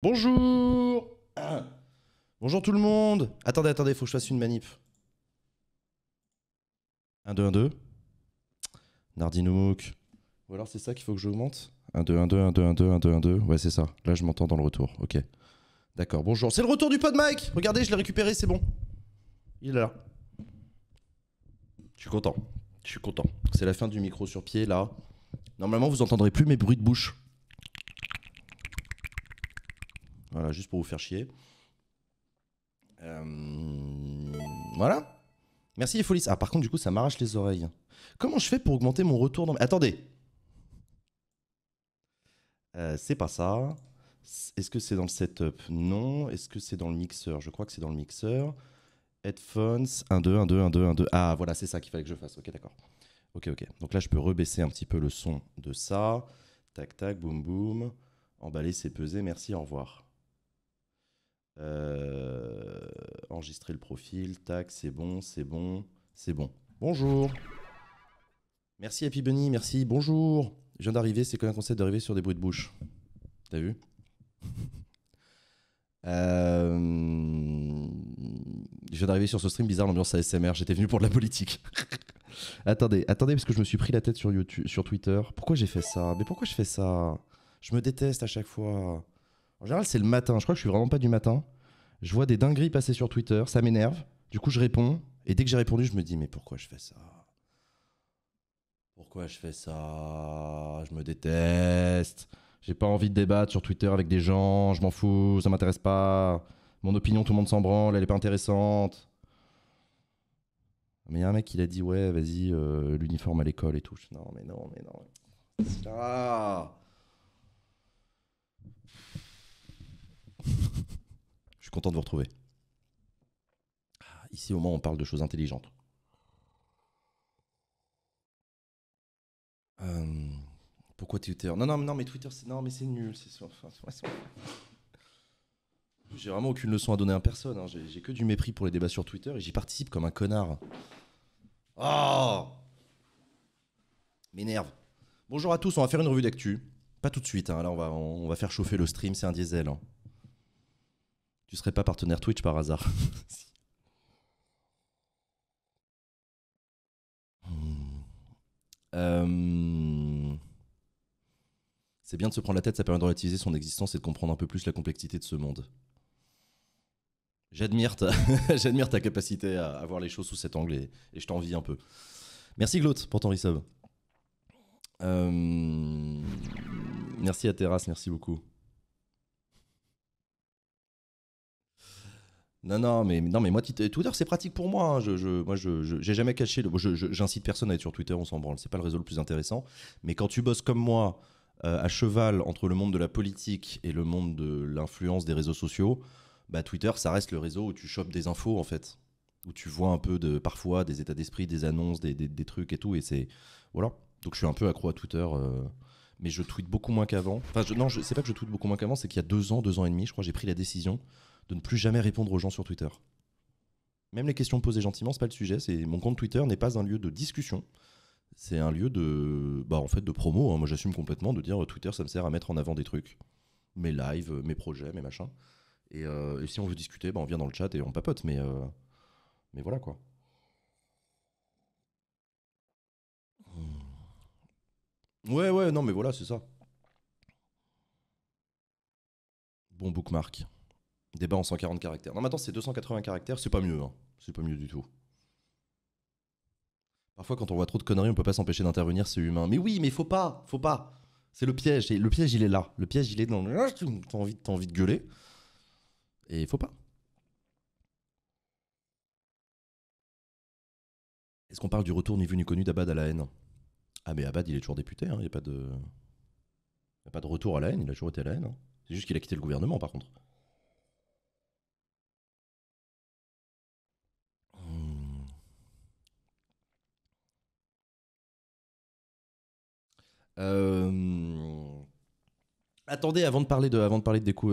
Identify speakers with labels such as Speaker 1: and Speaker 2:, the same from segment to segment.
Speaker 1: Bonjour Bonjour tout le monde Attendez, attendez, faut que je fasse une manip. 1, 2, 1, 2. Nardinouk. Ou alors c'est ça qu'il faut que j'augmente 1, 2, 1, 2, 1, 2, 1, 2, 1, 2, 1, 2. Ouais, c'est ça. Là, je m'entends dans le retour. Ok. D'accord, bonjour. C'est le retour du pod Mike Regardez, je l'ai récupéré, c'est bon. Il est là. Je suis content. Je suis content. C'est la fin du micro sur pied, là. Normalement, vous entendrez plus mes bruits de bouche. Voilà, juste pour vous faire chier. Euh, voilà. Merci les folies. Ah, par contre, du coup, ça m'arrache les oreilles. Comment je fais pour augmenter mon retour dans... Attendez euh, C'est pas ça. Est-ce que c'est dans le setup Non. Est-ce que c'est dans le mixeur Je crois que c'est dans le mixeur. Headphones, 1, 2, 1, 2, 1, 2, 1, 2. Ah, voilà, c'est ça qu'il fallait que je fasse. Ok, d'accord. Ok, ok. Donc là, je peux rebaisser un petit peu le son de ça. Tac, tac, boum, boum. Emballer, c'est peser. Merci, au revoir. Euh, enregistrer le profil, tac, c'est bon, c'est bon, c'est bon. Bonjour. Merci Happy Bunny, merci. Bonjour. Je viens d'arriver, c'est comme un concept d'arriver sur des bruits de bouche. T'as vu euh, Je viens d'arriver sur ce stream bizarre, l'ambiance ASMR. J'étais venu pour de la politique. attendez, attendez, parce que je me suis pris la tête sur, YouTube, sur Twitter. Pourquoi j'ai fait ça Mais pourquoi je fais ça Je me déteste à chaque fois. En général, c'est le matin. Je crois que je suis vraiment pas du matin je vois des dingueries passer sur Twitter, ça m'énerve. Du coup, je réponds. Et dès que j'ai répondu, je me dis, mais pourquoi je fais ça Pourquoi je fais ça Je me déteste. J'ai pas envie de débattre sur Twitter avec des gens. Je m'en fous, ça m'intéresse pas. Mon opinion, tout le monde s'en branle, elle est pas intéressante. Mais il y a un mec qui a dit, ouais, vas-y, euh, l'uniforme à l'école et tout. Non, mais non, mais non content de vous retrouver. Ah, ici, au moins, on parle de choses intelligentes. Euh, pourquoi Twitter non, non, non, mais Twitter, c'est non, mais c'est nul. j'ai vraiment aucune leçon à donner à personne. Hein. J'ai que du mépris pour les débats sur Twitter et j'y participe comme un connard. Oh M'énerve. Bonjour à tous, on va faire une revue d'actu. Pas tout de suite, hein. là on va, on va faire chauffer le stream, c'est un diesel. Hein. Tu serais pas partenaire Twitch par hasard hmm. euh, C'est bien de se prendre la tête, ça permet de relativiser son existence et de comprendre un peu plus la complexité de ce monde. J'admire ta, capacité à, voir les choses sous cet angle et, je t'envie un peu. Merci Glotte pour ton resub. Euh, merci à Terrasse, merci beaucoup. Non, non, mais, non, mais moi, Twitter, c'est pratique pour moi. Hein. Je, je, moi, je, j'ai jamais caché. Le, j'incite personne à être sur Twitter, on s'en branle. C'est pas le réseau le plus intéressant. Mais quand tu bosses comme moi, euh, à cheval entre le monde de la politique et le monde de l'influence des réseaux sociaux, bah, Twitter, ça reste le réseau où tu chopes des infos, en fait. Où tu vois un peu de, parfois, des états d'esprit, des annonces, des, des, trucs et tout. Et c'est. Voilà. Donc, je suis un peu accro à Twitter. Euh, mais je tweete beaucoup moins qu'avant. Enfin, non, je, c'est pas que je tweete beaucoup moins qu'avant, c'est qu'il y a deux ans, deux ans et demi, je crois, j'ai pris la décision de ne plus jamais répondre aux gens sur Twitter. Même les questions posées gentiment, c'est pas le sujet. C'est mon compte Twitter n'est pas un lieu de discussion. C'est un lieu de, bah en fait, de promo. Hein. Moi, j'assume complètement de dire euh, Twitter, ça me sert à mettre en avant des trucs, mes lives, euh, mes projets, mes machins. Et, euh, si on veut discuter, bah, on vient dans le chat et on papote. Mais, mais voilà quoi.
Speaker 2: Hmm. Ouais, ouais, non, mais voilà, c'est ça. Bon
Speaker 1: bookmark. Débat en 140 caractères. Non, maintenant c'est 280 caractères, c'est pas mieux. Hein. C'est pas mieux du tout. Parfois, quand on voit trop de conneries, on peut pas s'empêcher d'intervenir, c'est humain. Mais oui, mais faut pas, faut pas. C'est le piège. le piège, il est là. Le piège, il est dans. Ah, t'as envie, as envie de gueuler.
Speaker 2: Et faut pas. Est-ce qu'on parle du retour ni vu ni connu d'Abad à la haine Ah, mais Abad, il est toujours député.
Speaker 1: Hein. Il n'y a pas de. a pas de retour à la haine. Il a toujours été à la haine. Hein. C'est juste qu'il a quitté le gouvernement, par contre.
Speaker 2: Euh, attendez, avant de parler de, avant de parler de déco,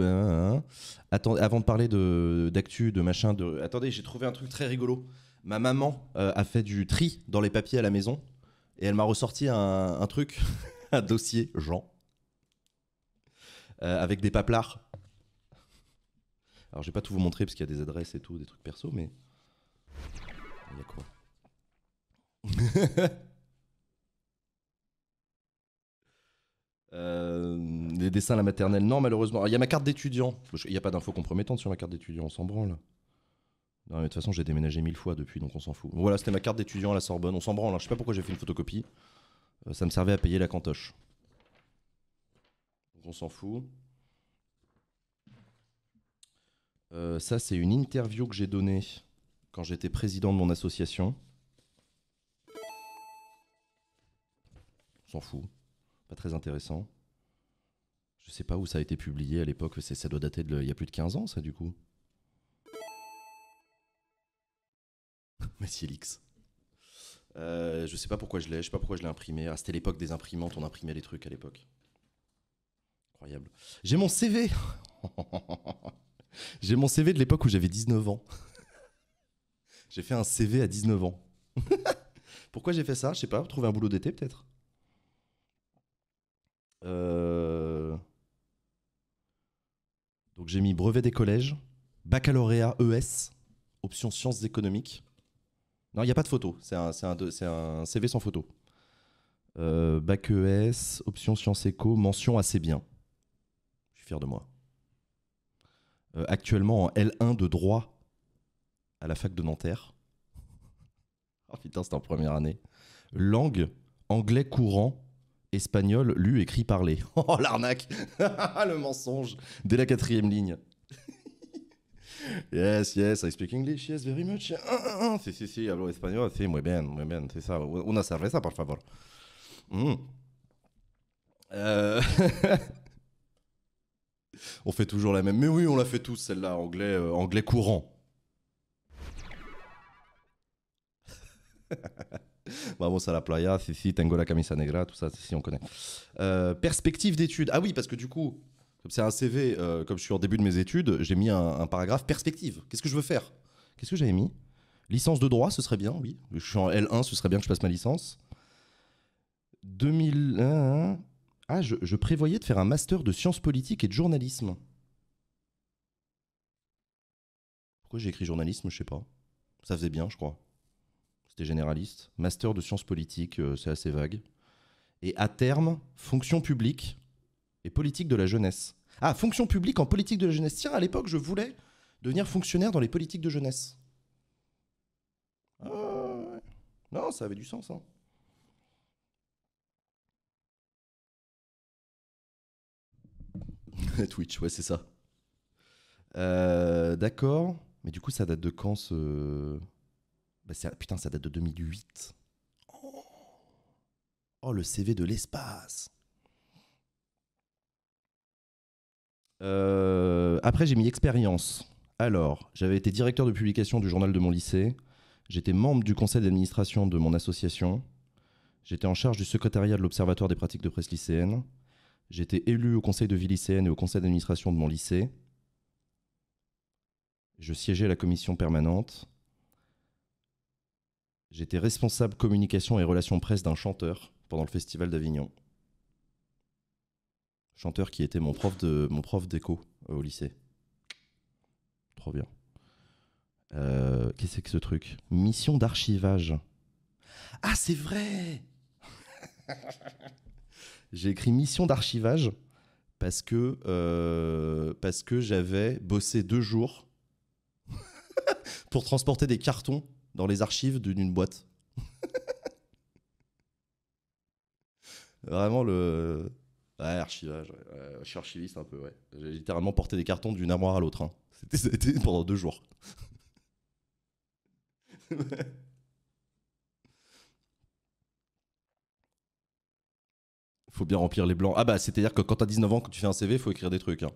Speaker 1: attendez, avant de parler de d'actu, de machin, de. Attendez, j'ai trouvé un truc très rigolo. Ma maman euh, a fait du tri dans les papiers à la maison et elle m'a ressorti un, un truc, un dossier Jean, euh, avec des paplards. Alors, je vais pas tout vous montrer parce qu'il y a des adresses et tout, des trucs perso, mais il y a quoi des euh, dessins à la maternelle, non, malheureusement. Il y a ma carte d'étudiant. Il n'y a pas d'infos compromettantes sur ma carte d'étudiant, on s'en branle. Non, de toute façon, j'ai déménagé mille fois depuis, donc on s'en fout. Voilà, c'était ma carte d'étudiant à la Sorbonne, on s'en branle. je hein. Je sais pas pourquoi j'ai fait une photocopie. Euh, ça me servait à payer la cantoche. Donc on s'en fout. Euh, ça, c'est une interview que j'ai donnée quand j'étais président de mon association. On s'en fout pas très intéressant. Je sais pas où ça a été publié à l'époque, ça doit dater de, il y a plus de 15 ans ça du coup. Merci Lix. Je euh, je sais pas pourquoi je l'ai, je sais pas pourquoi je l'ai imprimé. Ah, c'était l'époque des imprimantes, on imprimait les trucs à l'époque. Incroyable. J'ai mon CV J'ai mon CV de l'époque où j'avais 19 ans. j'ai fait un CV à 19 ans. pourquoi j'ai fait ça Je sais pas, trouver un boulot d'été peut-être j'ai mis brevet des collèges, baccalauréat ES, option sciences économiques. Non, il n'y a pas de photo, c'est un, CV sans photo. Euh, bac ES, option sciences éco, mention assez bien. Je suis fier de moi. Euh, actuellement en L1 de droit à la fac de Nanterre. Oh putain, c'est en première année. Langue, anglais courant, espagnol lu, écrit, parlé. Oh l'arnaque Le mensonge Dès la quatrième ligne. yes, yes, I speak English, yes, very much. Ah, ah, ah. si, si, si, hablo espagnol, si, muy bien, muy bien, c'est ça. Una cerveza, por favor. par mm. Euh... on fait toujours la même. Mais oui, on la fait tous, celle-là, anglais, euh, anglais courant. Vamos à la playa, si, si, la camisa negra, tout ça, si, on connaît. Euh, perspective d'études. Ah oui, parce que du coup, comme c'est un CV, euh, comme je suis en début de mes études, j'ai mis un, paragraphe perspective. Qu'est-ce que je veux faire Qu'est-ce que j'avais mis Licence de droit, ce serait bien, oui. Je suis en L1, ce serait bien que je passe ma licence. 2001. Ah, je, je prévoyais de faire un master de sciences politiques et de journalisme. Pourquoi j'ai écrit journalisme Je sais pas. Ça faisait bien, je crois c'était généraliste. Master de sciences politiques, euh, c'est assez vague. Et à terme, fonction publique et politique de la jeunesse. Ah, fonction publique en politique de la jeunesse. Tiens, à l'époque, je voulais devenir fonctionnaire dans les politiques de jeunesse. Ah,
Speaker 2: non, ça avait du sens. Hein. Twitch, ouais, c'est ça.
Speaker 1: Euh, d'accord. Mais du coup, ça date de quand ce. Bah, putain, ça date de 2008. Oh, le CV de l'espace.
Speaker 2: Euh,
Speaker 1: après, j'ai mis expérience. Alors, j'avais été directeur de publication du journal de mon lycée. J'étais membre du conseil d'administration de mon association. J'étais en charge du secrétariat de l'Observatoire des pratiques de presse lycéenne. J'étais élu au conseil de vie lycéenne et au conseil d'administration de mon lycée. Je siégeais à la commission permanente. J'étais responsable communication et relations presse d'un chanteur pendant le Festival d'Avignon. Chanteur qui était mon prof de mon prof d'écho euh, au lycée. Trop bien. Euh, qu'est-ce que ce truc Mission d'archivage. Ah, c'est vrai J'ai écrit mission d'archivage parce que, euh, parce que j'avais bossé deux jours pour transporter des cartons dans les archives d'une boîte. Vraiment le. Ouais, archivage. je suis archiviste un peu, ouais. J'ai littéralement porté des cartons d'une armoire à l'autre. Hein. C'était pendant deux jours. faut bien remplir les blancs. Ah bah, c'est-à-dire que quand t'as 19 ans, quand tu fais un CV, faut écrire des trucs. Hein.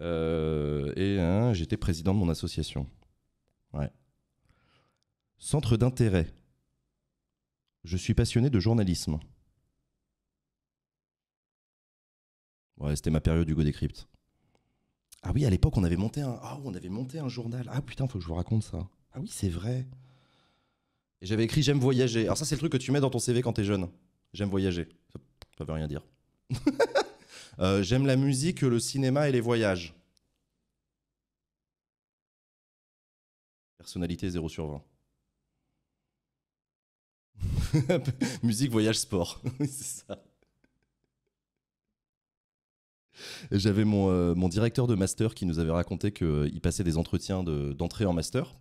Speaker 1: Euh, et hein, j'étais président de mon association. Ouais. Centre d'intérêt. Je suis passionné de journalisme. Ouais, c'était ma période go Décrypte. Ah oui, à l'époque, on avait monté un. Ah, on avait monté un journal. Ah putain, faut que je vous raconte ça. Ah oui, c'est vrai. Et j'avais écrit J'aime voyager. Alors ça, c'est le truc que tu mets dans ton CV quand t'es jeune. J'aime voyager. Ça, veut rien dire. Euh, j'aime la musique, le cinéma et les voyages. Personnalité 0 sur 20. Musique, voyage, sport. c'est ça. J'avais mon, euh, mon, directeur de master qui nous avait raconté qu'il euh, passait des entretiens d'entrée en master.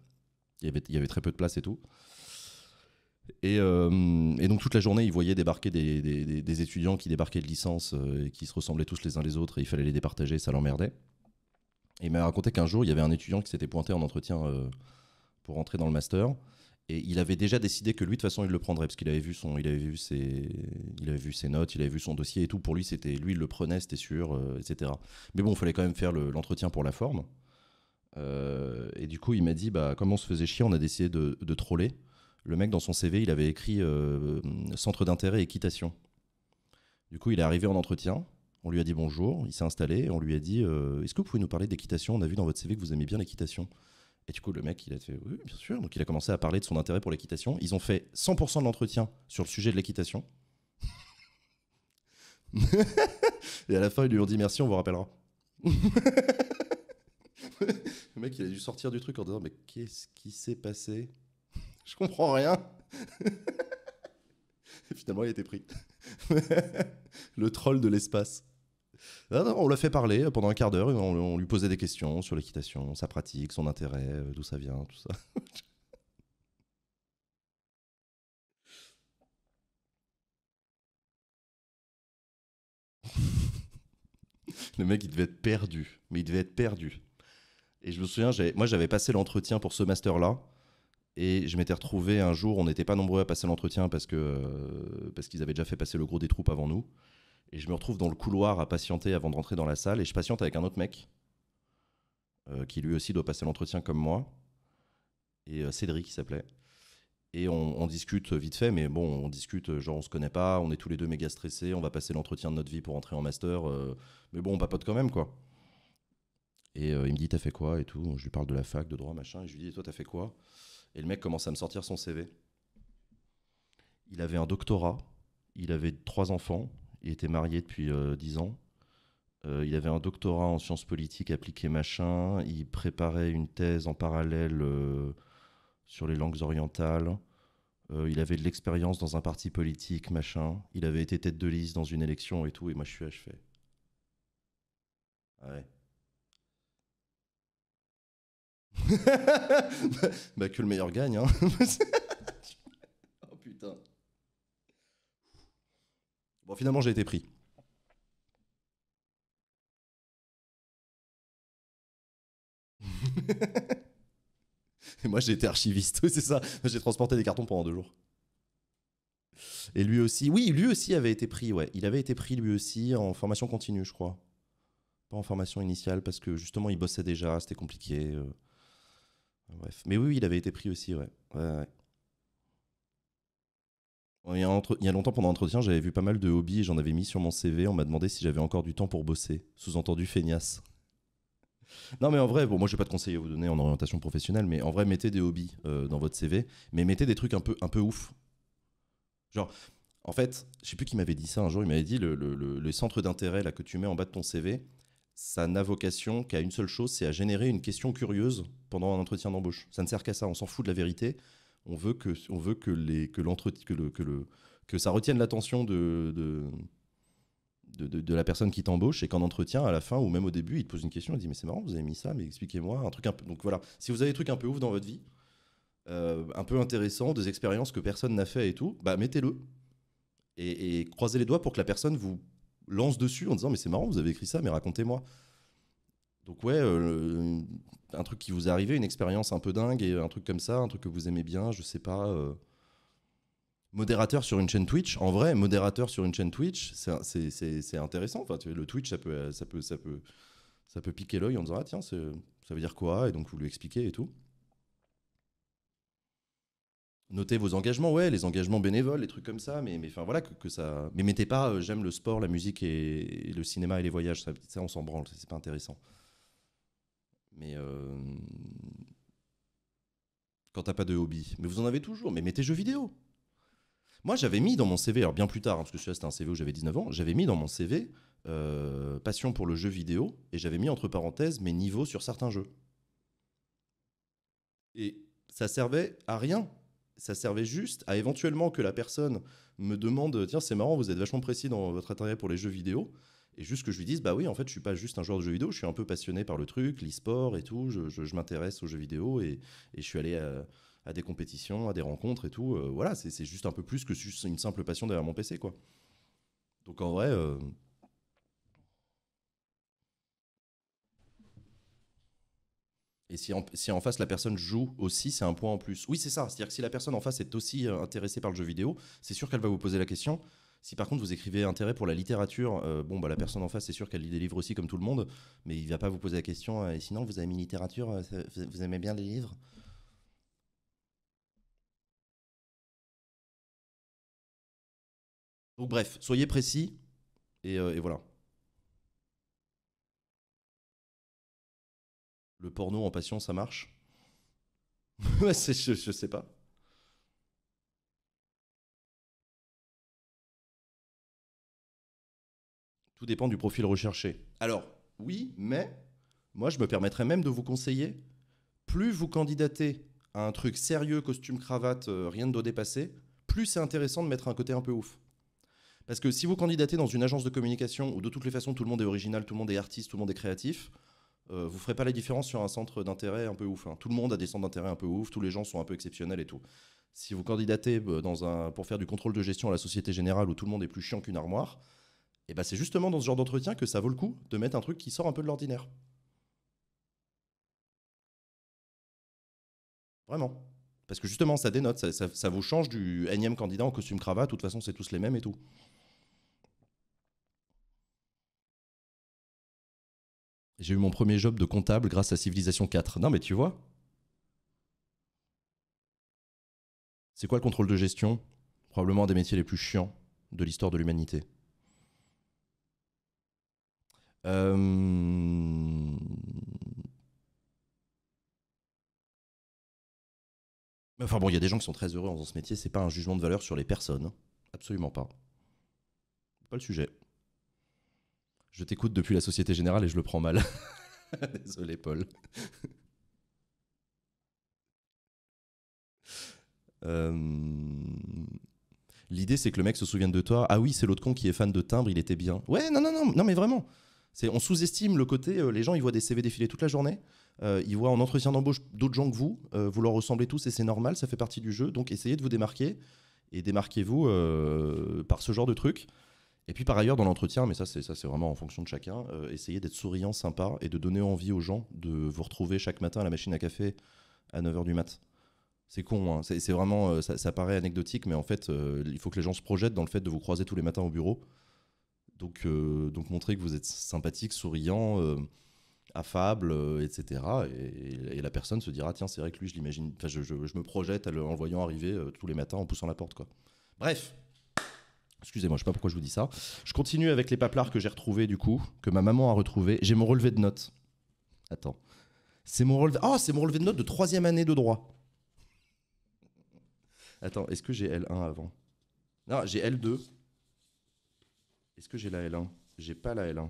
Speaker 1: Il y, avait, il y avait très peu de place et tout. Et, euh, donc toute la journée, il voyait débarquer des, étudiants qui débarquaient de licence et qui se ressemblaient tous les uns les autres et il fallait les départager, ça l'emmerdait. Et il m'a raconté qu'un jour, il y avait un étudiant qui s'était pointé en entretien pour rentrer dans le master. Et il avait déjà décidé que lui, de toute façon, il le prendrait, parce qu'il avait, vu son, il avait, vu ses, il avait vu ses notes, il avait vu son dossier et tout. Pour lui, c'était lui, il le prenait, c'était sûr, euh, etc. Mais bon, il fallait quand même faire l'entretien pour la forme. Euh, et du coup, il m'a dit, bah, comme on se faisait chier, on a décidé de, de troller. Le mec, dans son CV, il avait écrit euh, centre d'intérêt équitation. Du coup, il est arrivé en entretien. On lui a dit bonjour, il s'est installé, on lui a dit Est-ce que vous pouvez nous parler d'équitation On a vu dans votre CV que vous aimez bien l'équitation. Et du coup, le mec, il a fait bien sûr. Donc, il a commencé à parler de son intérêt pour l'équitation. Ils ont fait 100% de l'entretien sur le sujet de l'équitation. et à la fin, ils lui ont dit merci, on vous rappellera. le mec, il a dû sortir du truc en disant mais qu'est-ce qui s'est passé Je comprends rien. finalement, il a été pris. le troll de l'espace. Ah on l'a fait parler pendant un quart d'heure, on, lui posait des questions sur l'équitation, sa pratique, son intérêt, euh, d'où ça vient, tout ça. Le mec, il devait être perdu, mais il devait être perdu. Et je me souviens, moi j'avais passé l'entretien pour ce master-là. Et je m'étais retrouvé un jour, on n'était pas nombreux à passer l'entretien parce que euh, parce qu'ils avaient déjà fait passer le gros des troupes avant nous. Et je me retrouve dans le couloir à patienter avant de rentrer dans la salle. Et je patiente avec un autre mec euh, qui lui aussi doit passer l'entretien comme moi. Et euh, Cédric, il s'appelait. Et on, discute vite fait, mais bon, on discute, euh, genre on se connaît pas, on est tous les deux méga stressés, on va passer l'entretien de notre vie pour entrer en master, mais bon, on papote quand même, quoi. Et il me dit, t'as fait quoi et tout Je lui parle de la fac, de droit, machin, et je lui dis, toi, t'as fait quoi Et le mec commence à me sortir son CV. Il avait un doctorat, il avait trois enfants, il était marié depuis euh, 10 ans. Euh, il avait un doctorat en sciences politiques appliquées machin. Il préparait une thèse en parallèle euh, sur les langues orientales. Euh, il avait de l'expérience dans un parti politique machin. Il avait été tête de liste dans une élection et tout. Et moi, je suis achevé. Ah ouais. bah, que le meilleur gagne. Hein. oh putain
Speaker 2: finalement, j'ai été pris. moi, j'ai été archiviste, c'est ça. J'ai transporté des cartons pendant deux jours. Et lui
Speaker 1: aussi, oui, lui aussi avait été pris, ouais. Il avait été pris lui aussi en formation continue, je crois. Pas en formation initiale, parce que justement, il bossait déjà, c'était compliqué. Euh. Bref. Mais oui, il avait été pris aussi, ouais. ouais, ouais. Il y, a longtemps, pendant l'entretien, j'avais vu pas mal de hobbies et j'en avais mis sur mon CV. On m'a demandé si j'avais encore du temps pour bosser. Sous-entendu feignasse. Non, mais en vrai, bon, moi je n'ai pas de conseils à vous donner en orientation professionnelle, mais en vrai, mettez des hobbies euh, dans votre CV, mais mettez des trucs un peu, un peu ouf. Genre, en fait, je sais plus qui m'avait dit ça un jour, il m'avait dit le, centre d'intérêt là que tu mets en bas de ton CV, ça n'a vocation qu'à une seule chose, c'est à générer une question curieuse pendant un entretien d'embauche. Ça ne sert qu'à ça, on s'en fout de la vérité, on veut que, on veut que, les, que, que, que, le, que ça retienne l'attention de, de la personne qui t'embauche et qu'en entretien, à la fin ou même au début, il te pose une question, il dit mais c'est marrant, vous avez mis ça, mais expliquez-moi un truc un Donc voilà, si vous avez des trucs un peu ouf dans votre vie, euh, un peu intéressant, des expériences que personne n'a fait et tout, bah mettez-le et, et croisez les doigts pour que la personne vous lance dessus en disant mais c'est marrant, vous avez écrit ça, mais racontez-moi. Donc ouais, euh, un truc qui vous est arrivé, une expérience un peu dingue et un truc comme ça, un truc que vous aimez bien, je sais pas. Euh. Modérateur sur une chaîne Twitch, en vrai, modérateur sur une chaîne Twitch, c'est intéressant. Enfin, tu le Twitch, ça peut, ça peut, ça peut, ça peut piquer l'œil en disant ah tiens, ça veut dire quoi Et donc vous lui expliquez et tout. Notez vos engagements, ouais, les engagements bénévoles, les trucs comme ça, mais enfin voilà que, que, ça. Mais mettez pas euh, j'aime le sport, la musique et, le cinéma et les voyages, ça, ça on s'en branle, c'est pas intéressant. Mais euh, quand t'as pas de hobby, mais vous en avez toujours, mais mettez jeux vidéo. Moi, j'avais mis dans mon CV, alors bien plus tard, hein, parce que c'était un CV où j'avais 19 ans, j'avais mis dans mon CV euh, passion pour le jeu vidéo et j'avais mis entre parenthèses mes niveaux sur certains jeux. Et ça servait à rien. Ça servait juste à éventuellement que la personne me demande Tiens, c'est marrant, vous êtes vachement précis dans votre intérêt pour les jeux vidéo. Et juste que je lui dise, bah oui, en fait, je suis pas juste un joueur de jeux vidéo, je suis un peu passionné par le truc, l'e-sport et tout, je, je, m'intéresse aux jeux vidéo et, et je suis allé à, des compétitions, à des rencontres et tout. Euh, voilà, c'est juste un peu plus que juste une simple passion derrière mon PC, quoi. Donc en vrai. Euh, et si en, si en face la personne joue aussi, c'est un point en plus. Oui, c'est ça. C'est-à-dire que si la personne en face est aussi euh, intéressée par le jeu vidéo, c'est sûr qu'elle va vous poser la question si par contre vous écrivez intérêt pour la littérature, euh, bon, bah, la personne en face, c'est sûr qu'elle lit des livres aussi comme tout le monde,
Speaker 2: mais il va pas vous poser la question euh, et sinon vous aimez littérature, euh, vous aimez bien les livres Donc bref, soyez précis et, voilà. Le porno en passion, ça marche je, je sais pas. Tout dépend du profil recherché. Alors, oui, mais moi, je me permettrais même de vous conseiller, plus vous candidatez
Speaker 1: à un truc sérieux, costume, cravate, euh, rien de doit dépassé, plus c'est intéressant de mettre un côté un peu ouf. Parce que si vous candidatez dans une agence de communication où de toutes les façons tout le monde est original, tout le monde est artiste, tout le monde est créatif, euh, vous ne ferez pas la différence sur un centre d'intérêt un peu ouf. Hein. Tout le monde a des centres d'intérêt un peu ouf, tous les gens sont un peu exceptionnels et tout. Si vous candidatez euh, pour faire du contrôle de gestion à la Société Générale où tout le monde est plus chiant qu'une armoire, et bah c'est justement dans ce genre d'entretien que ça vaut le coup de mettre un truc qui sort un peu de l'ordinaire. Vraiment. Parce que justement, ça dénote, ça, vous change du énième candidat en costume cravate, de toute façon, c'est tous les mêmes et tout. J'ai eu mon premier job de comptable grâce à Civilisation 4. Non, mais tu vois. C'est quoi le contrôle de gestion Probablement un des métiers les plus chiants de l'histoire de l'humanité. Euh, enfin bon, il y a des gens qui sont très heureux dans ce métier, c'est pas un jugement de valeur sur les personnes. Hein. Absolument pas. Pas le sujet. Je t'écoute depuis la Société Générale et je le prends mal. Désolé, Paul. Euh, l'idée, c'est que le mec se souvienne de toi. Ah oui, c'est l'autre con qui est fan de timbre, il était bien. Ouais, non, non, non, non, mais vraiment on sous-estime le côté, euh, les gens, ils voient des CV défiler toute la journée, euh, ils voient en entretien d'embauche d'autres gens que vous, euh, vous leur ressemblez tous et c'est normal, ça fait partie du jeu, donc essayez de vous démarquer et démarquez-vous par ce genre de truc. Et puis par ailleurs, dans l'entretien, mais ça c'est, ça, c'est vraiment en fonction de chacun, essayez d'être souriant, sympa et de donner envie aux gens de vous retrouver chaque matin à la machine à café à 9h du mat'. C'est con, hein. c'est, vraiment, ça, paraît anecdotique, mais en fait, il faut que les gens se projettent dans le fait de vous croiser tous les matins au bureau donc, euh, donc montrer que vous êtes sympathique, souriant, euh, affable, euh, etc. Et, la personne se dira tiens, c'est vrai que lui, je l'imagine, je, je, me projette en le voyant arriver tous les matins en poussant la porte. quoi. Bref, Excusez-moi, je sais pas pourquoi je vous dis ça. Je continue avec les paplards que j'ai retrouvés du coup, que ma maman a retrouvés. J'ai mon relevé de notes. Attends. C'est mon relevé. Ah, c'est mon relevé de notes de troisième année de droit. Attends, est-ce que j'ai L1 avant Non, j'ai L2. Est-ce que j'ai la L1 J'ai pas la L1.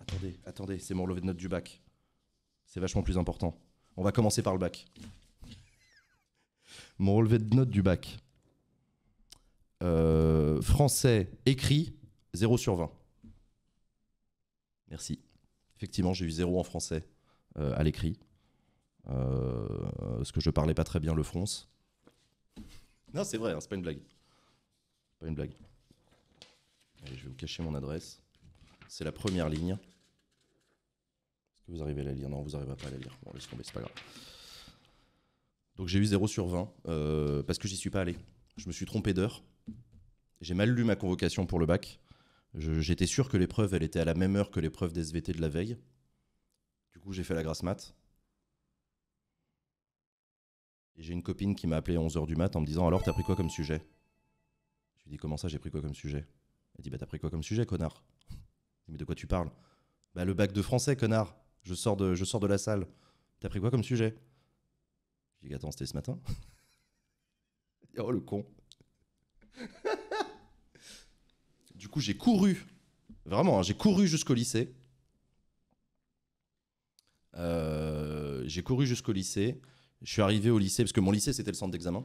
Speaker 1: Attendez, attendez, c'est mon relevé de notes du bac. C'est vachement plus important. On va commencer par le bac. Mon relevé de notes du bac. Euh, français écrit, 0 sur 20. Merci. Effectivement, j'ai eu 0 en français euh, à l'écrit. parce euh, que je parlais pas très bien le France. Non, c'est vrai, hein, c'est pas une blague une blague. je vais vous cacher mon adresse. C'est la première ligne. Est-ce que vous arrivez à la lire Non, vous n'arrivez pas à la lire. Bon, laisse tomber, c'est pas grave. Donc j'ai eu 0 sur 20 euh, parce que j'y suis pas allé. Je me suis trompé d'heure. J'ai mal lu ma convocation pour le bac. J'étais sûr que l'épreuve, elle était à la même heure que l'épreuve d'SVT de la veille. Du coup, j'ai fait la grasse mat. Et j'ai une copine qui m'a appelé à 11h du mat en me disant Alors, t'as pris quoi comme sujet je lui dis Comment ça, j'ai pris quoi comme sujet Elle dit Bah, t'as pris quoi comme sujet, connard Mais de quoi tu parles Bah, le bac de français, connard Je sors de, je sors de la salle. T'as pris quoi comme sujet Je lui dis Attends, c'était ce matin Oh, le con Du coup, j'ai couru, vraiment, hein, j'ai couru jusqu'au lycée. Euh, j'ai couru jusqu'au lycée. Je suis arrivé au lycée, parce que mon lycée, c'était le centre d'examen.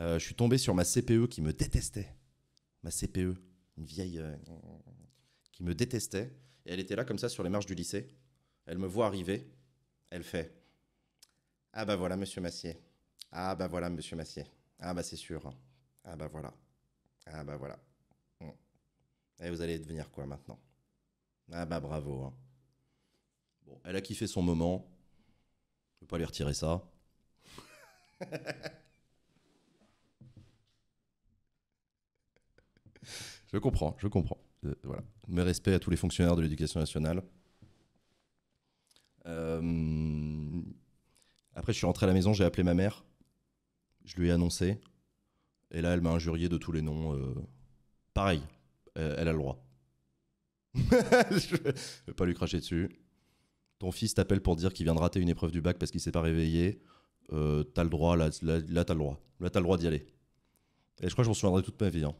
Speaker 1: Euh, je suis tombé sur ma CPE qui me détestait. Ma CPE, une vieille euh, qui me détestait. Et elle était là comme ça sur les marches du lycée. Elle me voit arriver. Elle fait Ah bah voilà, monsieur Massier. Ah bah voilà, monsieur Massier. Ah bah c'est sûr. Ah bah voilà. Ah bah voilà. Et vous allez devenir quoi maintenant Ah bah bravo. Hein. Bon, elle a kiffé son moment. Je ne peux pas lui retirer ça. je comprends, je comprends. Euh, voilà. Mes respects à tous les fonctionnaires de l'éducation nationale. Euh, après, je suis rentré à la maison, j'ai appelé ma mère. Je lui ai annoncé. Et là, elle m'a injurié de tous les noms. Euh, pareil, elle a le droit. je vais pas lui cracher dessus. Ton fils t'appelle pour dire qu'il vient de rater une épreuve du bac parce qu'il s'est pas réveillé. as le droit, là, là, t'as le droit. Là, t'as le droit d'y aller. Et je crois que je m'en souviendrai toute ma vie. Hein.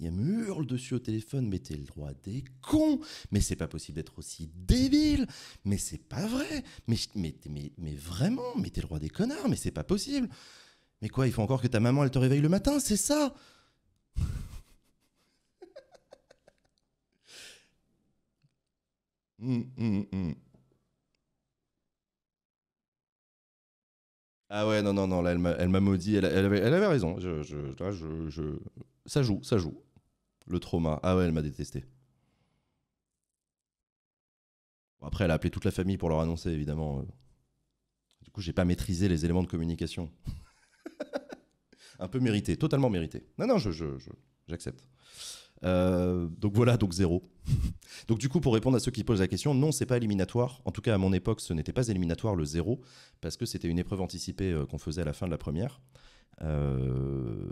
Speaker 1: Il a hurle dessus au téléphone, mais t'es le droit des cons, mais c'est pas possible d'être aussi débile, mais c'est pas vrai, mais, mais, mais, vraiment, mais t'es le droit des connards, mais c'est pas possible. Mais quoi, il faut encore que ta maman, elle te réveille le matin, c'est ça hum, hum, hum. Ah ouais, non, non, non, là, elle m'a maudit. Elle, avait, raison. Je, je, là, je, ça joue, ça joue. Le trauma. Ah ouais, elle m'a détesté. après, elle a appelé toute la famille pour leur annoncer, évidemment. Euh. Du coup, j'ai pas maîtrisé les éléments de communication. Un peu mérité, totalement mérité. Non, non, j'accepte. Je, euh, donc voilà, donc zéro. donc du coup, pour répondre à ceux qui posent la question, non, c'est pas éliminatoire. En tout cas, à mon époque, ce n'était pas éliminatoire le zéro, parce que c'était une épreuve anticipée euh, qu'on faisait à la fin de la première. Euh,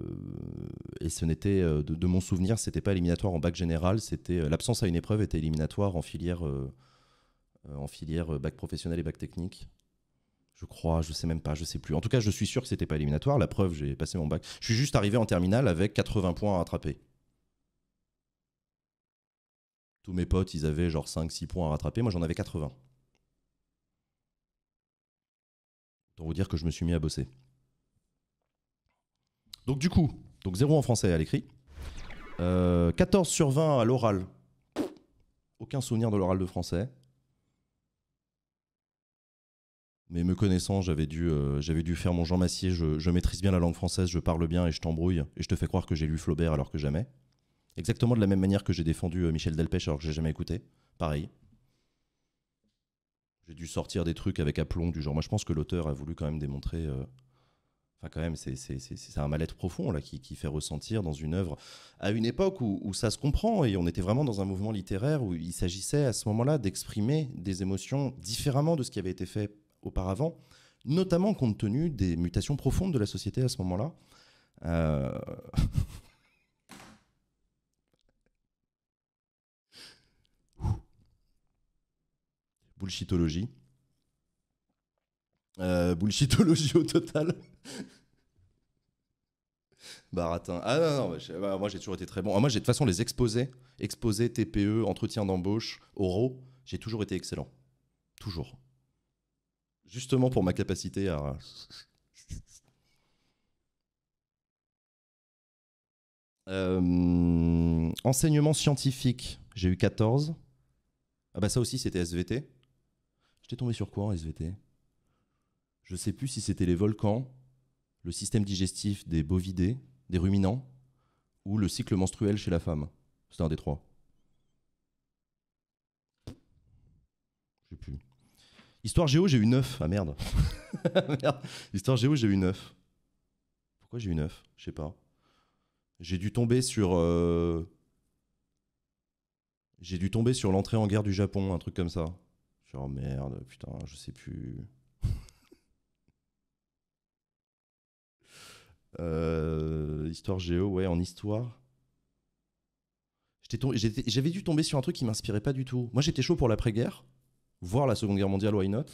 Speaker 1: et ce n'était, de, mon souvenir, c'était pas éliminatoire en bac général. C'était l'absence à une épreuve était éliminatoire en filière, en filière bac professionnel et bac technique. Je crois, je sais même pas, je sais plus. En tout cas, je suis sûr que c'était pas éliminatoire. La preuve, j'ai passé mon bac. Je suis juste arrivé en terminale avec 80 points à rattraper. Tous mes potes, ils avaient genre 5-6 points à rattraper. Moi, j'en avais 80. Pour vous dire que je me suis mis à bosser. Donc, du coup, donc 0 en français à l'écrit. 14 euh, sur 20 à l'oral. Aucun souvenir de l'oral de français. Mais me connaissant, j'avais dû, euh, j'avais dû faire mon Jean Massier. je maîtrise bien la langue française, je parle bien et je t'embrouille. Et je te fais croire que j'ai lu Flaubert alors que jamais. Exactement de la même manière que j'ai défendu euh, Michel Delpech alors que j'ai jamais écouté. Pareil. J'ai dû sortir des trucs avec aplomb du genre. Moi, je pense que l'auteur a voulu quand même démontrer. Euh, enfin, quand même, c'est un mal-être profond là, qui, fait ressentir dans une œuvre à une époque où, où, ça se comprend et on était vraiment dans un mouvement littéraire où il s'agissait à ce moment-là d'exprimer des émotions différemment de ce qui avait été fait auparavant, notamment compte tenu des mutations profondes de la société à ce moment-là. Euh... bullshitologie. Euh, bullshitologie au total. Baratin. Ah non, non, bah, moi j'ai toujours été très bon. Ah, moi, j'ai de toute façon les exposés, exposés, TPE, entretien d'embauche, oraux, j'ai toujours été excellent. Toujours. Justement pour ma capacité à. Euh, enseignement scientifique, j'ai eu 14. Ah bah ça aussi c'était SVT. J'étais tombé sur quoi en SVT Je sais plus si c'était les volcans, le système digestif des bovidés, des ruminants, ou le cycle menstruel chez la femme. C'était un des trois. Je sais plus. Histoire géo, j'ai eu 9. Ah merde. Histoire géo, j'ai eu 9. Pourquoi j'ai eu 9 Je sais pas. J'ai dû tomber sur. Euh, j'ai dû tomber sur l'entrée en guerre du Japon, un truc comme ça oh merde, putain, je sais plus. euh, histoire géo, ouais, en histoire. J'avais dû tomber sur un truc qui m'inspirait pas du tout. Moi, j'étais chaud pour l'après-guerre, voire la Seconde Guerre mondiale, why not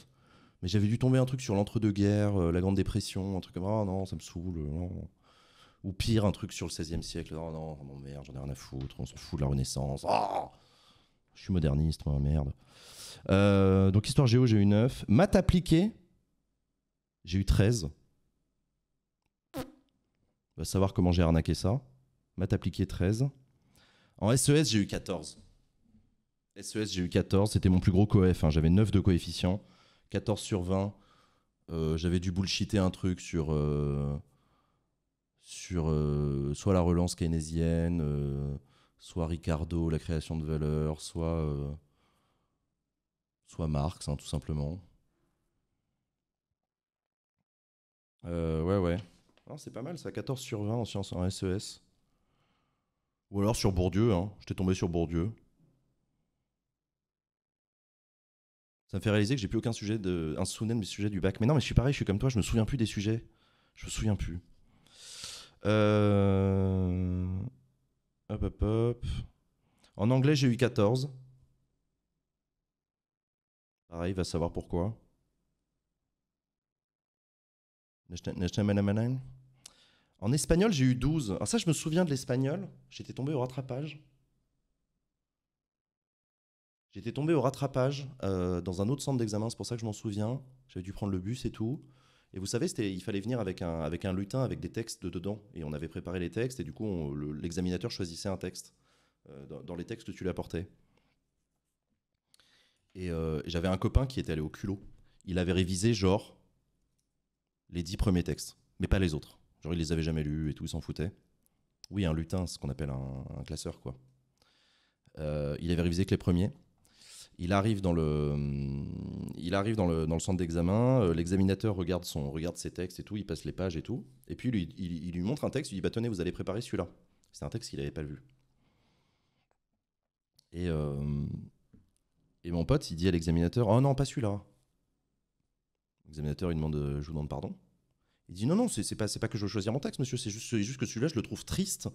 Speaker 1: Mais j'avais dû tomber un truc sur l'entre-deux-guerres, euh, la Grande Dépression, un truc comme oh non, ça me saoule. Euh, Ou pire, un truc sur le 16e siècle. Oh non, mon oh merde, j'en ai rien à foutre, on s'en fout de la Renaissance. Oh je suis moderniste, moi, merde. Euh, donc histoire géo, j'ai eu 9. Maths appliquées, j'ai eu 13. On va savoir comment j'ai arnaqué ça. Maths appliquées, 13. En SES, e j'ai eu 14. SES, j'ai eu 14. C'était mon plus gros coef. Hein. J'avais 9 de coefficient. 14 sur 20. Euh, j'avais dû bullshiter un truc sur, euh, sur soit la relance keynésienne soit Ricardo, la création de valeur, soit, euh, soit Marx, hein, tout simplement. Euh, ouais, ouais. Non, ah, c'est pas mal, ça, 14 sur 20 en sciences en SES. E Ou alors sur Bourdieu, hein. t'ai tombé sur Bourdieu. Ça me fait réaliser que j'ai plus aucun sujet de un souvenir de mes du bac. Mais non, mais je suis pareil, je suis comme toi, je me souviens plus des sujets. Je me souviens plus. Euh... En anglais, j'ai eu 14. Pareil, va savoir pourquoi. En espagnol, j'ai eu 12. Alors ça, je me souviens de l'espagnol. J'étais tombé au rattrapage. J'étais tombé au rattrapage euh, dans un autre centre d'examen, c'est pour ça que je m'en souviens. J'avais dû prendre le bus et tout. Et vous savez, il fallait venir avec un, lutin, avec des textes de dedans. Et on avait préparé les textes, et du coup, l'examinateur choisissait un texte euh, dans, les textes que tu lui apportais. Et euh, j'avais un copain qui était allé au culot. Il avait révisé, genre, les dix premiers textes, mais pas les autres. Genre, il les avait jamais lus et tout, il s'en foutait. Oui, un lutin, ce qu'on appelle un, classeur, quoi. Euh, il avait révisé que les premiers. Il arrive dans le, mm, il arrive dans le, centre d'examen, euh, l'examinateur regarde, regarde ses textes et tout, il passe les pages et tout, et puis il, lui montre un texte, il dit bah, Tenez, vous allez préparer celui-là. C'est un texte qu'il n'avait pas vu. Et, euh, et mon pote, il dit à l'examinateur Oh non, pas celui-là. L'examinateur, il demande Je vous demande pardon. Il dit non, non, c'est pas, pas que je veux choisir mon texte, monsieur, c'est juste, juste que celui-là, je le trouve triste.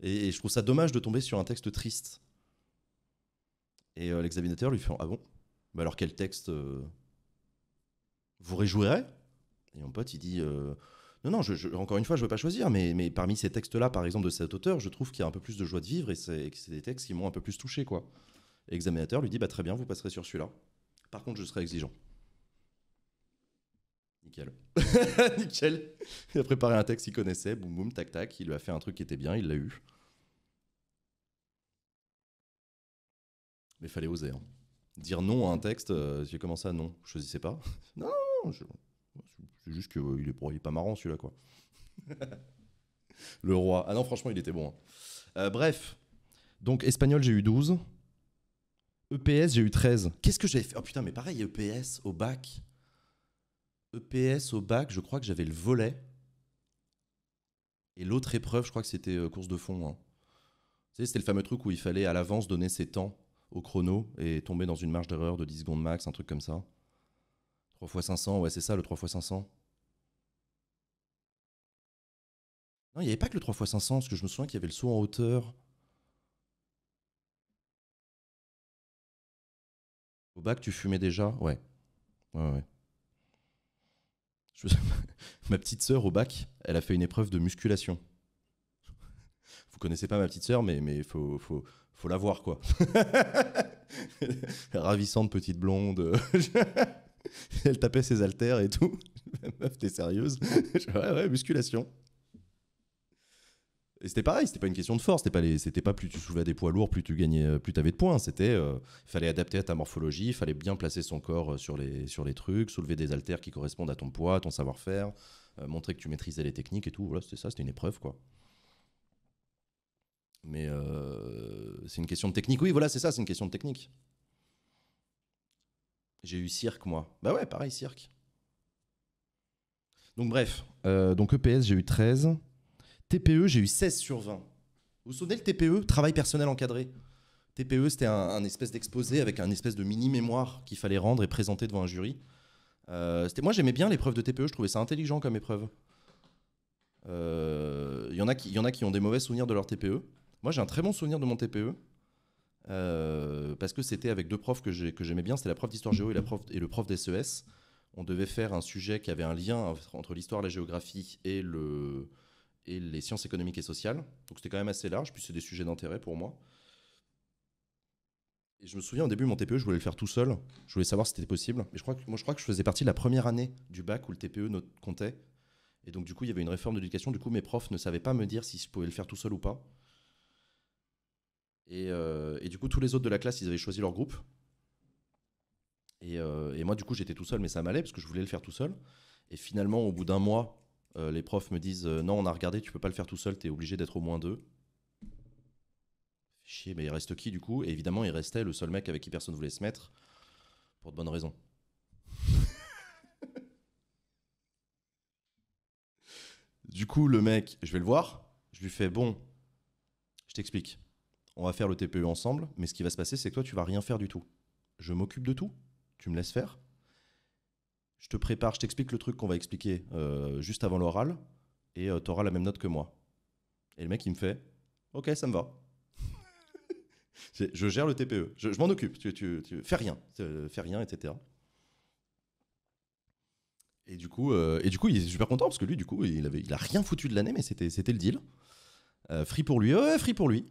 Speaker 1: et, je trouve ça dommage de tomber sur un texte triste. Et euh, l'examinateur lui fait Ah bon bah Alors quel texte euh, vous réjouirez Et mon pote, il dit euh, Non, non, je, encore une fois, je ne veux pas choisir, mais, mais parmi ces textes-là, par exemple, de cet auteur, je trouve qu'il y a un peu plus de joie de vivre et, c'est, c'est des textes qui m'ont un peu plus touché. quoi. Et l'examinateur lui dit bah, Très bien, vous passerez sur celui-là. Par contre, je serai exigeant. Nickel. Nickel. Il a préparé un texte qu'il connaissait, boum boum, tac tac. Il lui a fait un truc qui était bien, il l'a eu. Il fallait oser. Hein. Dire non à un texte, euh, j'ai commencé à non. Je choisissais pas. non, c'est juste qu'il euh, il est, pas marrant celui-là, quoi. le roi. Ah non, franchement, il était bon. Hein. Euh, bref. Donc, espagnol, j'ai eu 12. EPS, j'ai eu 13. Qu'est-ce que j'avais fait Oh putain, mais pareil, EPS au bac. EPS au bac, je crois que j'avais le volet. Et l'autre épreuve, je crois que c'était course de fond. Hein. c'était le fameux truc où il fallait à l'avance donner ses temps au chrono et tomber dans une marge d'erreur de 10 secondes max, un truc comme ça. 3 x 500, ouais, c'est ça le 3 x
Speaker 2: 500. Non, il n'y avait pas que le 3 x 500, parce que je me souviens qu'il y avait le saut en hauteur. Au bac, tu fumais déjà Ouais. Ouais, ouais.
Speaker 1: ma petite sœur au bac, elle a fait une épreuve de musculation. Vous connaissez pas ma petite sœur, mais il faut, faut la voir quoi. Ravissante petite blonde. Elle tapait ses haltères et tout. Meuf, t'es sérieuse Ouais, ouais, musculation. Et c'était pareil, c'était pas une question de force, c'était pas, les, c'était pas plus tu soulevais des poids lourds, plus tu gagnais, euh, plus t'avais de points. C'était, euh, il fallait adapter à ta morphologie, il fallait bien placer son corps euh, sur les, sur les trucs, soulever des haltères qui correspondent à ton poids, à ton savoir-faire, montrer que tu maîtrisais les techniques et tout. Voilà, c'était ça, c'était une épreuve quoi. Mais euh, c'est une question de technique. Oui, voilà, c'est ça, c'est une question de technique. J'ai eu cirque, moi. Bah ouais, pareil, cirque. Donc bref, euh, donc EPS, j'ai eu 13. TPE, j'ai eu 16 sur 20. Vous vous souvenez le TPE Travail personnel encadré. TPE, c'était un, espèce d'exposé avec un espèce de mini-mémoire qu'il fallait rendre et présenter devant un jury. Euh, moi, j'aimais bien l'épreuve de TPE, je trouvais ça intelligent comme épreuve. Il y, en a qui ont des mauvais souvenirs de leur TPE. Moi, j'ai un très bon souvenir de mon TPE. Euh, parce que c'était avec deux profs que j'aimais bien, c'était la prof d'histoire géo et, la prof, et le prof d'SES. On devait faire un sujet qui avait un lien entre l'histoire, la géographie et, le, les sciences économiques et sociales. Donc c'était quand même assez large, puis c'est des sujets d'intérêt pour moi. Et je me souviens au début, mon TPE, je voulais le faire tout seul. Je voulais savoir si c'était possible. Mais je crois que, moi, je crois que je faisais partie de la première année du bac où le TPE comptait. Et donc, du coup, il y avait une réforme d'éducation. Du coup, mes profs ne savaient pas me dire si je pouvais le faire tout seul ou pas. Euh, et, du coup, tous les autres de la classe, ils avaient choisi leur groupe. Euh, et, moi, du coup, j'étais tout seul, mais ça m'allait parce que je voulais le faire tout seul. Et finalement, au bout d'un mois, euh, les profs me disent Non, on a regardé, tu peux pas le faire tout seul, tu es obligé d'être au moins deux. Chier, mais il reste qui du coup Et évidemment, il restait le seul mec avec qui personne voulait se mettre, pour de bonnes raisons. du coup, le mec, je vais le voir. Je lui fais Bon, je t'explique on va faire le TPE ensemble, mais ce qui va se passer, c'est que toi, tu vas rien faire du tout. Je m'occupe de tout, tu me laisses faire. Je te prépare, je t'explique le truc qu'on va expliquer euh, juste avant l'oral, et euh, tu auras la même note que moi. Et le mec, il me fait Ok, ça me va. je gère le TPE, je, m'en occupe, tu, fais rien, euh, fais rien, etc. Et du coup, et du coup, il est super content parce que lui, du coup, il avait, il a rien foutu de l'année, mais c'était, c'était le deal. free pour lui, free pour lui.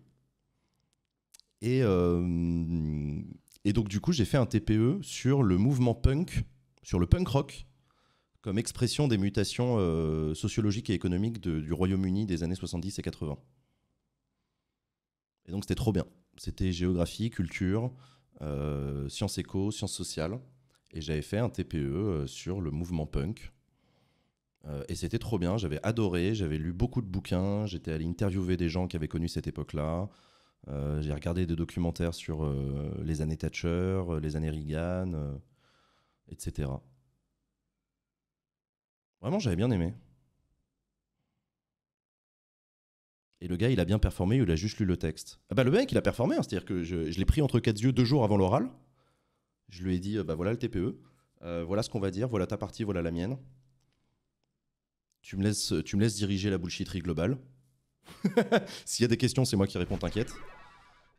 Speaker 1: Et, euh, et donc, du coup, j'ai fait un TPE sur le mouvement punk, sur le punk rock, comme expression des mutations euh, sociologiques et économiques du Royaume-Uni des années 70 et 80. Et donc, c'était trop bien. C'était géographie, culture, euh, sciences éco, sciences sociales. Et j'avais fait un TPE sur le mouvement punk. et c'était trop bien, j'avais adoré, j'avais lu beaucoup de bouquins, j'étais allé interviewer des gens qui avaient connu cette époque-là. Euh, j'ai regardé des documentaires sur euh, les années Thatcher, euh, les années Reagan, etc. Vraiment, j'avais bien aimé. Et le gars, il a bien performé, il a juste lu le texte. Ah bah, le mec, il a performé, hein, c'est-à-dire que je, l'ai pris entre quatre yeux deux jours avant l'oral. Je lui ai dit, bah voilà le TPE, voilà ce qu'on va dire, voilà ta partie, voilà la mienne. Tu me laisses, tu me laisses diriger la bullshitterie globale. S'il y a des questions, c'est moi qui réponds, t'inquiète.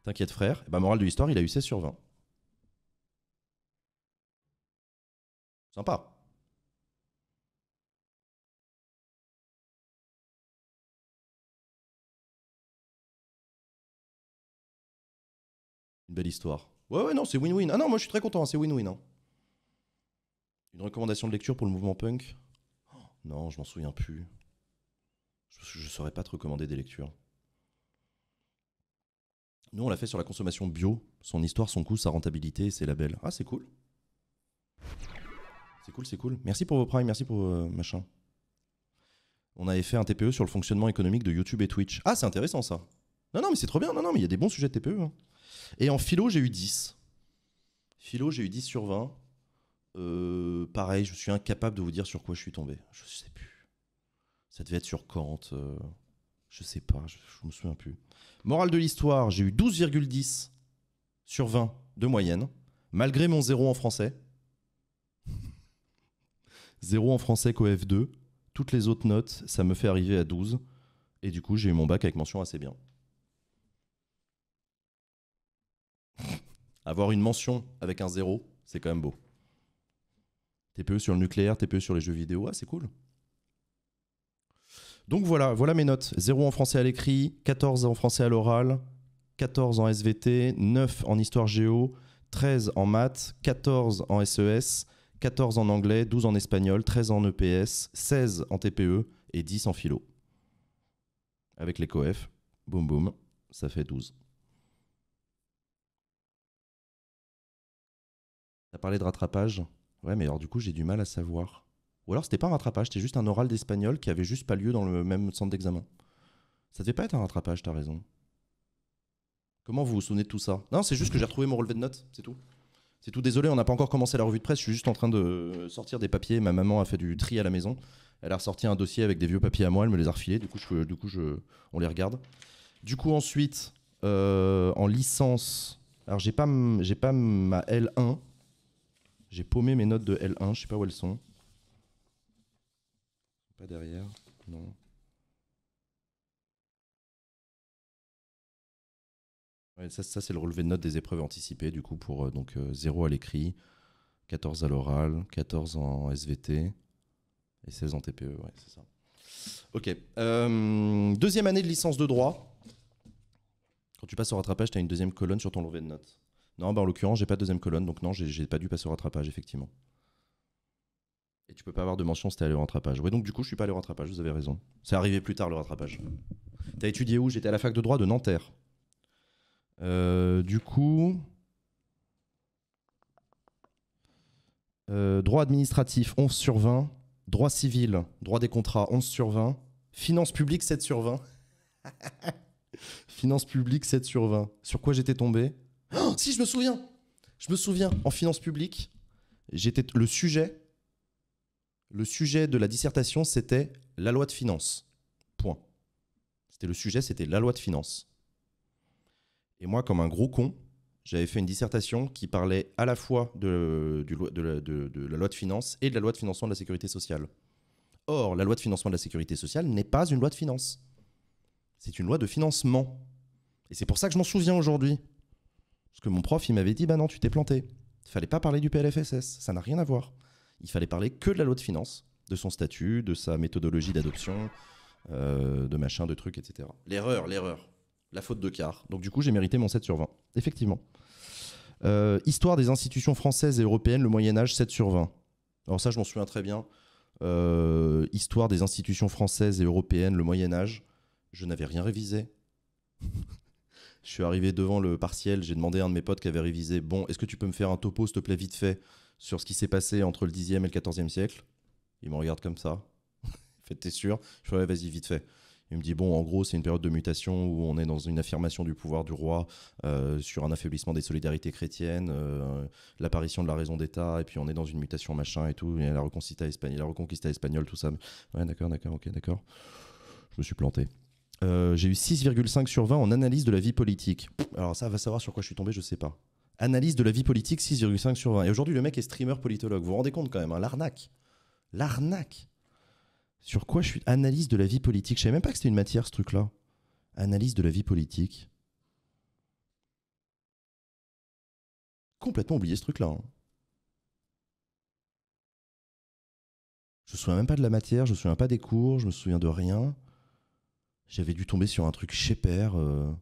Speaker 1: T'inquiète frère. Et bah, morale de l'histoire, il a eu 16 sur 20. Sympa.
Speaker 2: Une belle histoire. Ouais, ouais, non, c'est win-win. Ah non, moi je suis très content, hein, c'est win-win. Hein. Une recommandation de lecture pour le mouvement punk
Speaker 1: Non, je m'en souviens plus. Je ne saurais pas te recommander des lectures. Nous, on l'a fait sur la consommation bio. Son histoire, son coût, sa rentabilité, et ses labels. Ah, c'est cool. C'est cool, c'est cool. Merci pour vos primes, merci pour euh, machin. On avait fait un TPE sur le fonctionnement économique de YouTube et Twitch. Ah, c'est intéressant ça. Non, non, mais c'est trop bien. Non, non, mais il y a des bons sujets de TPE. Hein. Et en philo, j'ai eu 10. Philo, j'ai eu 10 sur 20. Euh, pareil, je suis incapable de vous dire sur quoi je suis tombé. Je sais plus. Ça devait être sur Kant. Euh, je sais pas, je, ne me souviens plus. Morale de l'histoire, j'ai eu 12,10 sur 20 de moyenne, malgré mon zéro en français. zéro en français qu'au F2. Toutes les autres notes, ça me fait arriver à 12. Et du coup, j'ai eu mon bac avec mention assez bien. Avoir une mention avec un zéro, c'est quand même beau. TPE sur le nucléaire, TPE sur les jeux vidéo, ah, c'est cool. Donc voilà, voilà mes notes. 0 en français à l'écrit, 14 en français à l'oral, 14 en SVT, 9 en histoire géo, 13 en maths, 14 en SES, 14 e en anglais, 12 en espagnol, 13 en EPS, 16 en TPE et 10 en philo. Avec les COEF, boum boum, ça fait 12. T'as parlé de rattrapage Ouais, mais alors du coup, j'ai du mal à savoir. Ou alors c'était pas un rattrapage, c'était juste un oral d'espagnol qui avait juste pas lieu dans le même centre d'examen. Ça devait pas être un rattrapage, tu as raison. Comment vous vous souvenez de tout ça Non, c'est juste que j'ai retrouvé mon relevé de notes, c'est tout. C'est tout, désolé, on n'a pas encore commencé la revue de presse, je suis juste en train de sortir des papiers, ma maman a fait du tri à la maison, elle a ressorti un dossier avec des vieux papiers à moi, elle me les a refilés, du coup, du coup je, on les regarde. Du coup ensuite, euh, en licence, alors j'ai pas, j'ai pas ma L1, j'ai paumé mes notes de L1, je sais pas où elles sont derrière Non.
Speaker 2: ça, c'est le relevé de notes des épreuves anticipées, du coup, pour euh,
Speaker 1: donc 0 euh, à l'écrit, 14 à l'oral, 14 en SVT et 16 en TPE, ouais, c'est ça. Ok. Euh, deuxième année de licence de droit. Quand tu passes au rattrapage, tu as une deuxième colonne sur ton relevé de notes. Non, bah en l'occurrence, j'ai pas de deuxième colonne, donc non, j'ai pas dû passer au rattrapage, effectivement. Et tu peux pas avoir de mention si t'es allé au rattrapage. Ouais, donc du coup, je suis pas allé au rattrapage, vous avez raison. C'est arrivé plus tard le rattrapage. T'as étudié où J'étais à la fac de droit de Nanterre. Euh, du coup. Euh, droit administratif, 11 sur 20. Droit civil, droit des contrats, 11 sur 20. Finances publiques, 7 sur 20. Finances publiques, 7 sur 20. Sur quoi j'étais tombé oh, Si, je me souviens Je me souviens, en finance publique, j'étais le sujet, le sujet de la dissertation, c'était la loi de finances. Point. C'était le sujet, c'était la loi de finances. Et moi, comme un gros con, j'avais fait une dissertation qui parlait à la fois de, la loi de finances et de la loi de financement de la sécurité sociale. Or, la loi de financement de la sécurité sociale n'est pas une loi de finances. C'est une loi de financement. Et c'est pour ça que je m'en souviens aujourd'hui. Parce que mon prof, il m'avait dit, bah non, tu t'es planté. Il fallait pas parler du PLFSS, ça n'a rien à voir il fallait parler que de la loi de finances, de son statut, de sa méthodologie d'adoption, euh, de machin, de trucs, etc. L'erreur, l'erreur. La faute de quart. Donc du coup, j'ai mérité mon 7 sur 20. Effectivement. Euh, histoire des institutions françaises et européennes, le Moyen Âge, 7 sur 20. Alors ça, je m'en souviens très bien. Euh, histoire des institutions françaises et européennes, le Moyen Âge, je n'avais rien révisé. je suis arrivé devant le partiel, j'ai demandé à un de mes potes qui avait révisé, bon, est-ce que tu peux me faire un topo, s'il te plaît, vite fait sur ce qui s'est passé entre le 10e et le 14e siècle. Il me regarde comme ça. fait, t'es sûr Je fais, vas-y, vite fait. Il me dit, bon, en gros, c'est une période de mutation où on est dans une affirmation du pouvoir du roi euh, sur un affaiblissement des solidarités chrétiennes, euh, l'apparition de la raison d'État, et puis on est dans une mutation machin et tout, et la reconquista, espagnole, la reconquista espagnole, tout ça. Ouais, d'accord, d'accord, ok, d'accord. Je me suis planté. Euh, j'ai eu 6,5 sur 20 en analyse de la vie politique. Alors ça va savoir sur quoi je suis tombé, je sais pas. Analyse de la vie politique 6,5 sur 20. Et aujourd'hui, le mec est streamer politologue. Vous vous rendez compte quand même, hein, l'arnaque. L'arnaque. Sur quoi je suis Analyse de la vie politique. Je savais même pas que c'était une matière, ce truc-là. Analyse
Speaker 2: de la vie politique. Complètement oublié ce truc-là. Hein. Je me souviens
Speaker 1: même pas de la matière, je me souviens pas des cours, je me souviens de rien. J'avais dû tomber sur un truc chez père. Euh,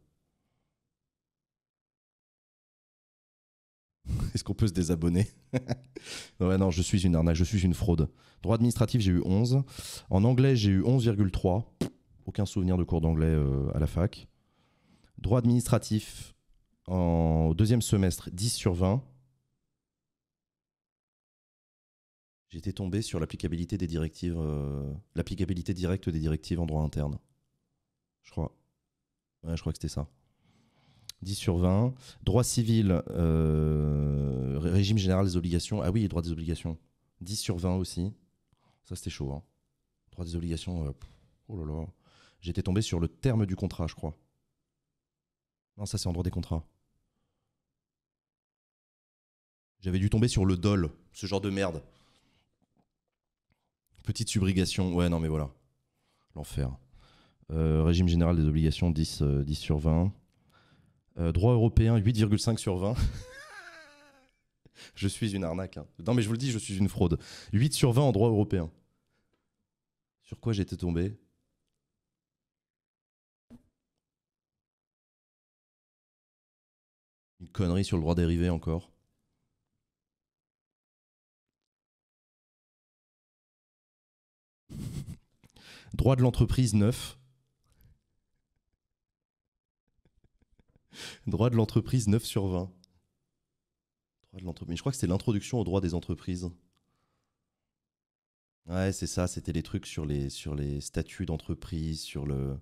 Speaker 1: Est-ce qu'on peut se désabonner Ouais, non, je suis une arnaque, je suis une fraude. Droit administratif, j'ai eu 11. En anglais, j'ai eu 11,3. Aucun souvenir de cours d'anglais euh, à la fac. Droit administratif, en deuxième semestre, 10 sur 20. J'étais tombé sur l'applicabilité des directives, euh, directe des directives en droit interne. Je crois. je crois que c'était ça. 10 sur 20. Droit civil, euh, régime général des obligations. Ah oui, droit des obligations. 10 sur 20 aussi. Ça, c'était chaud. Hein. Droit des obligations, euh, oh là là. J'étais tombé sur le terme du contrat, je crois. Non, ça, c'est en droit des contrats. J'avais dû tomber sur le dol, ce genre de merde. Petite subrogation, ouais, non, mais voilà. L'enfer. Euh, régime général des obligations, 10, 10 sur 20. Euh, droit européen, 8,5 sur 20. je suis une arnaque. Hein. Non, mais je vous le dis, je suis une fraude. 8 sur 20 en droit européen.
Speaker 2: Sur quoi j'étais tombé Une connerie sur le droit dérivé encore. droit de l'entreprise 9.
Speaker 1: droit de l'entreprise 9 sur 20. Droit de l'entreprise. Je crois que c'était l'introduction au droit des entreprises. Ouais, c'est ça, c'était les trucs sur les, sur les statuts d'entreprise, sur le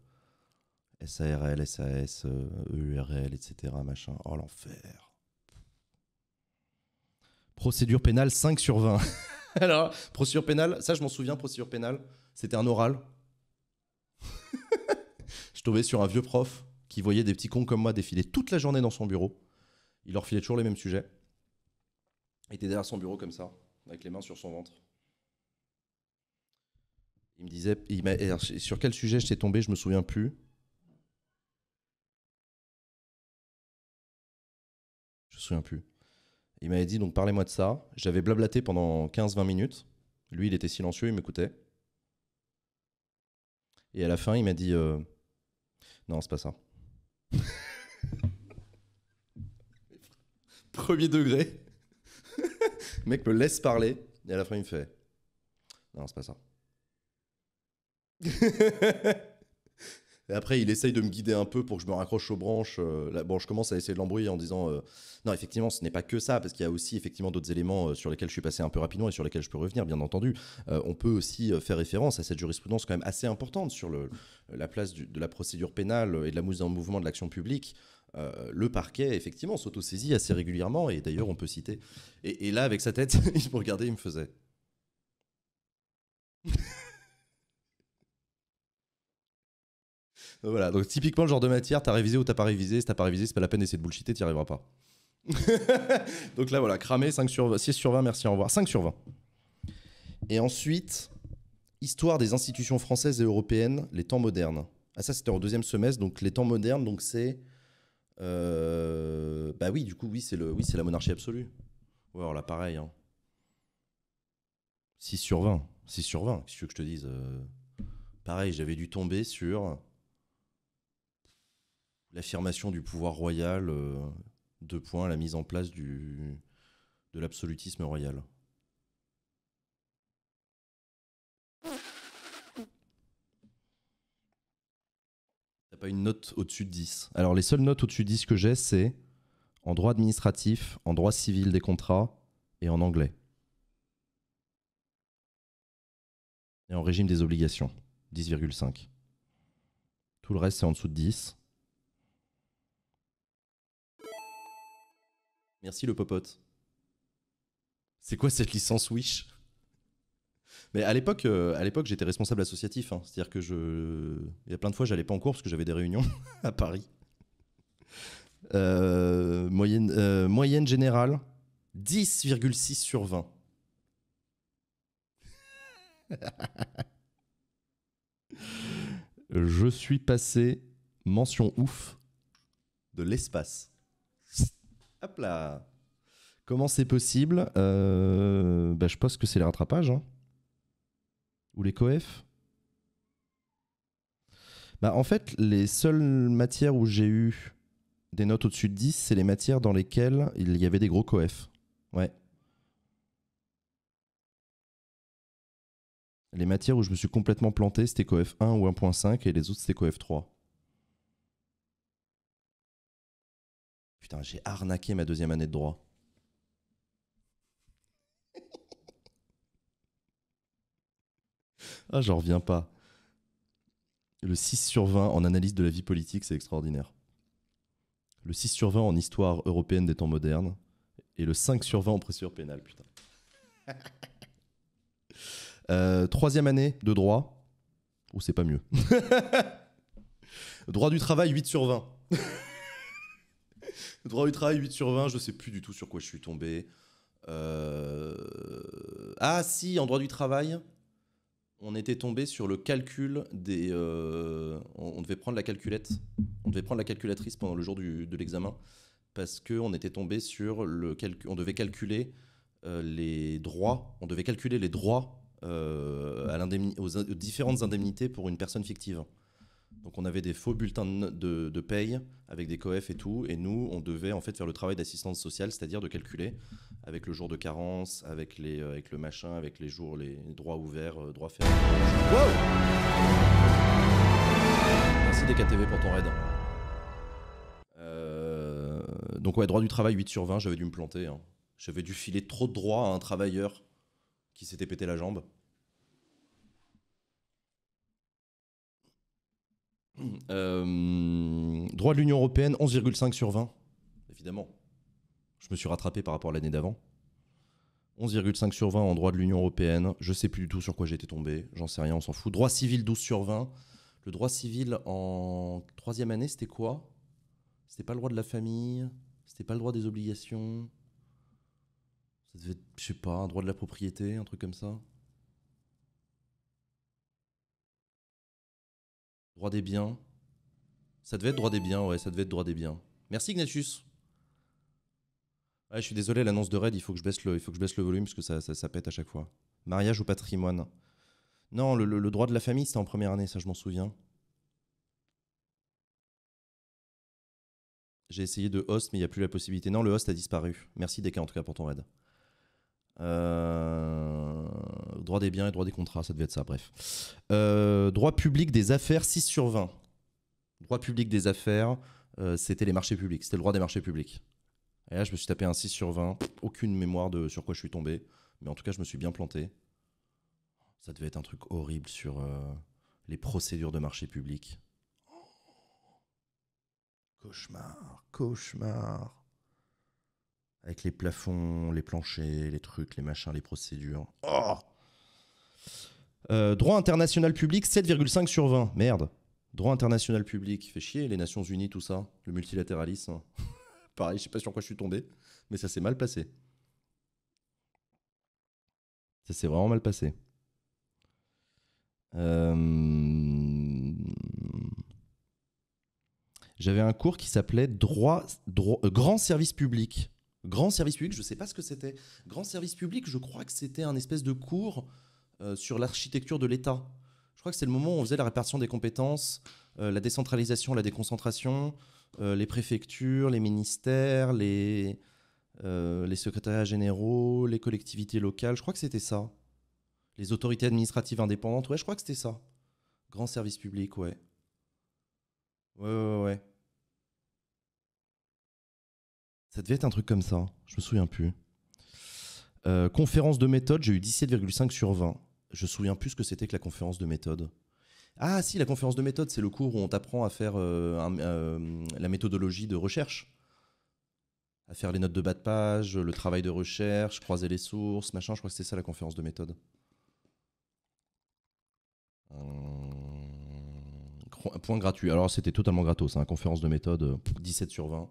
Speaker 1: SARL, SAS, EURL, e etc. Machin. Oh l'enfer. Procédure pénale 5 sur 20. Alors, procédure pénale, ça je m'en souviens, procédure pénale, c'était un oral. je tombais sur un vieux prof qui voyait des petits cons comme moi défiler toute la journée dans son bureau. Il leur filait toujours les mêmes sujets. Il était derrière son bureau comme ça, avec les mains sur son ventre.
Speaker 2: Il me disait, sur quel sujet je t'ai tombé, je me souviens plus. Je me souviens plus.
Speaker 1: Il m'avait dit, donc parlez-moi de ça. J'avais blablaté pendant 15-20 minutes. Lui, il était silencieux, il m'écoutait. Et à la fin, il m'a dit, euh, non, c'est pas ça.
Speaker 2: Premier degré.
Speaker 1: le mec me laisse parler et à la fin il me fait Non, c'est pas ça. Et après, il essaye de me guider un peu pour que je me raccroche aux branches. Euh, bon, je commence à essayer de l'embrouiller en disant euh, non, effectivement, ce n'est pas que ça, parce qu'il y a aussi effectivement d'autres éléments euh, sur lesquels je suis passé un peu rapidement et sur lesquels je peux revenir, bien entendu. on peut aussi faire référence à cette jurisprudence quand même assez importante sur le, la place de la procédure pénale et de la mise en mouvement de l'action publique. le parquet, effectivement, s'autosaisit assez régulièrement, et d'ailleurs, on peut citer. Et, et, là, avec sa tête, il me regardait, il me faisait. Euh, voilà, donc typiquement le genre de matière, t'as révisé ou t'as pas révisé, si t'as pas révisé, c'est pas la peine d'essayer de bullshiter, t'y arriveras pas. donc là voilà, cramé, 5 sur 6 sur 20, merci, au revoir. 5 sur 20. Et ensuite, Histoire des institutions françaises et européennes, les temps modernes. Ah ça c'était en deuxième semestre, donc les temps modernes, donc c'est... Euh, bah oui, du coup, oui, c'est oui, la monarchie absolue. Ouais, alors là, pareil. 6 hein. sur 20. 6 sur 20, qu'est-ce que je te dise euh, Pareil, j'avais dû tomber sur l'affirmation du pouvoir royal, euh, deux points, la mise en place du, de l'absolutisme royal. T'as pas une note au-dessus de 10. Alors les seules notes au-dessus de 10 que j'ai, c'est en droit administratif, en droit civil des contrats et en anglais. Et en régime des obligations, 10,5. Tout le reste, c'est en dessous de 10. Merci le popote. C'est quoi cette licence Wish mais à l'époque, euh, à l'époque, j'étais responsable associatif, hein. c'est-à-dire que je, il y a plein de fois, j'allais pas en cours parce que j'avais des réunions à Paris. Euh, moyenne, euh, moyenne générale, 10,6 sur 20. je suis passé mention ouf de l'espace. Hop là Comment c'est possible euh, bah, Je pense que c'est les rattrapages. Hein. Ou les coefs bah, En fait, les seules matières où j'ai eu des notes au-dessus de 10, c'est les matières dans lesquelles il y avait des gros coefs. Ouais. Les matières où je me suis complètement planté, c'était coef 1 ou 1.5 et les autres, c'était coef 3. Putain, j'ai arnaqué ma deuxième année de droit. ah, j'en reviens pas. Le 6 sur 20 en analyse de la vie politique, c'est extraordinaire. Le 6 sur 20 en histoire européenne des temps modernes. Et le 5 sur 20 en pression pénale, putain. Euh, troisième année de droit. Ou oh, c'est pas mieux. droit du travail, 8 sur 20. Droit du travail, 8 sur 20, je ne sais plus du tout sur quoi je suis tombé. Euh, ah si, en droit du travail, on était tombé sur le calcul des... Euh, on, devait prendre la calculette, on devait prendre la calculatrice pendant le jour de l'examen, parce qu'on était tombé sur le On devait calculer euh, les droits, on devait calculer les droits à aux différentes indemnités pour une personne fictive. Donc on avait des faux bulletins de, de, paye avec des coefs et tout, et nous, on devait en fait faire le travail d'assistance sociale, c'est-à-dire de calculer avec le jour de carence, avec, les, euh, avec le machin, avec les jours, les droits ouverts, euh, droits fermés. Merci DKTV pour ton raid. Euh, donc ouais, droit du travail 8 sur 20, j'avais dû me planter. Hein. J'avais dû filer trop de droits à un travailleur qui s'était pété la jambe. Euh, droit de l'Union européenne, 11,5 sur 20. Évidemment, je me suis rattrapé par rapport à l'année d'avant. 11,5 sur 20 en droit de l'Union européenne. Je sais plus du tout sur quoi j'étais tombé. J'en sais rien, on s'en fout. Droit civil, 12 sur 20. Le droit civil en troisième année, c'était quoi C'était pas le droit de la famille C'était pas le droit des obligations Ça devait être, je sais pas, un droit de la propriété, un truc comme ça Droit des biens. Ça devait être droit des biens, ouais, ça devait être droit des biens. Merci Ignatius. je suis désolé, l'annonce de raid, il faut que je baisse le, il faut je baisse le volume parce que ça, ça, pète à chaque fois. Mariage ou patrimoine Non, le, droit de la famille, c'est en première année, ça je m'en souviens. J'ai essayé de host, mais il n'y a plus la possibilité. Non, le host a disparu. Merci Deka en tout cas pour ton raid. Euh droit des biens et droit des contrats, ça devait être ça, bref. Euh, droit public des affaires, 6 sur 20. Droit public des affaires, euh, c'était les marchés publics, c'était le droit des marchés publics. Et là, je me suis tapé un 6 sur 20, aucune mémoire de sur quoi je suis tombé, mais en tout cas, je me suis bien planté. Ça devait être un truc horrible sur euh, les procédures de marché public. Cauchemar, cauchemar. Avec les plafonds, les planchers, les trucs, les machins, les procédures. Oh euh, droit international public, 7,5 sur 20. Merde. Droit international public, fait chier, les Nations Unies, tout ça, le multilatéralisme. Hein. Pareil, je sais pas sur quoi je suis tombé, mais ça s'est mal passé. Ça s'est vraiment mal passé. Euh, j'avais un cours qui s'appelait droit, droit euh, grand service public. Grand service public, je ne sais pas ce que c'était. Grand service public, je crois que c'était un espèce de cours euh, sur l'architecture de l'État. Je crois que c'est le moment où on faisait la répartition des compétences, euh, la décentralisation, la déconcentration, euh, les préfectures, les ministères, les, les secrétariats généraux, les collectivités locales. Je crois que c'était ça. Les autorités administratives indépendantes, ouais, je crois que c'était ça. Grand service public, ouais. Ouais, ouais, ouais. Ça devait être un truc comme ça, je me souviens plus. conférence de méthode, j'ai eu 17,5 sur 20 je me souviens plus ce que c'était que la conférence de méthode. Ah si, la conférence de méthode, c'est le cours où on t'apprend à faire euh, euh, la méthodologie de recherche. À faire les notes de bas de page, le travail de recherche, croiser les sources, machin. Je crois que c'était ça la conférence de méthode. Un euh, point gratuit. Alors c'était totalement gratos, hein, conférence de méthode, 17 sur 20.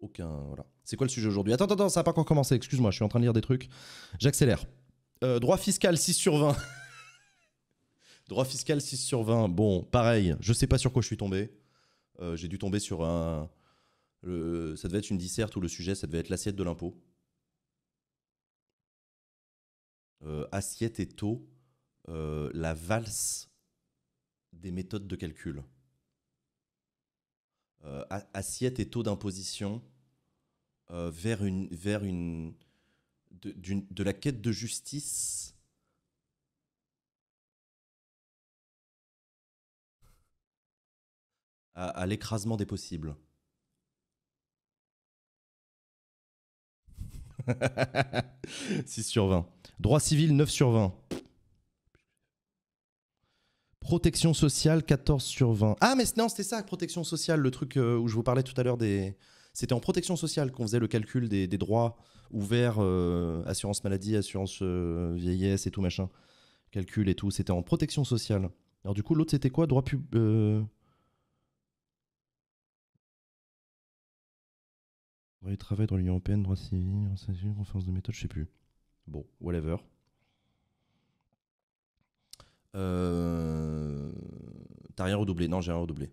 Speaker 1: Aucun, voilà. C'est quoi le sujet aujourd'hui Attends, attends, ça n'a pas encore commencé, excuse-moi, je suis en train de lire des trucs. J'accélère. Euh, droit fiscal 6 sur 20. droit fiscal 6 sur 20. Bon, pareil, je sais pas sur quoi je suis tombé. Euh, j'ai dû tomber sur un. ça devait être une disserte ou le sujet, ça devait être l'assiette de l'impôt. Euh, assiette et taux, la valse des méthodes de calcul. assiette et taux d'imposition vers une. Vers une
Speaker 2: de, la quête de justice à, l'écrasement des possibles. « 6 sur 20. Droit civil, 9 sur 20.
Speaker 1: Protection sociale, 14 sur 20. Ah, mais non, c'était ça, protection sociale, le truc euh, où je vous parlais tout à l'heure des. C'était en protection sociale qu'on faisait le calcul des, des droits ouvert euh, assurance maladie, assurance euh, vieillesse et tout machin, calcul et tout. C'était en protection
Speaker 2: sociale. Alors du coup, l'autre c'était quoi Droit pub. Euh... Droit travail, droit l'Union européenne, droit civil, conférence de méthode, je sais plus. Bon, whatever.
Speaker 1: Euh, t'as rien redoublé Non, j'ai rien redoublé.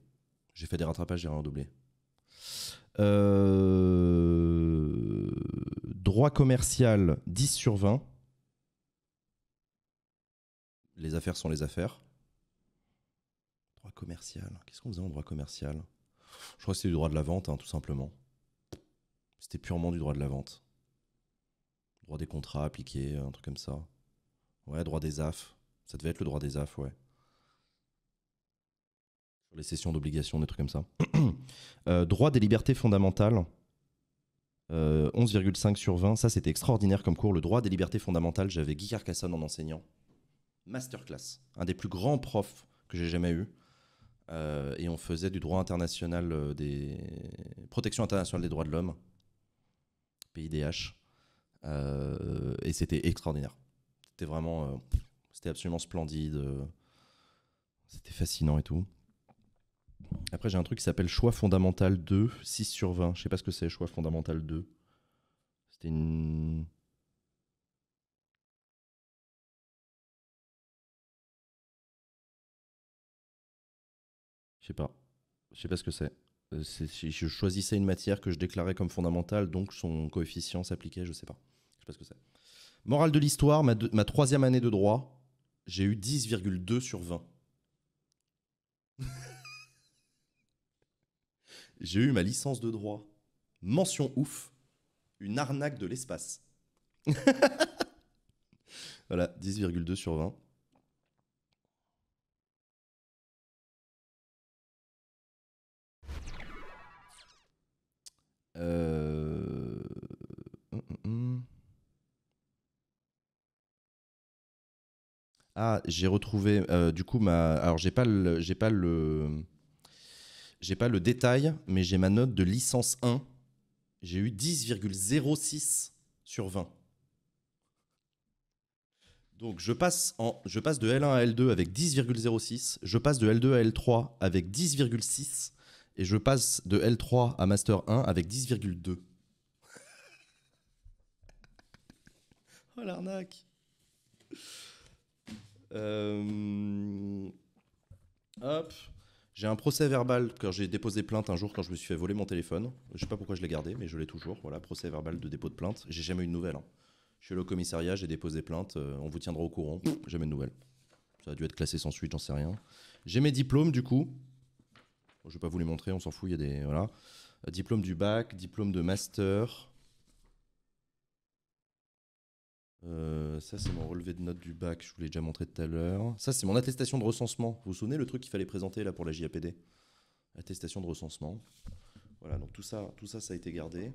Speaker 1: J'ai fait des rattrapages, j'ai rien redoublé. Euh droit commercial 10 sur 20. Les affaires sont les affaires. Droit commercial. Qu'est-ce qu'on faisait en droit commercial Je crois que c'était du droit de la vente, hein, tout simplement. C'était purement du droit de la vente. Droit des contrats appliqués, un truc comme ça. Ouais, droit des AF. Ça devait être le droit des AF, ouais. Sur les sessions d'obligations, des trucs comme ça. Euh, droit des libertés fondamentales. 11,5 euh, sur 20, ça c'était extraordinaire comme cours. Le droit des libertés fondamentales, j'avais Guy Carcassonne en enseignant. Masterclass, un des plus grands profs que j'ai jamais eu. Euh, et on faisait du droit international euh, des. Protection internationale des droits de l'homme, PIDH. et c'était extraordinaire. C'était vraiment. c'était absolument splendide. c'était fascinant et tout. Après, j'ai un truc qui s'appelle Choix fondamental
Speaker 2: 2, 6 sur 20. Je sais pas ce que c'est, Choix fondamental 2. C'était une.
Speaker 1: Je sais pas. Je sais pas ce que c'est. Euh, je choisissais une matière que je déclarais comme fondamentale, donc son coefficient s'appliquait, je sais pas. Je sais pas ce que c'est. Morale de l'histoire, ma, ma, troisième année de droit, j'ai eu 10,2 sur 20. J'ai eu ma licence de droit. Mention ouf. Une arnaque de l'espace.
Speaker 2: voilà, 10,2 sur 20.
Speaker 1: Euh, hum, hum, hum. Ah, j'ai retrouvé euh, du coup ma. Alors j'ai pas le, j'ai pas le, j'ai pas le détail, mais j'ai ma note de licence 1. J'ai eu 10,06 sur 20. Donc je passe, en, de L1 à L2 avec 10,06, je passe de L2 à L3 avec 10,6, et je passe de L3 à Master 1 avec 10,2. oh l'arnaque euh, Hop, j'ai un procès verbal quand j'ai déposé plainte un jour quand je me suis fait voler mon téléphone. Je sais pas pourquoi je l'ai gardé, mais je l'ai toujours. Voilà, procès verbal de dépôt de plainte. J'ai jamais eu de nouvelles. Hein. Je suis au commissariat, j'ai déposé plainte. Euh, on vous tiendra au courant. jamais de nouvelles. Ça a dû être classé sans suite, j'en sais rien. J'ai mes diplômes du coup. Je je vais pas vous les montrer, on s'en fout. Il y a des voilà. Euh, diplôme du bac, diplôme de master, euh, ça, c'est mon relevé de notes du bac, je vous l'ai déjà montré tout à l'heure. Ça, c'est mon attestation de recensement. Vous vous souvenez le truc qu'il fallait présenter là pour la JAPD Attestation de recensement. Voilà, donc tout ça, tout ça, ça a été gardé.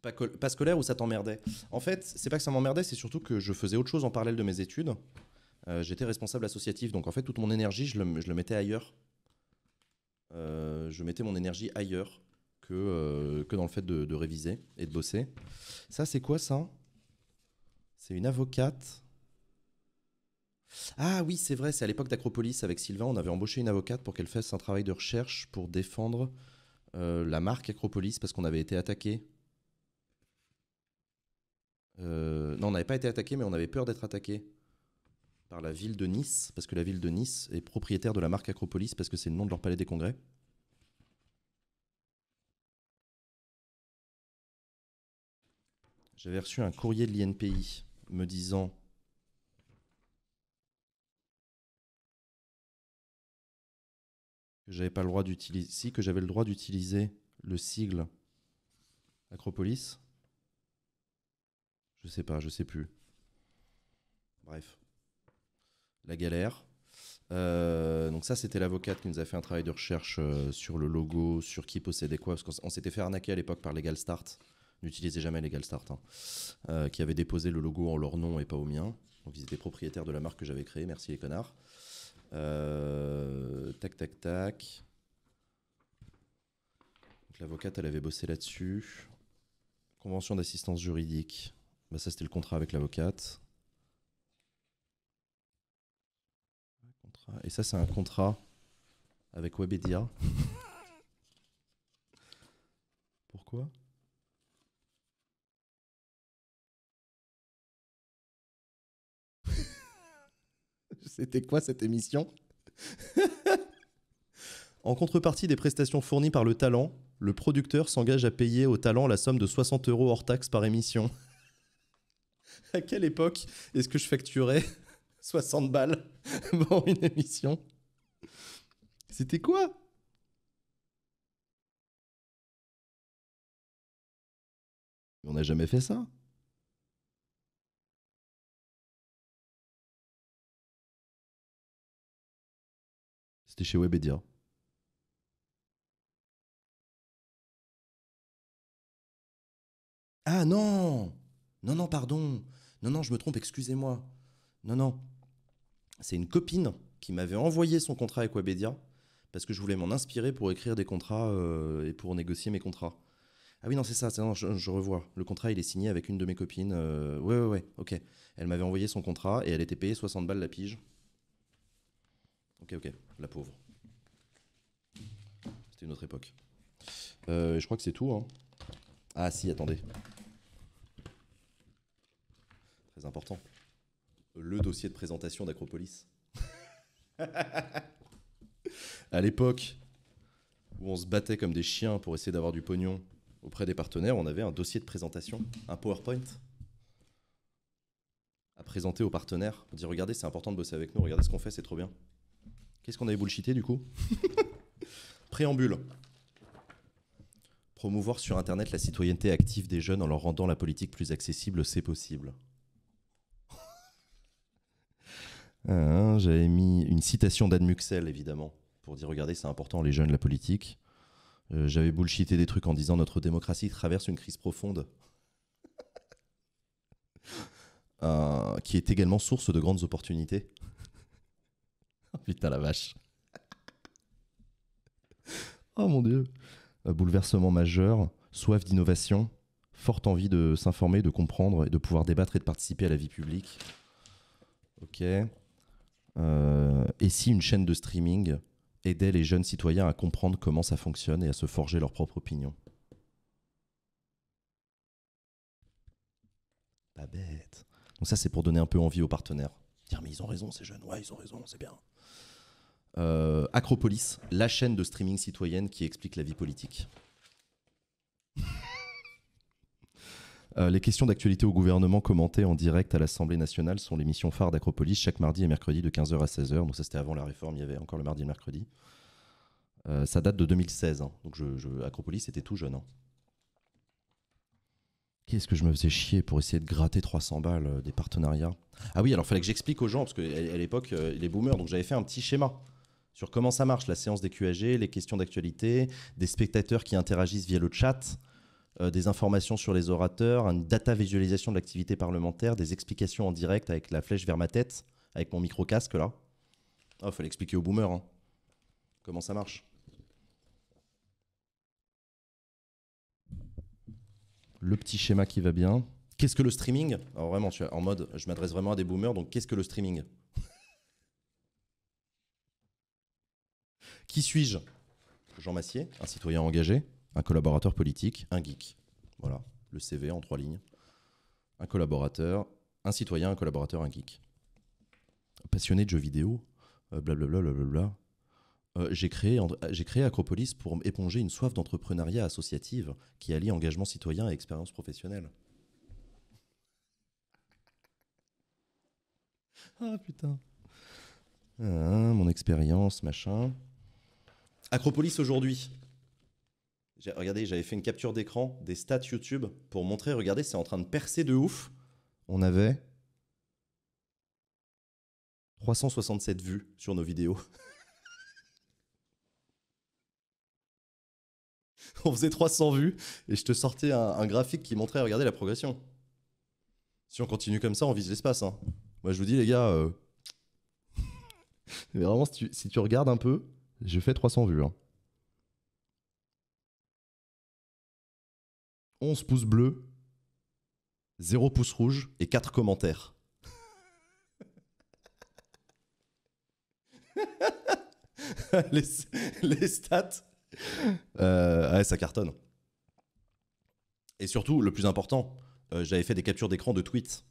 Speaker 1: Pas, scolaire ou ça t'emmerdait En fait, c'est pas que ça m'emmerdait, c'est surtout que je faisais autre chose en parallèle de mes études. Euh, j'étais responsable associatif, donc en fait, toute mon énergie, je le mettais ailleurs euh, je mettais mon énergie ailleurs que, euh, que dans le fait de, réviser et de bosser. Ça, c'est quoi ça C'est une avocate. Ah oui, c'est vrai, c'est à l'époque d'Acropolis avec Sylvain, on avait embauché une avocate pour qu'elle fasse un travail de recherche pour défendre euh, la marque Acropolis parce qu'on avait été attaqué. non, on n'avait pas été attaqué, mais on avait peur d'être attaqué par la ville de Nice, parce que la ville de Nice est propriétaire de la marque
Speaker 2: Acropolis, parce que c'est le nom de leur palais des congrès. J'avais reçu un courrier de l'INPI me disant que j'avais pas le droit d'utiliser, que j'avais le droit d'utiliser le sigle
Speaker 1: Acropolis. Je sais pas, je sais plus. Bref la galère. Euh, donc ça, c'était l'avocate qui nous a fait un travail de recherche euh, sur le logo, sur qui possédait quoi, parce qu'on s'était fait arnaquer à l'époque par Legal Start. N'utilisez jamais Legal Start, hein. euh, qui avait déposé le logo en leur nom et pas au mien. Donc ils étaient propriétaires de la marque que j'avais créée. Merci les connards. tac, tac, tac. L'avocate, elle avait bossé là-dessus. Convention d'assistance juridique. Bah, ça, c'était le contrat avec l'avocate. Et ça, c'est un contrat
Speaker 2: avec Webedia. Pourquoi
Speaker 1: C'était quoi cette émission En contrepartie des prestations fournies par le talent, le producteur s'engage à payer au talent la somme de 60 euros hors taxe par émission. à quelle époque est-ce que je facturais 60 balles pour une émission. C'était quoi
Speaker 3: On n'a jamais fait ça.
Speaker 2: C'était chez Webedia.
Speaker 1: Ah non Non, non, pardon. Non, non, je me trompe, excusez-moi. Non, non c'est une copine qui m'avait envoyé son contrat avec Webedia parce que je voulais m'en inspirer pour écrire des contrats euh, et pour négocier mes contrats. Ah oui, non, c'est ça, non, je, revois. Le contrat, il est signé avec une de mes copines. Euh, ouais, ouais, ouais, ok. Elle m'avait envoyé son contrat et elle était payée 60 balles la pige. Ok, ok, la pauvre. C'était une autre époque. Euh, je crois que c'est tout. Hein. Ah si, attendez. Très important le dossier de présentation d'Acropolis.
Speaker 2: à
Speaker 1: l'époque où on se battait comme des chiens pour essayer d'avoir du pognon auprès des partenaires, on avait un dossier de présentation, un PowerPoint à présenter aux partenaires. On dit regardez, c'est important de bosser avec nous, regardez ce qu'on fait, c'est trop bien. Qu'est-ce qu'on avait bullshité du coup Préambule. Promouvoir sur Internet la citoyenneté active des jeunes en leur rendant la politique plus accessible, c'est possible. Hein, j'avais mis une citation d'Anne Muxel, évidemment, pour dire regardez, c'est important, les jeunes, la politique. Euh, j'avais bullshité des trucs en disant notre démocratie traverse une crise profonde, euh, qui est également source de grandes opportunités. oh, putain, la vache. oh mon dieu. Euh, bouleversement majeur, soif d'innovation, forte envie de s'informer, de comprendre et de pouvoir débattre et de participer à la vie publique. Ok. Euh, et si une chaîne de streaming aidait les jeunes citoyens à comprendre comment ça fonctionne et à se forger leur propre opinion Pas bête. Donc ça, c'est pour donner un peu envie aux partenaires. Dire, mais ils ont raison, ces jeunes. Ouais, ils ont raison, c'est bien. Euh, Acropolis, la chaîne de streaming citoyenne qui explique la vie politique. Euh, les questions d'actualité au gouvernement commentées en direct à l'Assemblée nationale sont l'émission phare d'Acropolis chaque mardi et mercredi de 15h à 16h. Donc ça c'était avant la réforme, il y avait encore le mardi et le mercredi. Euh, ça date de 2016, hein. donc je, Acropolis était tout jeune. Hein. Qu'est-ce que je me faisais chier pour essayer de gratter 300 balles euh, des partenariats Ah oui, alors fallait que j'explique aux gens, parce qu'à l'époque, il les boomer, donc j'avais fait un petit schéma sur comment ça marche, la séance des QAG, les questions d'actualité, des spectateurs qui interagissent via le chat, euh, des informations sur les orateurs, une data visualisation de l'activité parlementaire, des explications en direct avec la flèche vers ma tête, avec mon micro-casque là. Oh, ah, fallait expliquer aux boomers hein. comment ça marche. Le petit schéma qui va bien. Qu'est-ce que le streaming Alors vraiment, je en mode, je m'adresse vraiment à des boomers, donc qu'est-ce que le streaming Qui suis-je Jean Massier, un citoyen engagé un collaborateur politique, un geek. Voilà, le CV en trois lignes. Un collaborateur, un citoyen, un collaborateur, un geek. Passionné de jeux vidéo, euh, blablabla. Euh, j'ai créé, créé, Acropolis pour éponger une soif d'entrepreneuriat associative qui allie engagement citoyen et expérience professionnelle. Ah putain. Ah, mon expérience, machin. Acropolis aujourd'hui. Regardez, j'avais fait une capture d'écran des stats YouTube pour montrer. Regardez, c'est en train de percer de ouf. On avait 367 vues sur nos vidéos. on faisait 300 vues et je te sortais un, graphique qui montrait, regardez la progression. Si on continue comme ça, on vise l'espace. Hein. Moi, je vous dis, les gars, euh, mais vraiment, si tu, si tu, regardes un peu,
Speaker 2: je fais 300 vues. Hein. 11 pouces bleus, 0 pouces rouges et 4 commentaires.
Speaker 1: les, stats. Euh, ouais, ça cartonne. Et surtout, le plus important, euh, j'avais fait des captures d'écran de tweets.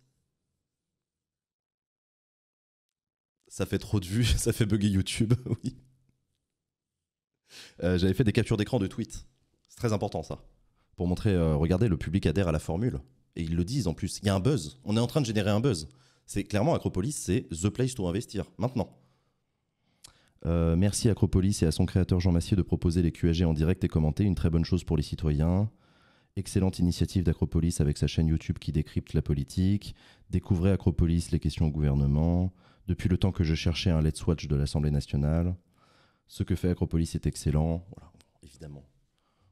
Speaker 1: Ça fait trop de vues, ça fait bugger YouTube, oui. Euh, j'avais fait des captures d'écran de tweets. C'est très important ça pour montrer, euh, regardez, le public adhère à la formule. Et ils le disent en plus. Il y a un buzz. On est en train de générer un buzz. C'est clairement Acropolis, c'est the place to investir maintenant. Euh, merci Acropolis et à son créateur Jean Massier de proposer les QAG en direct et commenter. Une très bonne chose pour les citoyens. Excellente initiative d'Acropolis avec sa chaîne YouTube qui décrypte la politique. Découvrez Acropolis, les questions au gouvernement. Depuis le temps que je cherchais un Let's Watch de l'Assemblée nationale. Ce que fait Acropolis est excellent. Voilà, évidemment.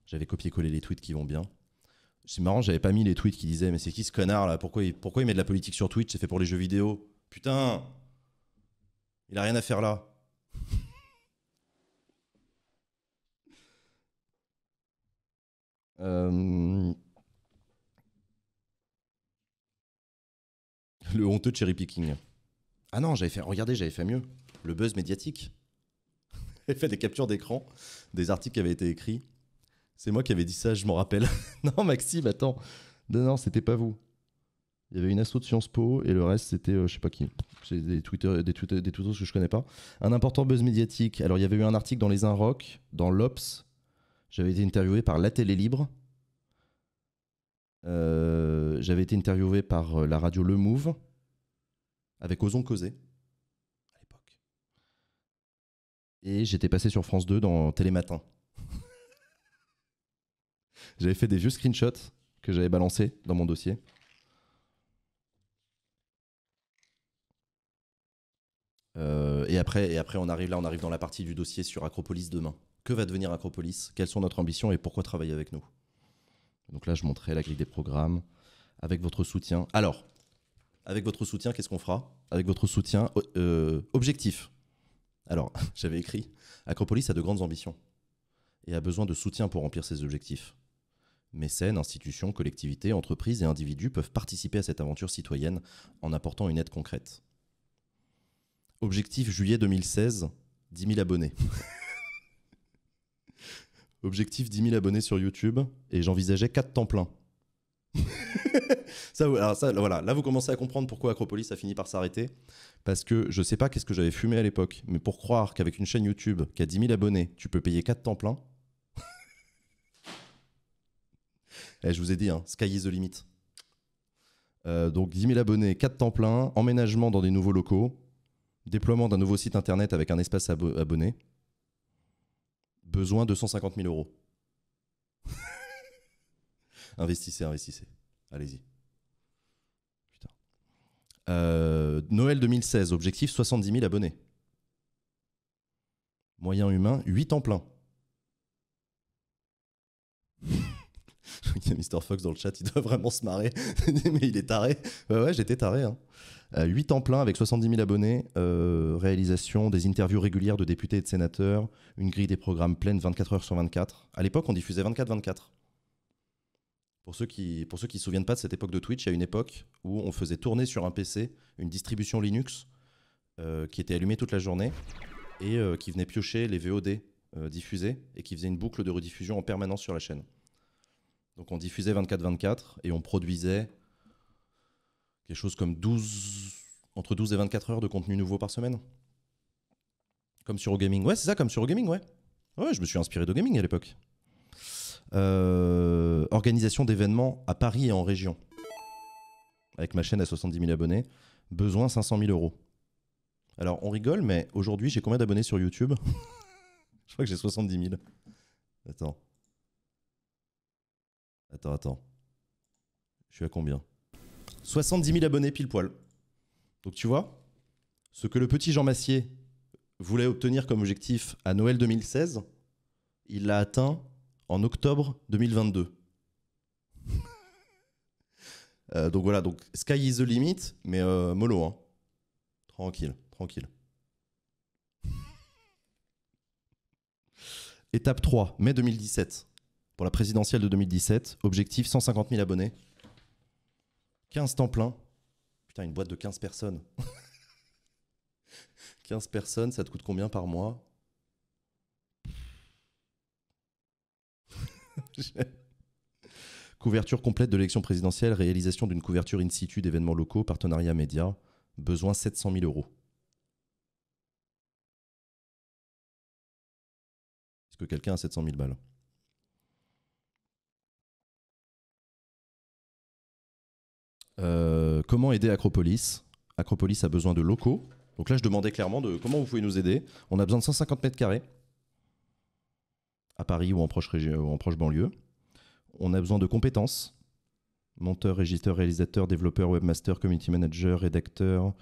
Speaker 1: J'avais copié-collé les tweets qui vont bien. C'est marrant, j'avais pas mis les tweets qui disaient Mais c'est qui ce connard là pourquoi il, pourquoi il met de la politique sur Twitch C'est fait pour les jeux vidéo. Putain Il a rien à faire là.
Speaker 2: Euh, le honteux
Speaker 1: cherry picking. Ah non, j'avais fait. Regardez, j'avais fait mieux. Le buzz médiatique. J'avais fait des captures d'écran, des articles qui avaient été écrits. C'est moi qui avais dit ça, je m'en rappelle. non, Maxime, attends. Non, non, c'était pas vous. Il y avait une asso de Sciences Po et le reste, c'était euh, je sais pas qui. C'est des Twitter, des Twitter, des Twitter que je connais pas. Un important buzz médiatique. Alors, il y avait eu un article dans Les inrocks, dans l'Obs. J'avais été interviewé par La Télé Libre. Euh, j'avais été interviewé par euh, la radio Le Move avec Ozon Causé à l'époque. Et j'étais passé sur France 2 dans Télématin. J'avais fait des vieux screenshots que j'avais balancés dans mon dossier. Euh, et, après, et après, on arrive là, on arrive dans la partie du dossier sur Acropolis demain. Que va devenir Acropolis Quelles sont notre ambition et pourquoi travailler avec nous Donc là, je montrais la grille des programmes avec votre soutien. Alors, avec votre soutien, qu'est-ce qu'on fera Avec votre soutien, euh, objectif. Alors, j'avais écrit Acropolis a de grandes ambitions et a besoin de soutien pour remplir ses objectifs mécènes, institutions, collectivités, entreprises et individus peuvent participer à cette aventure citoyenne en apportant une aide concrète. Objectif juillet 2016, 10 000 abonnés. Objectif 10 000 abonnés sur YouTube et j'envisageais 4 temps pleins. voilà. Là, vous commencez à comprendre pourquoi Acropolis a fini par s'arrêter. Parce que je sais pas qu'est-ce que j'avais fumé à l'époque, mais pour croire qu'avec une chaîne YouTube qui a 10 000 abonnés, tu peux payer 4 temps pleins, Eh, je vous ai dit, hein, Sky is the limit. Euh, donc 10 000 abonnés, 4 temps plein, emménagement dans des nouveaux locaux, déploiement d'un nouveau site internet avec un espace abonné, besoin de 150 000 euros. investissez, investissez. Allez-y. Euh, Noël 2016, objectif 70 000 abonnés. Moyen humain, 8 temps plein. il y a Mr. Fox dans le chat, il doit vraiment se marrer. mais il est taré. Ouais ouais, j'étais taré. 8 hein. euh, ans plein avec 70 000 abonnés, euh, réalisation des interviews régulières de députés et de sénateurs, une grille des programmes pleine 24 heures sur 24. À l'époque, on diffusait 24-24. Pour ceux qui ne se souviennent pas de cette époque de Twitch, il y a une époque où on faisait tourner sur un PC une distribution Linux euh, qui était allumée toute la journée et qui venait piocher les VOD diffusés et qui faisait une boucle de rediffusion en permanence sur la chaîne. Donc on diffusait 24-24 et on produisait quelque chose comme 12, entre 12 et 24 heures de contenu nouveau par semaine. Comme sur O Gaming. Ouais, c'est ça, comme sur O Gaming, ouais. Ouais, je me suis inspiré de Gaming à l'époque. Euh, organisation d'événements à Paris et en région. Avec ma chaîne à 70 000 abonnés, besoin 500 000 euros. Alors on rigole, mais aujourd'hui j'ai combien d'abonnés sur YouTube Je crois que j'ai 70 000. Attends. Attends, attends. Je suis à combien 70 000 abonnés pile poil. Donc tu vois, ce que le petit Jean Massier voulait obtenir comme objectif à Noël 2016, il l'a atteint en octobre 2022. Euh, donc voilà, donc sky is the limit, mais euh, mollo, hein. Tranquille, tranquille. Étape 3, mai 2017 pour la présidentielle de 2017. Objectif 150 000 abonnés. 15 temps plein. Putain, une boîte de 15 personnes. 15 personnes, ça te coûte combien par mois Couverture complète de l'élection présidentielle, réalisation d'une couverture in situ d'événements locaux, partenariat média,
Speaker 2: besoin 700 000 euros. Est-ce que quelqu'un a 700 000 balles Euh, comment aider Acropolis
Speaker 1: Acropolis a besoin de locaux. Donc là, je demandais clairement de comment vous pouvez nous aider. On a besoin de 150 mètres carrés à Paris ou en proche, ou en proche banlieue. On a besoin de compétences monteur, régisseur, réalisateur, développeur, webmaster, community manager, rédacteur,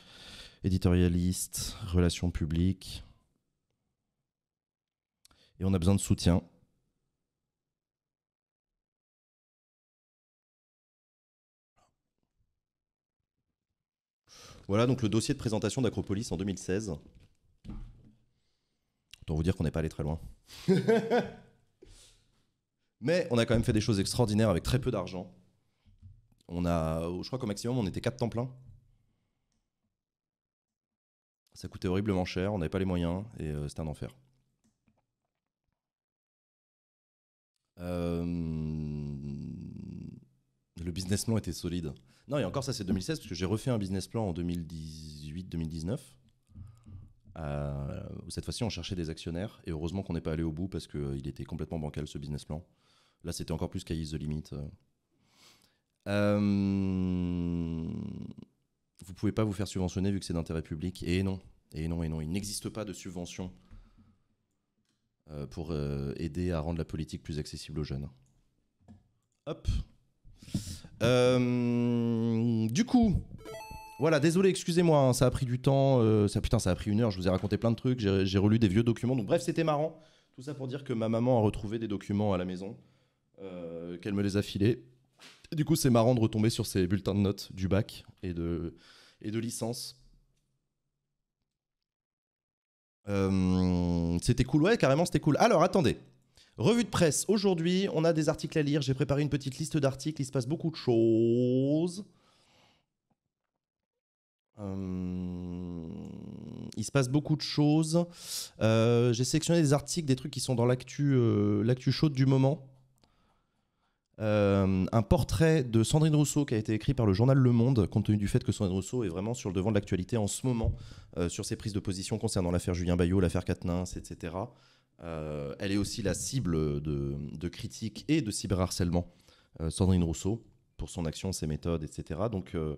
Speaker 1: éditorialiste, relations publiques.
Speaker 2: Et on a besoin de soutien.
Speaker 1: Voilà donc le dossier de présentation d'Acropolis en 2016. Autant vous dire qu'on n'est pas allé très loin. Mais on a quand même fait des choses extraordinaires avec très peu d'argent. On a, je crois qu'au maximum, on était quatre temps plein. Ça coûtait horriblement cher, on n'avait pas les moyens et euh, c'était un enfer. Euh, le business plan était solide. Non, et encore ça, c'est 2016, parce que j'ai refait un business plan en 2018-2019. Euh, cette fois-ci, on cherchait des actionnaires, et heureusement qu'on n'est pas allé au bout, parce qu'il était complètement bancal, ce business plan. Là, c'était encore plus qu'à the Limit. Vous euh, Vous pouvez pas vous faire subventionner vu que c'est d'intérêt public. Et non, et non, et non. Il n'existe pas de subvention euh, pour aider à rendre la politique plus accessible aux jeunes. Hop, euh, du coup, voilà, désolé, excusez-moi, hein, ça a pris du temps. Euh, ça, putain, ça a pris une heure, je vous ai raconté plein de trucs, j'ai relu des vieux documents. Donc, bref, c'était marrant. Tout ça pour dire que ma maman a retrouvé des documents à la maison, euh, qu'elle me les a filés. du coup, c'est marrant de retomber sur ces bulletins de notes du bac et de, et de licence. c'était cool, ouais, carrément, c'était cool. Alors, attendez. Revue de presse, aujourd'hui, on a des articles à lire. J'ai préparé une petite liste d'articles. Il se passe beaucoup de choses. Euh, il se passe beaucoup de choses. Euh, j'ai sélectionné des articles, des trucs qui sont dans l'actu euh, chaude du moment. un portrait de Sandrine Rousseau qui a été écrit par le journal Le Monde, compte tenu du fait que Sandrine Rousseau est vraiment sur le devant de l'actualité en ce moment, sur ses prises de position concernant l'affaire Julien Bayot, l'affaire Quatennens, etc. Euh, elle est aussi la cible de, critiques et de cyberharcèlement. Euh, Sandrine Rousseau, pour son action, ses méthodes, etc. Donc, euh,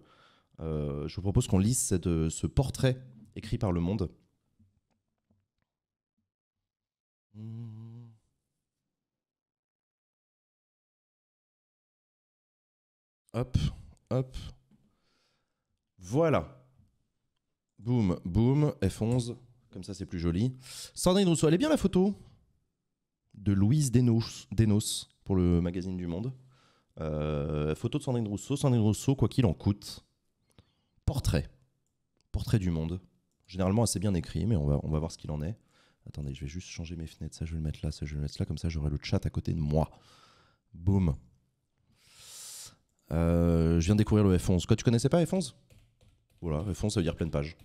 Speaker 1: je vous propose qu'on lise
Speaker 2: ce portrait écrit par Le Monde.
Speaker 1: Hop, hop. Voilà. Boum, boum, F11. Comme ça, c'est plus joli. Sandrine Rousseau, elle est bien la photo de Louise Denos, pour le magazine du Monde. Euh, photo de Sandrine Rousseau. Sandrine Rousseau, quoi qu'il en coûte. Portrait. Portrait du monde. Généralement assez bien écrit, mais on va, on va voir ce qu'il en est. Attendez, je vais juste changer mes fenêtres. Ça, je vais le mettre là. Ça, je vais le mettre là. Comme ça, j'aurai le chat à côté de moi. Boum. Euh, je viens de découvrir le F11. Quoi, tu connaissais pas F11 Voilà, F11, ça veut dire pleine page.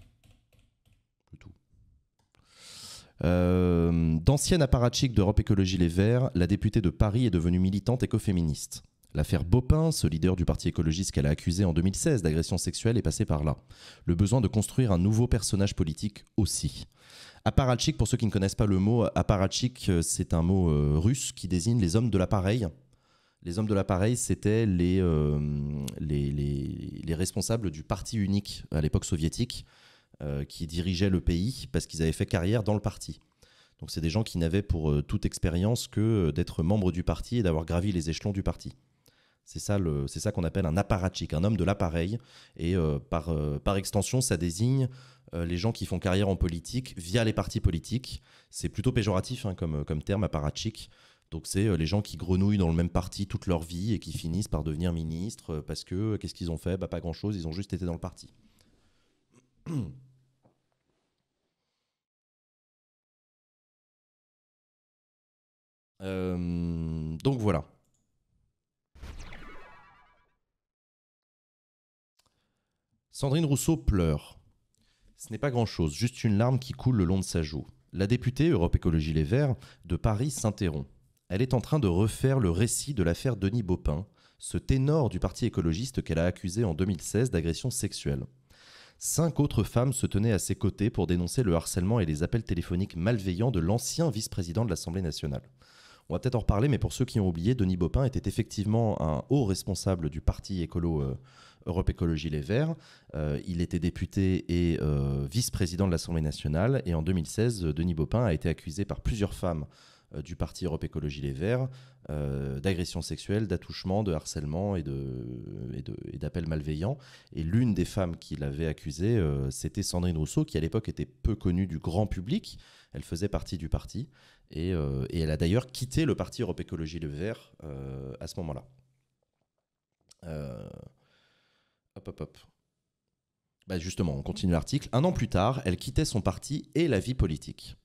Speaker 1: Euh, d'ancienne apparatchik d'Europe Écologie Les Verts, la députée de Paris est devenue militante écoféministe. L'affaire Bopin, ce leader du parti écologiste qu'elle a accusé en 2016 d'agression sexuelle, est passée par là. Le besoin de construire un nouveau personnage politique aussi. Apparatchik, pour ceux qui ne connaissent pas le mot, apparatchik, euh, c'est un mot euh, russe qui désigne les hommes de l'appareil. Les hommes de l'appareil, c'était les, responsables du parti unique à l'époque soviétique, euh, qui dirigeaient le pays parce qu'ils avaient fait carrière dans le parti. Donc c'est des gens qui n'avaient pour euh, toute expérience que euh, d'être membre du parti et d'avoir gravi les échelons du parti. C'est ça, c'est ça qu'on appelle un apparatchik, un homme de l'appareil. Et par, par extension, ça désigne les gens qui font carrière en politique via les partis politiques. C'est plutôt péjoratif hein, comme, comme terme, apparatchik. Donc c'est les gens qui grenouillent dans le même parti toute leur vie et qui finissent par devenir ministres parce que qu'est-ce qu'ils ont fait bah, Pas grand-chose, ils ont juste été dans le parti.
Speaker 2: Euh, donc voilà. Sandrine Rousseau pleure.
Speaker 1: Ce n'est pas grand-chose, juste une larme qui coule le long de sa joue. La députée Europe Écologie Les Verts de Paris s'interrompt. Elle est en train de refaire le récit de l'affaire Denis Baupin, ce ténor du parti écologiste qu'elle a accusé en 2016 d'agression sexuelle. Cinq autres femmes se tenaient à ses côtés pour dénoncer le harcèlement et les appels téléphoniques malveillants de l'ancien vice-président de l'Assemblée nationale. On va peut-être en reparler, mais pour ceux qui ont oublié, Denis Bopin était effectivement un haut responsable du parti écolo euh, Europe Écologie Les Verts. Euh, il était député et euh, vice-président de l'Assemblée nationale. Et en 2016, Denis Bopin a été accusé par plusieurs femmes du parti Europe Écologie Les Verts d'agression sexuelle, d'attouchements, de harcèlement et d'appels de, malveillants. Et l'une des femmes qui l'avait accusé, c'était Sandrine Rousseau, qui à l'époque était peu connue du grand public. Elle faisait partie du parti euh, et, elle a d'ailleurs quitté le parti Europe Écologie Le Vert euh, à ce moment-là. Euh, hop, hop, hop. Bah, justement, on continue l'article. Un an plus tard, elle quittait son parti et la vie politique.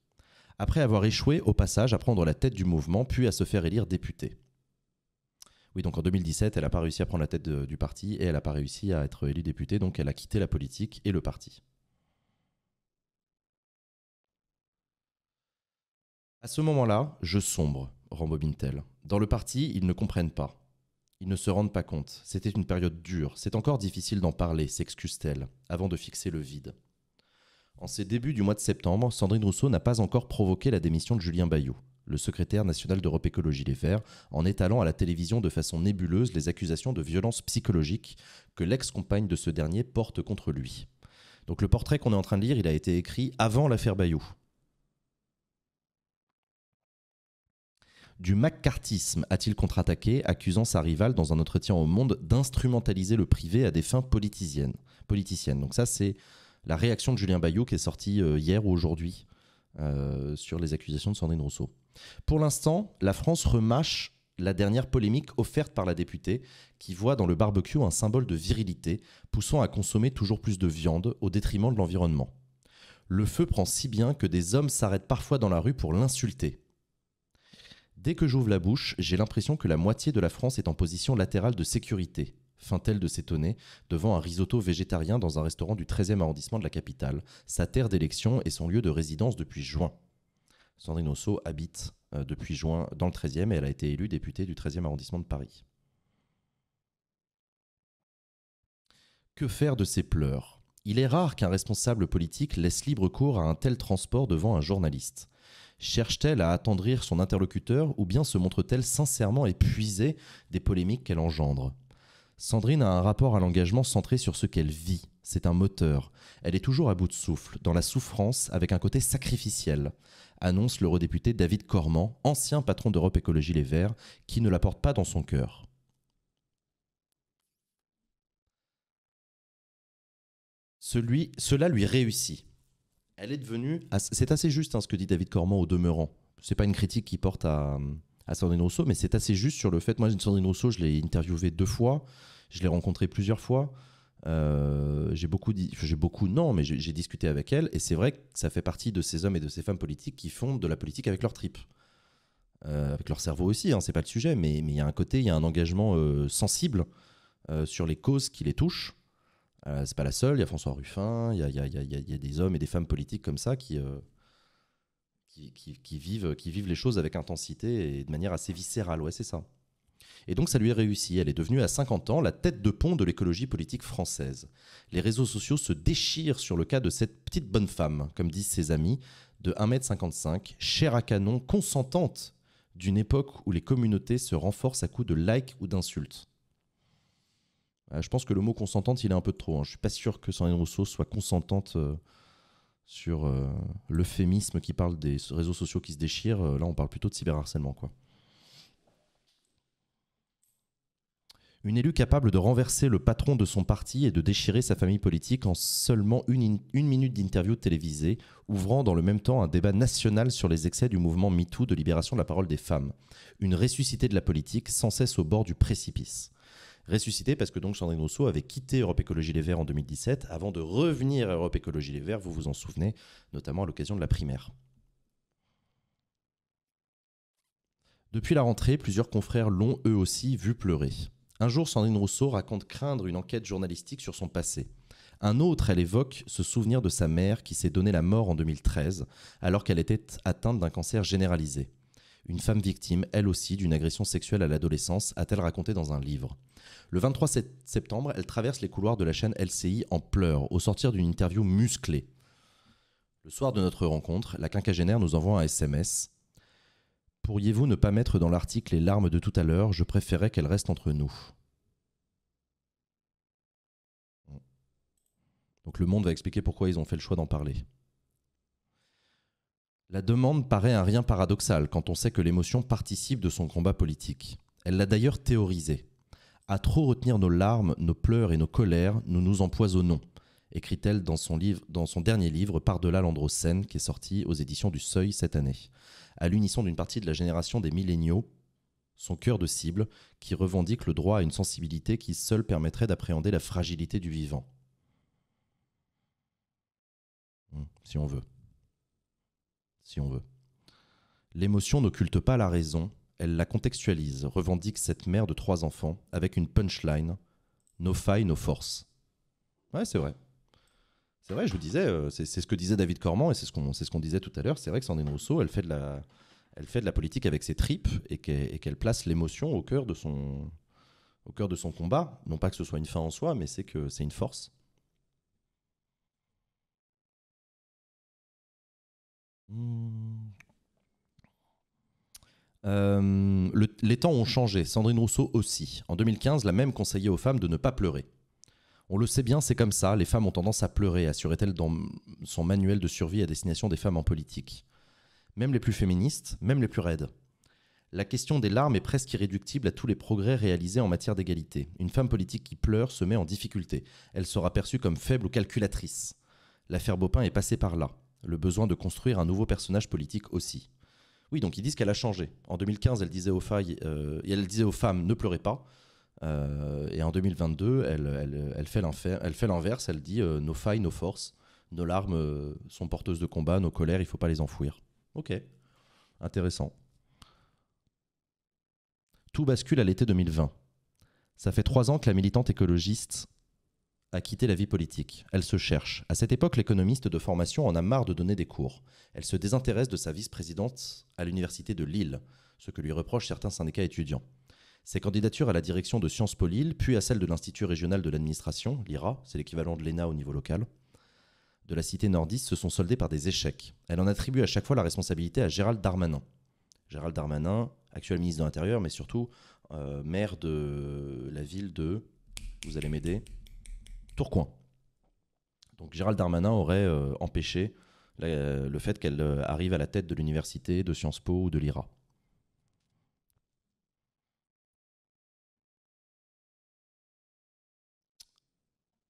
Speaker 1: Après avoir échoué au passage à prendre la tête du mouvement, puis à se faire élire députée. Oui, donc en 2017, elle n'a pas réussi à prendre la tête du parti et elle n'a pas réussi à être élue députée, donc elle a quitté la politique et le parti. À ce moment-là, je sombre, rembobine t Dans le parti, ils ne comprennent pas. Ils ne se rendent pas compte. C'était une période dure. C'est encore difficile d'en parler, s'excuse-t-elle, avant de fixer le vide. En ces débuts du mois de septembre, Sandrine Rousseau n'a pas encore provoqué la démission de Julien Bayou, le secrétaire national d'Europe Écologie Les Verts, en étalant à la télévision de façon nébuleuse les accusations de violence psychologique que l'ex-compagne de ce dernier porte contre lui. Donc le portrait qu'on est en train de lire, il a été écrit avant l'affaire Bayou. du macartisme, a-t-il contre-attaqué, accusant sa rivale dans un entretien au Monde d'instrumentaliser le privé à des fins politiciennes. politiciennes. Donc ça, c'est la réaction de Julien Bayou qui est sortie euh, hier ou aujourd'hui euh, sur les accusations de Sandrine Rousseau. Pour l'instant, la France remâche la dernière polémique offerte par la députée, qui voit dans le barbecue un symbole de virilité, poussant à consommer toujours plus de viande au détriment de l'environnement. Le feu prend si bien que des hommes s'arrêtent parfois dans la rue pour l'insulter. Dès que j'ouvre la bouche, j'ai l'impression que la moitié de la France est en position latérale de sécurité, feint-elle de s'étonner, devant un risotto végétarien dans un restaurant du 13e arrondissement de la capitale, sa terre d'élection et son lieu de résidence depuis juin. Sandrine Osso habite euh, depuis juin dans le 13e et elle a été élue députée du 13e arrondissement de Paris. Que faire de ces pleurs Il est rare qu'un responsable politique laisse libre cours à un tel transport devant un journaliste. Cherche-t-elle à attendrir son interlocuteur ou bien se montre-t-elle sincèrement épuisée des polémiques qu'elle engendre Sandrine a un rapport à l'engagement centré sur ce qu'elle vit. C'est un moteur. Elle est toujours à bout de souffle, dans la souffrance, avec un côté sacrificiel, annonce l'eurodéputé
Speaker 2: David Cormand, ancien patron d'Europe Écologie Les Verts, qui ne la porte pas dans son cœur. Celui,
Speaker 1: cela lui réussit elle est devenue. Ah, c'est assez juste hein, ce que dit David Cormand au demeurant. C'est pas une critique qui porte à, Sandrine Rousseau, mais c'est assez juste sur le fait. Moi, Sandrine Rousseau, je l'ai interviewée deux fois, je l'ai rencontrée plusieurs fois. Euh, j'ai beaucoup dit, j'ai beaucoup non, mais j'ai discuté avec elle et c'est vrai que ça fait partie de ces hommes et de ces femmes politiques qui font de la politique avec leur tripes, euh, avec leur cerveau aussi. Hein, c'est pas le sujet, mais il y a un côté, il y a un engagement euh, sensible sur les causes qui les touchent euh, c'est pas la seule, il y a François Ruffin, il y a, des hommes et des femmes politiques comme ça euh, qui, vivent, les choses avec intensité et de manière assez viscérale, ouais, c'est ça. Et donc ça lui est réussi, elle est devenue à 50 ans la tête de pont de l'écologie politique française. Les réseaux sociaux se déchirent sur le cas de cette petite bonne femme, comme disent ses amis, de 1m55, chair à canon, consentante d'une époque où les communautés se renforcent à coups de likes ou d'insultes. Euh, je pense que le mot consentante, il est un peu de trop. Hein. Je suis pas sûr que Sandrine Rousseau soit consentante euh, sur euh, l'euphémisme qui parle des réseaux sociaux qui se déchirent. Là, on parle plutôt de cyberharcèlement, quoi. Une élue capable de renverser le patron de son parti et de déchirer sa famille politique en seulement une, minute d'interview télévisée, ouvrant dans le même temps un débat national sur les excès du mouvement MeToo de libération de la parole des femmes. Une ressuscité de la politique, sans cesse au bord du précipice ressuscité parce que donc Sandrine Rousseau avait quitté Europe Écologie Les Verts en 2017 avant de revenir à Europe Écologie Les Verts, vous vous en souvenez, notamment à l'occasion de la primaire. Depuis la rentrée, plusieurs confrères l'ont eux aussi vu pleurer. Un jour, Sandrine Rousseau raconte craindre une enquête journalistique sur son passé. Un autre, elle évoque ce souvenir de sa mère qui s'est donné la mort en 2013 alors qu'elle était atteinte d'un cancer généralisé une femme victime, elle aussi, d'une agression sexuelle à l'adolescence, a-t-elle raconté dans un livre. Le 23 septembre, elle traverse les couloirs de la chaîne LCI en pleurs, au sortir d'une interview musclée. Le soir de notre rencontre, la quinquagénaire nous envoie un SMS. Pourriez-vous ne pas mettre dans l'article les larmes de tout à l'heure Je préférais qu'elles restent entre nous. Donc le monde va expliquer pourquoi ils ont fait le choix d'en parler. La demande paraît un rien paradoxal quand on sait que l'émotion participe de son combat politique. Elle l'a d'ailleurs théorisé. À trop retenir nos larmes, nos pleurs et nos colères, nous nous empoisonnons, écrit-elle dans, son livre, dans son dernier livre Par-delà l'Androcène, qui est sorti aux éditions du Seuil cette année. À l'unisson d'une partie de la génération des milléniaux, son cœur de cible, qui revendique le droit à une sensibilité qui seule permettrait d'appréhender la fragilité du vivant. Hmm, si on veut si on veut. L'émotion n'occulte pas la raison, elle la contextualise, revendique cette mère de trois enfants avec une punchline nos failles, nos forces. Ouais, c'est vrai. C'est vrai, je vous disais, euh, c'est ce que disait David Cormand et c'est ce qu'on ce qu'on disait tout à l'heure. C'est vrai que Sandrine Rousseau, elle fait de la, elle fait de la politique avec ses tripes et qu'elle place l'émotion au cœur de son au cœur de son combat. Non pas que ce soit une fin en soi, mais c'est que c'est une force.
Speaker 2: Hmm. Euh, les temps ont changé, Sandrine Rousseau aussi. En 2015,
Speaker 1: la même conseillait aux femmes de ne pas pleurer. On le sait bien, c'est comme ça, les femmes ont tendance à pleurer, assurait-elle dans son manuel de survie à destination des femmes en politique. Même les plus féministes, même les plus raides. La question des larmes est presque irréductible à tous les progrès réalisés en matière d'égalité. Une femme politique qui pleure se met en difficulté. Elle sera perçue comme faible ou calculatrice. L'affaire Bopin est passée par là le besoin de construire un nouveau personnage politique aussi. Oui, donc ils disent qu'elle a changé. En 2015, elle disait aux, euh, elle disait aux femmes ne pleurez pas. Euh, et en 2022, elle, fait l'inverse. Elle, dit euh, nos failles, nos forces, nos larmes sont porteuses de combat, nos colères, il ne faut pas les enfouir. Ok, intéressant. Tout bascule à l'été 2020. Ça fait trois ans que la militante écologiste a quitté la vie politique. Elle se cherche. À cette époque, l'économiste de formation en a marre de donner des cours. Elle se désintéresse de sa vice-présidente à l'université de Lille, ce que lui reprochent certains syndicats étudiants. Ses candidatures à la direction de Sciences Po Lille, puis à celle de l'Institut régional de l'administration, l'IRA, c'est l'équivalent de l'ENA au niveau local, de la cité nordiste se sont soldées par des échecs. Elle en attribue à chaque fois la responsabilité à Gérald Darmanin. Gérald Darmanin, actuel ministre de l'Intérieur, mais surtout euh, maire de la ville de. Vous allez m'aider Tourcoing. Donc Gérald Darmanin aurait euh, empêché euh, le fait qu'elle euh, arrive à la tête de l'université, de Sciences Po ou
Speaker 2: de l'IRA.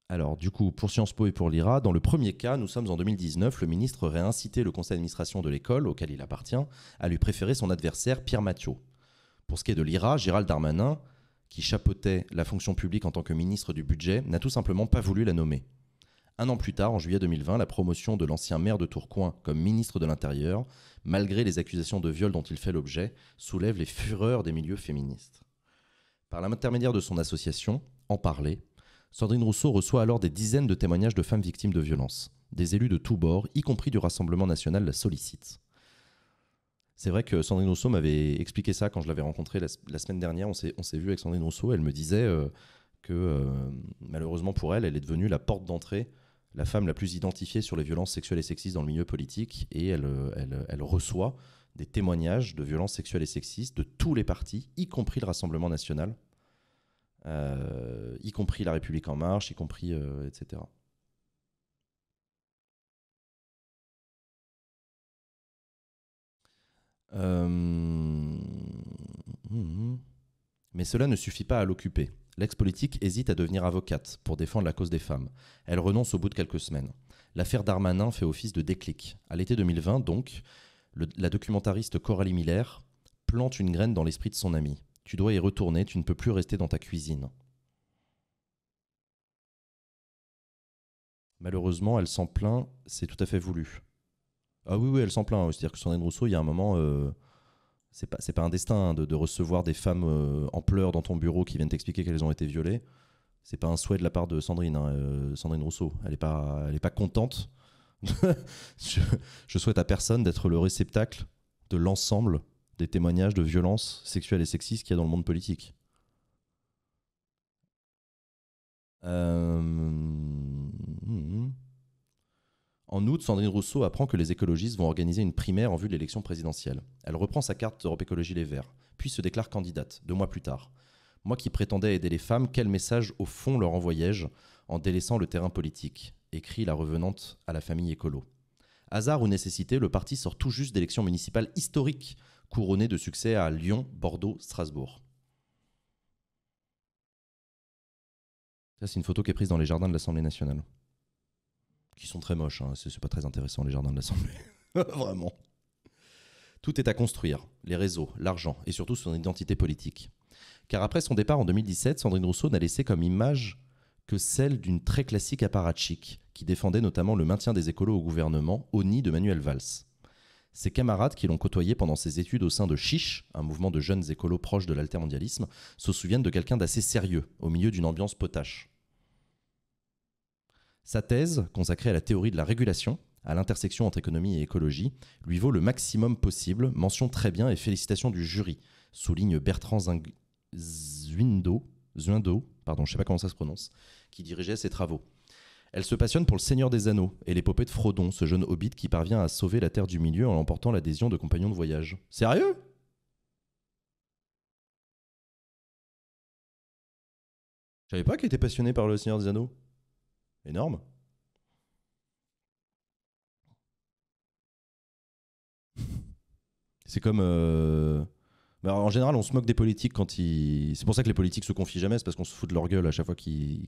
Speaker 2: Alors, du coup, pour Sciences Po et pour l'IRA, dans le premier
Speaker 1: cas, nous sommes en 2019, le ministre aurait incité le conseil d'administration de l'école, auquel il appartient, à lui préférer son adversaire Pierre Mathieu. Pour ce qui est de l'IRA, Gérald Darmanin qui chapeautait la fonction publique en tant que ministre du budget, n'a tout simplement pas voulu la nommer. Un an plus tard, en juillet 2020, la promotion de l'ancien maire de Tourcoing comme ministre de l'Intérieur, malgré les accusations de viol dont il fait l'objet, soulève les fureurs des milieux féministes. Par l'intermédiaire de son association, En Parler, Sandrine Rousseau reçoit alors des dizaines de témoignages de femmes victimes de violences. Des élus de tous bords, y compris du Rassemblement national, la sollicitent. C'est vrai que Sandrine Rousseau m'avait expliqué ça quand je l'avais rencontrée la, semaine dernière. On s'est vu avec Sandrine Rousseau. Elle me disait euh, que euh, malheureusement pour elle, elle est devenue la porte d'entrée, la femme la plus identifiée sur les violences sexuelles et sexistes dans le milieu politique. Et elle, euh, elle, reçoit des témoignages de violences sexuelles et sexistes de tous les partis, y compris le Rassemblement national,
Speaker 2: y compris La République en marche, y compris etc. Euh, Mais cela ne suffit pas à l'occuper.
Speaker 1: L'ex-politique hésite à devenir avocate pour défendre la cause des femmes. Elle renonce au bout de quelques semaines. L'affaire Darmanin fait office de déclic. À l'été 2020, donc, la documentariste Coralie Miller plante une graine dans l'esprit de son amie. « Tu dois y retourner, tu ne peux plus rester dans ta cuisine. Malheureusement, elle s'en plaint, c'est tout à fait voulu. Ah oui, oui, elle s'en plaint. C'est-à-dire que Sandrine Rousseau, il y a un moment, euh, c'est pas, pas un destin hein, de, de recevoir des femmes euh, en pleurs dans ton bureau qui viennent t'expliquer qu'elles ont été violées. C'est pas un souhait de la part de Sandrine, hein, euh, Sandrine Rousseau. Elle est pas, elle est pas contente. je, je, souhaite à personne d'être le réceptacle de l'ensemble des témoignages de violences sexuelles et sexistes qu'il y a dans le monde politique. Euh, hmm, hmm, hmm. En août, Sandrine Rousseau apprend que les écologistes vont organiser une primaire en vue de l'élection présidentielle. Elle reprend sa carte Europe Écologie Les Verts, puis se déclare candidate, deux mois plus tard. Moi qui prétendais aider les femmes, quel message au fond leur envoyais-je en délaissant le terrain politique écrit la revenante à la famille écolo. Hasard ou nécessité, le parti sort tout juste d'élections municipales historiques, couronnées de succès à Lyon, Bordeaux, Strasbourg. Ça, c'est une photo qui est prise dans les jardins de l'Assemblée nationale qui sont très moches. Hein. C'est pas très intéressant, les jardins de l'Assemblée. Vraiment. Tout est à construire, les réseaux, l'argent et surtout son identité politique. Car après son départ en 2017, Sandrine Rousseau n'a laissé comme image que celle d'une très classique apparatchik, qui défendait notamment le maintien des écolos au gouvernement, au nid de Manuel Valls. Ses camarades qui l'ont côtoyé pendant ses études au sein de Chiche, un mouvement de jeunes écolos proches de l'altermondialisme, se souviennent de quelqu'un d'assez sérieux, au milieu d'une ambiance potache. Sa thèse, consacrée à la théorie de la régulation, à l'intersection entre économie et écologie, lui vaut le maximum possible, mention très bien et félicitations du jury, souligne Bertrand Zwindo, Zuindo, pardon, je sais pas comment ça se prononce, qui dirigeait ses travaux. Elle se passionne pour le Seigneur des Anneaux et
Speaker 2: l'épopée de Frodon, ce jeune hobbit qui parvient à sauver la Terre du Milieu en emportant l'adhésion de compagnons de voyage. Sérieux Je savais pas qu'elle était passionnée par le Seigneur des Anneaux. Énorme. C'est comme.
Speaker 1: Euh, bah, en général, on se moque des politiques quand ils. C'est pour ça que les politiques se confient jamais, c'est parce qu'on se fout de leur gueule à chaque fois qu'ils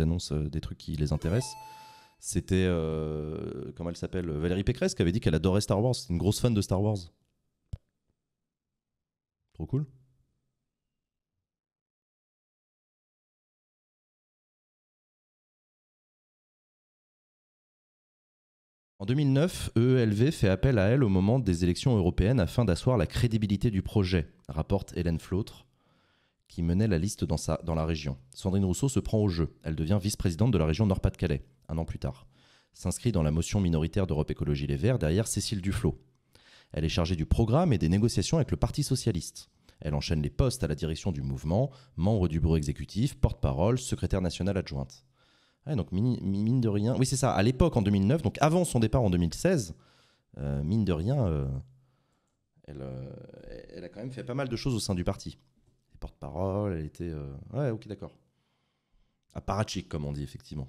Speaker 1: annoncent euh, des trucs qui les intéressent. C'était. Euh, comment elle s'appelle Valérie Pécresse qui avait dit qu'elle adorait Star Wars. C'est une grosse fan de Star Wars. Trop cool. En 2009, EELV fait appel à elle au moment des élections européennes afin d'asseoir la crédibilité du projet, rapporte Hélène Flautre, qui menait la liste dans, dans la région. Sandrine Rousseau se prend au jeu. Elle devient vice-présidente de la région Nord-Pas-de-Calais, un an plus tard. S'inscrit dans la motion minoritaire d'Europe Écologie Les Verts derrière Cécile Duflot. Elle est chargée du programme et des négociations avec le Parti Socialiste. Elle enchaîne les postes à la direction du mouvement, membre du bureau exécutif, porte-parole, secrétaire nationale adjointe. Ah, donc mine, de rien. Oui, c'est ça. À l'époque, en 2009, donc avant son départ en 2016, euh, mine de rien, euh, euh, elle, a quand même fait pas mal de choses au sein du parti. était porte-parole, elle était. Ouais, ok, d'accord. Apparatchik, comme on dit, effectivement.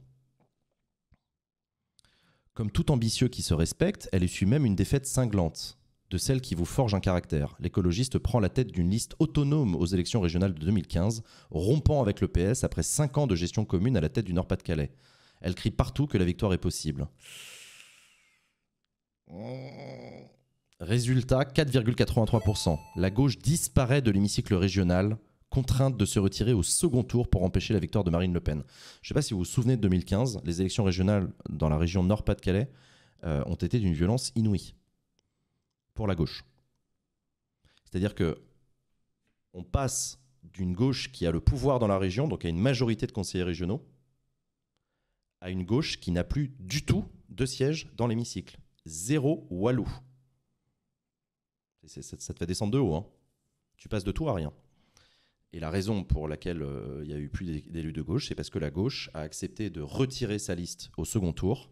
Speaker 1: Comme tout ambitieux qui se respecte, elle essuie même une défaite cinglante de celle qui vous forge un caractère. L'écologiste prend la tête d'une liste autonome aux élections régionales de 2015, rompant avec le PS après 5 ans de gestion commune à la tête du Nord-Pas-de-Calais. Elle crie partout que la victoire est possible. Résultat 4,83%. La gauche disparaît de l'hémicycle régional, contrainte de se retirer au second tour pour empêcher la victoire de Marine Le Pen. Je ne sais pas si vous vous souvenez de 2015, les élections régionales dans la région Nord-Pas-de-Calais euh, ont été d'une violence inouïe la gauche. C'est-à-dire que on passe d'une gauche qui a le pouvoir dans la région, donc à une majorité de conseillers régionaux, à une gauche qui n'a plus du tout de siège dans l'hémicycle. Zéro Walou. Ça, ça, te fait descendre de haut. Hein. Tu passes de tout à rien. Et la raison pour laquelle euh, il y n'y a eu plus d'élus de gauche, c'est parce que la gauche a accepté de retirer sa liste au second tour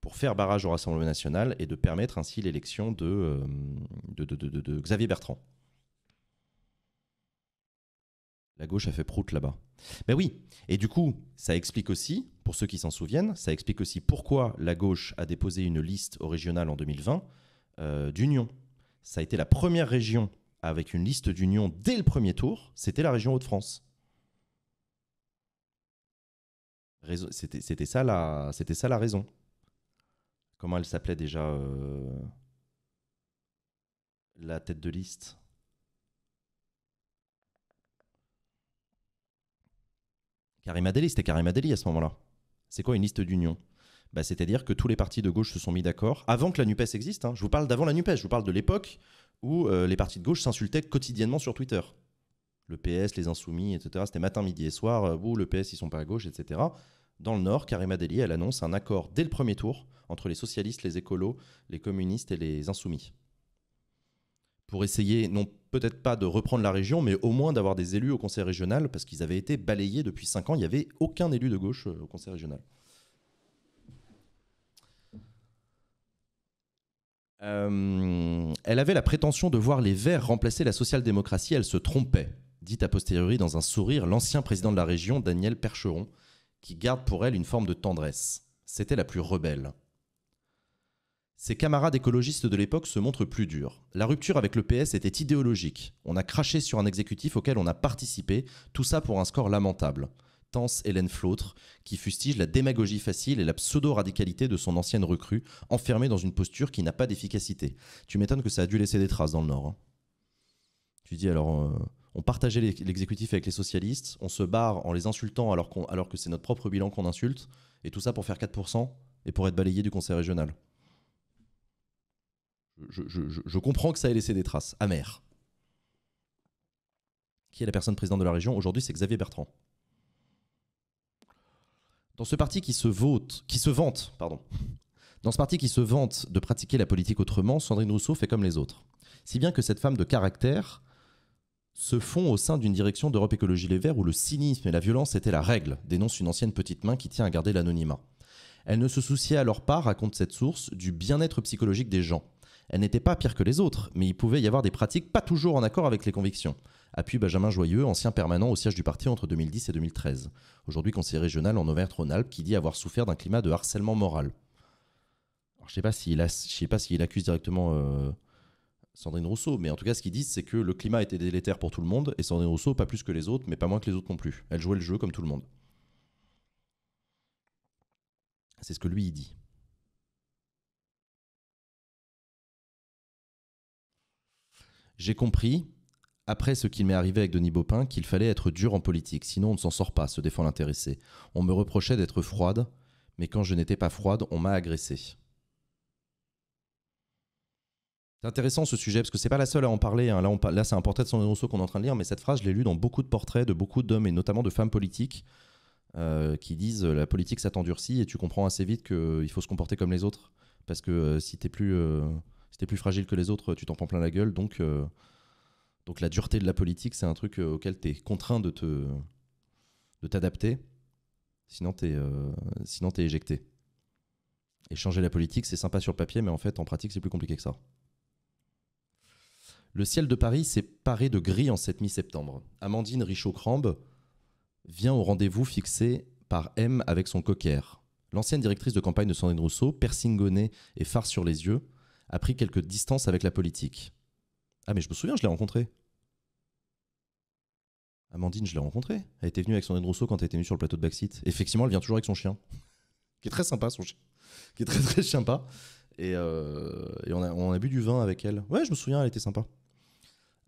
Speaker 1: pour faire barrage au Rassemblement national et de permettre ainsi l'élection de, euh, Xavier Bertrand. La gauche a fait prout là-bas. Ben oui, et du coup, ça explique aussi, pour ceux qui s'en souviennent, ça explique aussi pourquoi la gauche a déposé une liste au régional en 2020 euh, d'union. Ça a été la première région avec une liste d'union dès le premier tour, c'était la région Hauts-de-France. C'était ça la raison. Comment elle s'appelait déjà euh, La tête de liste Karim Adeli, c'était Karim Adeli à ce moment-là. C'est quoi une liste d'union bah, C'est-à-dire que tous les partis de gauche se sont mis d'accord avant que la NUPES existe. Hein. Je vous parle d'avant la NUPES, je vous parle de l'époque où euh, les partis de gauche s'insultaient quotidiennement sur Twitter. Le PS, les Insoumis, etc. C'était matin, midi et soir. Euh, le PS, ils sont pas à gauche, etc. Dans le Nord, Karima Deli, elle annonce un accord dès le premier tour entre les socialistes, les écolos, les communistes et les insoumis. Pour essayer, non peut-être pas de reprendre la région, mais au moins d'avoir des élus au conseil régional, parce qu'ils avaient été balayés depuis 5 ans, il n'y avait aucun élu de gauche euh, au conseil régional. Euh, elle avait la prétention de voir les Verts remplacer la social-démocratie, elle se trompait, dit a posteriori dans un sourire l'ancien président de la région, Daniel Percheron, qui garde pour elle une forme de tendresse. C'était la plus rebelle. Ses camarades écologistes de l'époque se montrent plus durs. La rupture avec le PS était idéologique. On a craché sur un exécutif auquel on a participé, tout ça pour un score lamentable. Tense Hélène Flautre, qui fustige la démagogie facile et la pseudo-radicalité de son ancienne recrue, enfermée dans une posture qui n'a pas d'efficacité. Tu m'étonnes que ça a dû laisser des traces dans le Nord. Hein. Tu dis alors, euh, on partageait l'exécutif avec les socialistes, on se barre en les insultant alors, que c'est notre propre bilan qu'on insulte, et tout ça pour faire 4% et pour être balayé du conseil régional. Je, comprends que ça ait laissé des traces amères. Qui est la personne présidente de la région Aujourd'hui, c'est Xavier Bertrand. Dans ce parti qui se, vote, qui se vante, pardon, dans ce parti qui se vante de pratiquer la politique autrement, Sandrine Rousseau fait comme les autres. Si bien que cette femme de caractère se font au sein d'une direction d'Europe Écologie Les Verts où le cynisme et la violence étaient la règle, dénonce une ancienne petite main qui tient à garder l'anonymat. Elle ne se souciait alors pas, raconte cette source, du bien-être psychologique des gens. Elle n'était pas pire que les autres, mais il pouvait y avoir des pratiques pas toujours en accord avec les convictions. Appuie Benjamin Joyeux, ancien permanent au siège du parti entre 2010 et 2013, aujourd'hui conseiller régional en Auvergne-Rhône-Alpes, qui dit avoir souffert d'un climat de harcèlement moral. je ne sais pas s'il accuse directement euh, Sandrine Rousseau, mais en tout cas, ce qu'ils disent, c'est que le climat était délétère pour tout le monde, et Sandrine Rousseau, pas plus que les autres, mais pas moins que les autres non plus. Elle jouait le jeu
Speaker 2: comme tout le monde. C'est ce que lui, il dit. J'ai compris, après ce qui m'est arrivé avec Denis Baupin, qu'il fallait être dur en politique, sinon on ne s'en sort
Speaker 1: pas, se défend l'intéressé. On me reprochait d'être froide, mais quand je n'étais pas froide, on m'a agressé. C'est intéressant ce sujet parce que c'est pas la seule à en parler. Hein. Là, c'est un portrait de son qu'on est en train de lire, mais cette phrase, je l'ai lue dans beaucoup de portraits de beaucoup d'hommes et notamment de femmes politiques euh, qui disent euh, la politique ça t'endurcit et tu comprends assez vite qu'il faut se comporter comme les autres parce que euh, si t'es plus, plus fragile que les autres, tu t'en prends plein la gueule. Donc, la dureté de la politique, c'est un truc auquel t'es contraint de te de t'adapter, sinon t'es sinon t'es éjecté. Et changer la politique, c'est sympa sur le papier, mais en fait, en pratique, c'est plus compliqué que ça. Le ciel de Paris s'est paré de gris en cette mi-septembre. Amandine Richaud-Crambe vient au rendez-vous fixé par M avec son coquère. L'ancienne directrice de campagne de Sandrine Rousseau, persingonnée et phare sur les yeux, a pris quelques distances avec la politique. Ah mais je me souviens, je l'ai rencontrée. Amandine, je l'ai rencontrée. Elle était venue avec Sandrine Rousseau quand elle était venue sur le plateau de Backseat. Effectivement, elle vient toujours avec son chien, qui est très sympa, son chien, qui est très très sympa. Et, euh, on, a, bu du vin avec elle. Ouais, je me souviens, elle était sympa.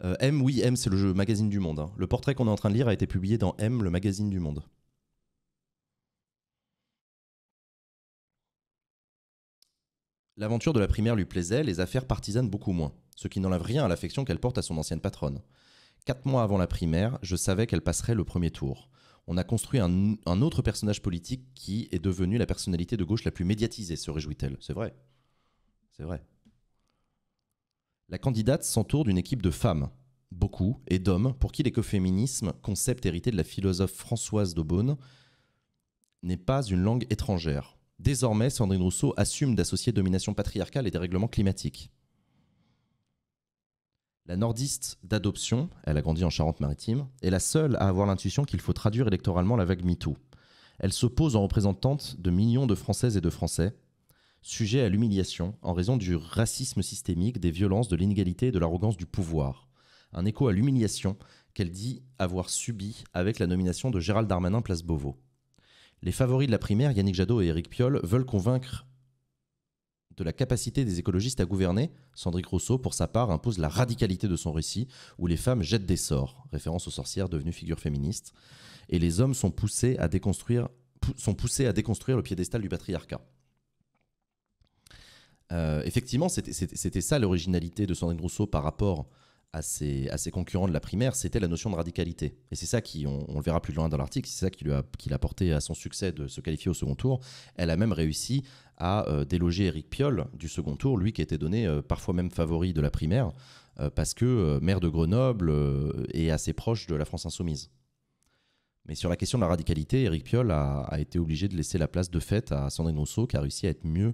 Speaker 1: Euh, M, oui, M, c'est le jeu magazine du monde. Hein. Le portrait qu'on est en train de lire a été publié dans M, le magazine du monde. L'aventure de la primaire lui plaisait, les affaires partisanes beaucoup moins, ce qui n'enlève rien à l'affection qu'elle porte à son ancienne patronne. Quatre mois avant la primaire, je savais qu'elle passerait le premier tour. On a construit un, un, autre personnage politique qui est devenu la personnalité de gauche la plus médiatisée, se réjouit-elle. C'est vrai. C'est vrai. La candidate s'entoure d'une équipe de femmes, beaucoup, et d'hommes, pour qui l'écoféminisme, concept hérité de la philosophe Françoise d'Aubonne, n'est pas une langue étrangère. Désormais, Sandrine Rousseau assume d'associer domination patriarcale et dérèglement climatique. La nordiste d'adoption, elle a grandi en Charente-Maritime, est la seule à avoir l'intuition qu'il faut traduire électoralement la vague MeToo. Elle s'oppose en représentante de millions de Françaises et de Français, sujet à l'humiliation en raison du racisme systémique, des violences, de l'inégalité et de l'arrogance du pouvoir. Un écho à l'humiliation qu'elle dit avoir subi avec la nomination de Gérald Darmanin place Beauvau. Les favoris de la primaire, Yannick Jadot et Éric Piolle, veulent convaincre de la capacité des écologistes à gouverner. Sandrick Rousseau, pour sa part, impose la radicalité de son récit, où les femmes jettent des sorts, référence aux sorcières devenues figures féministes, et les hommes sont poussés à déconstruire, sont poussés à déconstruire le piédestal du patriarcat. Euh, effectivement, c'était ça l'originalité de Sandrine Rousseau par rapport à ses, concurrents de la primaire, c'était la notion de radicalité. Et c'est ça qui, on, le verra plus loin dans l'article, c'est ça qui l'a porté à son succès de se qualifier au second tour. Elle a même réussi à euh, déloger Éric Piolle du second tour, lui qui était donné euh, parfois même favori de la primaire, parce que maire de Grenoble et assez proche de la France insoumise. Mais sur la question de la radicalité, Éric Piolle a, a, été obligé de laisser la place de fait à Sandrine Rousseau, qui a réussi à être mieux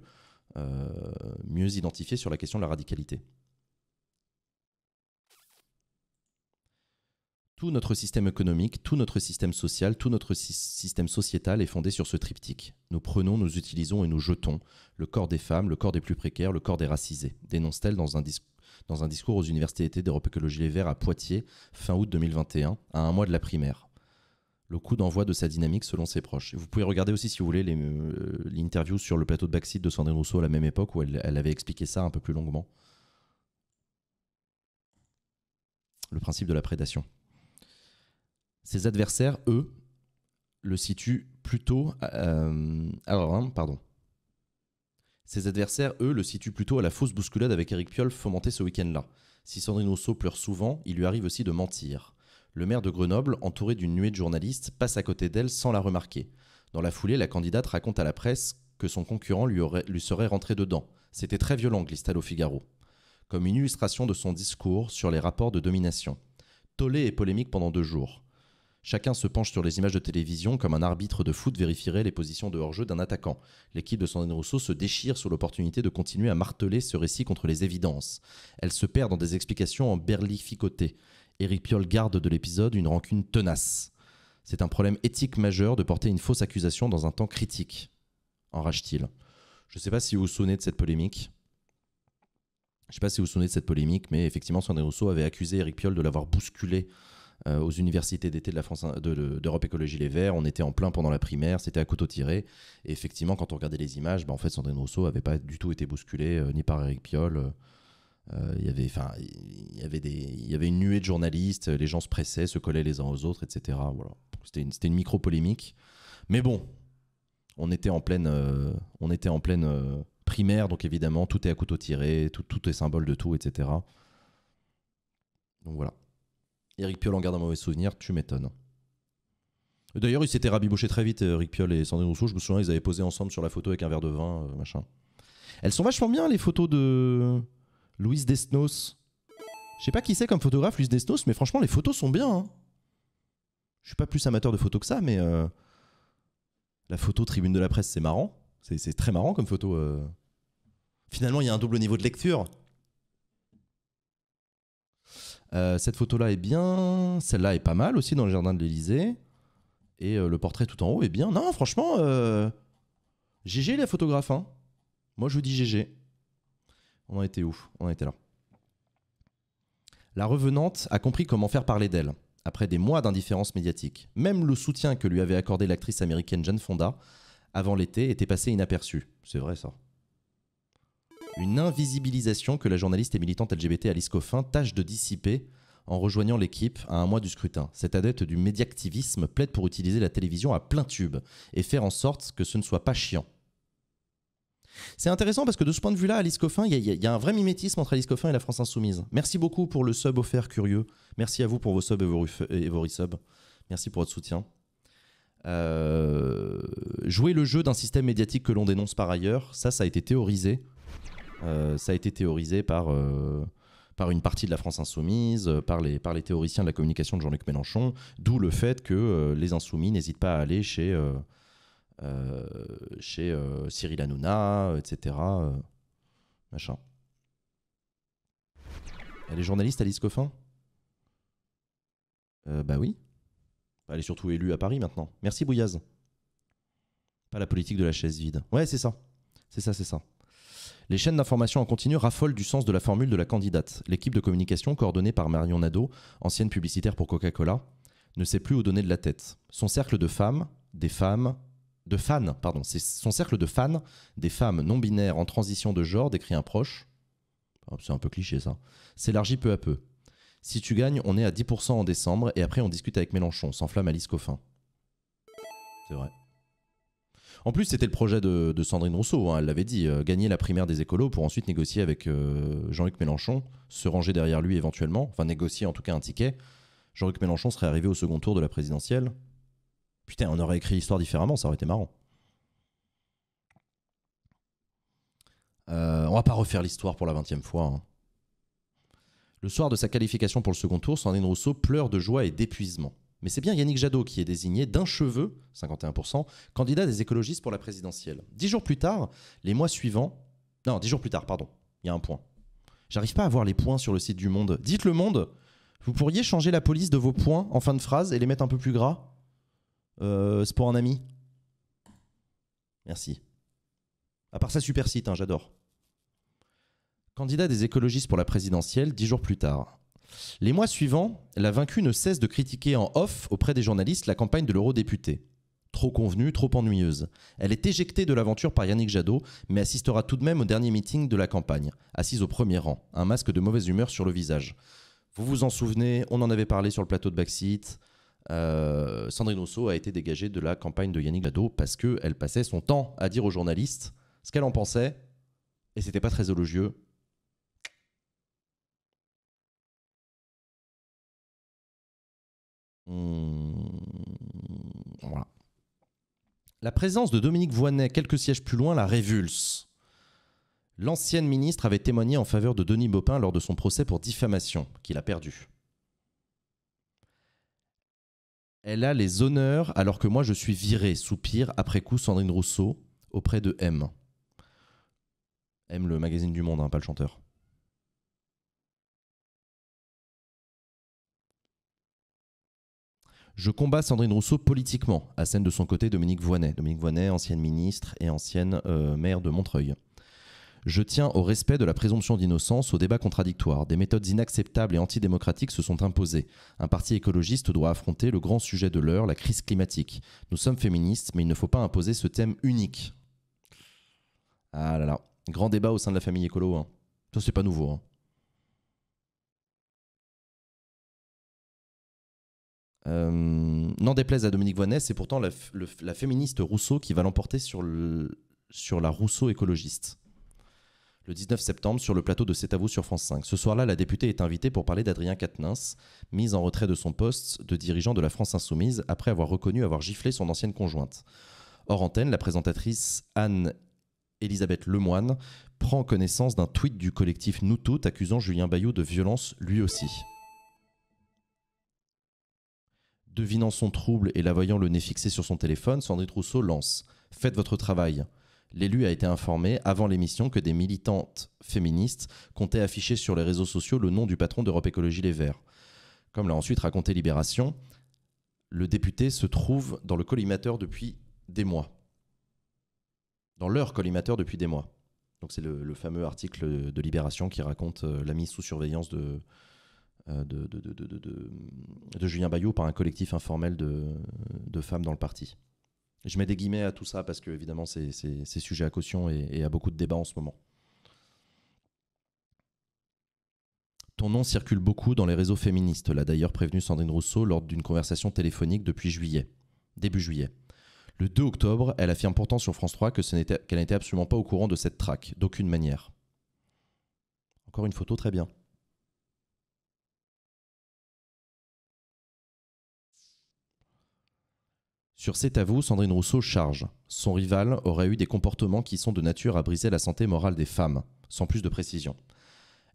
Speaker 1: euh, mieux identifiés sur la question de la radicalité. Tout notre système économique, tout notre système social, tout notre système sociétal est fondé sur ce triptyque. Nous prenons, nous utilisons et nous jetons le corps des femmes, le corps des plus précaires, le corps des racisés, dénonce-t-elle dans, un, discours aux universités d'Europe Écologie Les Verts à Poitiers, fin août 2021, à un mois de la primaire le coup d'envoi de sa dynamique selon ses proches. Vous pouvez regarder aussi, si vous voulez, euh, l'interview sur le plateau de Backseat de Sandrine Rousseau à la même époque où elle, avait expliqué ça un peu plus longuement. Le principe de la prédation. Ses adversaires, eux, le situent plutôt. Euh, alors, hein, pardon. Ses adversaires, eux, le situent plutôt à la fausse bousculade avec Eric Piolle fomentée ce week-end-là. Si Sandrine Rousseau pleure souvent, il lui arrive aussi de mentir le maire de Grenoble, entouré d'une nuée de journalistes, passe à côté d'elle sans la remarquer. Dans la foulée, la candidate raconte à la presse que son concurrent lui, serait rentré dedans. C'était très violent, glisse Figaro. Comme une illustration de son discours sur les rapports de domination. Tollé et polémique pendant deux jours. Chacun se penche sur les images de télévision comme un arbitre de foot vérifierait les positions de hors-jeu d'un attaquant. L'équipe de Sandrine Rousseau se déchire sur l'opportunité de continuer à marteler ce récit contre les évidences. Elle se perd dans des explications en berlificoté. Éric Piolle garde de l'épisode une rancune tenace. C'est un problème éthique majeur de porter une fausse accusation dans un temps critique, enrage-t-il. Je ne sais pas si vous vous souvenez de cette polémique. Je ne sais pas si vous de cette polémique, mais effectivement, Sandrine Rousseau avait accusé Éric Piolle de l'avoir bousculé euh, aux universités d'été de la France, d'Europe de, Écologie Les Verts. On était en plein pendant la primaire, c'était à couteau tiré. Et effectivement, quand on regardait les images, bah, en fait, Sandrine Rousseau n'avait pas du tout été bousculée euh, ni par Éric Piolle. Euh, euh, il y avait, enfin, il y avait des, il y avait une nuée de journalistes. Les gens se pressaient, se collaient les uns aux autres, etc. Voilà. C'était une, une micro polémique. Mais bon, on était en pleine, euh, on était en pleine euh, primaire, donc évidemment tout est à couteau tiré, tout, est symbole de tout, etc. Donc voilà. Eric Piolle en garde un mauvais souvenir, tu m'étonnes. D'ailleurs, ils s'étaient rabibochés très vite, Eric Piolle et Sandrine Rousseau. Je me souviens, ils avaient posé ensemble sur la photo avec un verre de vin, machin. Elles sont vachement bien, les photos de. Louise Desnos. Je sais pas qui c'est comme photographe, Louis Desnos, mais franchement, les photos sont bien. Hein. Je suis pas plus amateur de photos que ça, mais euh, la photo Tribune de la Presse, c'est marrant. C'est très marrant comme photo. Euh. Finalement, il y a un double niveau de lecture. Euh, cette photo-là est bien. Celle-là est pas mal aussi dans le jardin de l'Élysée Et le portrait tout en haut est bien. Non, franchement, GG la photographe. Hein. Moi, je vous dis GG. On en était où On en était là. La revenante a compris comment faire parler d'elle, après des mois d'indifférence médiatique. Même le soutien que lui avait accordé l'actrice américaine Jane Fonda avant l'été était passé inaperçu. C'est vrai ça. Une invisibilisation que la journaliste et militante LGBT Alice Coffin tâche de dissiper en rejoignant l'équipe à un mois du scrutin. Cette adepte du médiactivisme plaide pour utiliser la télévision à plein tube et faire en sorte que ce ne soit pas chiant. C'est intéressant parce que de ce point de vue-là, Alice Coffin, il y, a un vrai mimétisme entre Alice Coffin et la France Insoumise. Merci beaucoup pour le sub offert curieux. Merci à vous pour vos subs et vos, et resubs. Merci pour votre soutien. Euh, jouer le jeu d'un système médiatique que l'on dénonce par ailleurs, ça, ça a été théorisé. Euh, ça a été théorisé par, euh, par une partie de la France insoumise, par les, par les théoriciens de la communication de Jean-Luc Mélenchon, d'où le fait que les insoumis n'hésitent pas à aller chez euh, chez euh, Cyril Hanouna, euh, etc. machin. Elle est journaliste, Alice Coffin Bah oui. Bah, elle est surtout élue à Paris maintenant. Merci Bouillaz. Pas la politique de la chaise vide. Ouais, c'est ça. C'est ça, c'est ça. Les chaînes d'information en continu raffolent du sens de la formule de la candidate. L'équipe de communication, coordonnée par Marion Nadeau, ancienne publicitaire pour Coca-Cola, ne sait plus où donner de la tête. Son cercle de femmes, des femmes, de fans, pardon, c'est son cercle de fans, des femmes non binaires en transition de genre, décrit un proche. Ah, c'est un peu cliché ça. S'élargit peu à peu. Si tu gagnes, on est à 10% en décembre et après on discute avec Mélenchon, s'enflamme Alice Coffin. C'est vrai. En plus, c'était le projet de, Sandrine Rousseau, hein, elle l'avait dit, euh, gagner la primaire des écolos pour ensuite négocier avec euh, Jean-Luc Mélenchon, se ranger derrière lui éventuellement, enfin négocier en tout cas un ticket. Jean-Luc Mélenchon serait arrivé au second tour de la présidentielle, Putain, on aurait écrit l'histoire différemment, ça aurait été marrant. Euh, on va pas refaire l'histoire pour la vingtième fois. Hein. Le soir de sa qualification pour le second tour, Sandrine Rousseau pleure de joie et d'épuisement. Mais c'est bien Yannick Jadot qui est désigné d'un cheveu, 51%, candidat des écologistes pour la présidentielle. Dix jours plus tard, les mois suivants... Non, dix jours plus tard, pardon. Il y a un point. J'arrive pas à voir les points sur le site du Monde. Dites le Monde, vous pourriez changer la police de vos points en fin de phrase et les mettre un peu plus gras euh, c'est pour un ami. Merci. À part ça, super site, hein, j'adore. Candidat des écologistes pour la présidentielle, dix jours plus tard. Les mois suivants, la vaincue ne cesse de critiquer en off auprès des journalistes la campagne de l'eurodéputé. Trop convenue, trop ennuyeuse. Elle est éjectée de l'aventure par Yannick Jadot, mais assistera tout de même au dernier meeting de la campagne, assise au premier rang, un masque de mauvaise humeur sur le visage. Vous vous en souvenez, on en avait parlé sur le plateau de Backseat. Euh, Sandrine Rousseau a été dégagée de la campagne de Yannick Jadot parce qu'elle passait son temps à dire aux journalistes ce qu'elle en pensait et c'était pas très élogieux.
Speaker 2: Hmm. La présence de Dominique Voynet quelques sièges plus loin la révulse.
Speaker 1: L'ancienne ministre avait témoigné en faveur de Denis Baupin lors de son procès pour diffamation, qu'il a perdu. Elle a les honneurs alors que moi je suis viré, soupir, après coup Sandrine Rousseau auprès de M.
Speaker 2: M, le magazine du monde, hein, pas le chanteur. Je combats Sandrine Rousseau politiquement, à
Speaker 1: scène de son côté Dominique Voynet. Dominique Voynet, ancienne ministre et ancienne euh, maire de Montreuil. Je tiens au respect de la présomption d'innocence, au débat contradictoire. Des méthodes inacceptables et antidémocratiques se sont imposées. Un parti écologiste doit affronter le grand sujet de l'heure, la crise climatique. Nous sommes féministes, mais il ne faut pas imposer ce thème unique. Ah là là,
Speaker 2: grand débat au sein de la famille écolo. Hein. Ça, c'est pas nouveau. Hein. Euh, n'en déplaise à Dominique Voynet, c'est pourtant
Speaker 1: la, féministe Rousseau qui va l'emporter sur, sur la Rousseau écologiste le 19 septembre sur le plateau de C'est à vous sur France 5. Ce soir-là, la députée est invitée pour parler d'Adrien Quatennens, mise en retrait de son poste de dirigeant de la France Insoumise après avoir reconnu avoir giflé son ancienne conjointe. Hors antenne, la présentatrice Anne Elisabeth Lemoine prend connaissance d'un tweet du collectif Nous Toutes accusant Julien Bayou de violence lui aussi. Devinant son trouble et la voyant le nez fixé sur son téléphone, Sandrine Rousseau lance Faites votre travail l'élu a été informé avant l'émission que des militantes féministes comptaient afficher sur les réseaux sociaux le nom du patron d'Europe Écologie Les Verts. Comme l'a ensuite raconté Libération, le député se trouve dans le collimateur depuis des mois. Dans leur collimateur depuis des mois. Donc c'est le, fameux article de Libération qui raconte euh, la mise sous surveillance euh, de, de, Julien Bayou par un collectif informel de femmes dans le parti. Je mets des guillemets à tout ça parce que, évidemment, c'est sujet à caution et, à beaucoup de débats en ce moment. Ton nom circule beaucoup dans les réseaux féministes, l'a d'ailleurs prévenu Sandrine Rousseau lors d'une conversation téléphonique depuis juillet, début juillet. Le 2 octobre, elle affirme pourtant sur France 3 qu'elle n'était absolument pas au courant de cette traque,
Speaker 2: d'aucune manière. Encore une photo, très bien. Sur
Speaker 1: cet avou, Sandrine Rousseau charge. Son rival aurait eu des comportements qui sont de nature à briser la santé morale des femmes, sans plus de précision.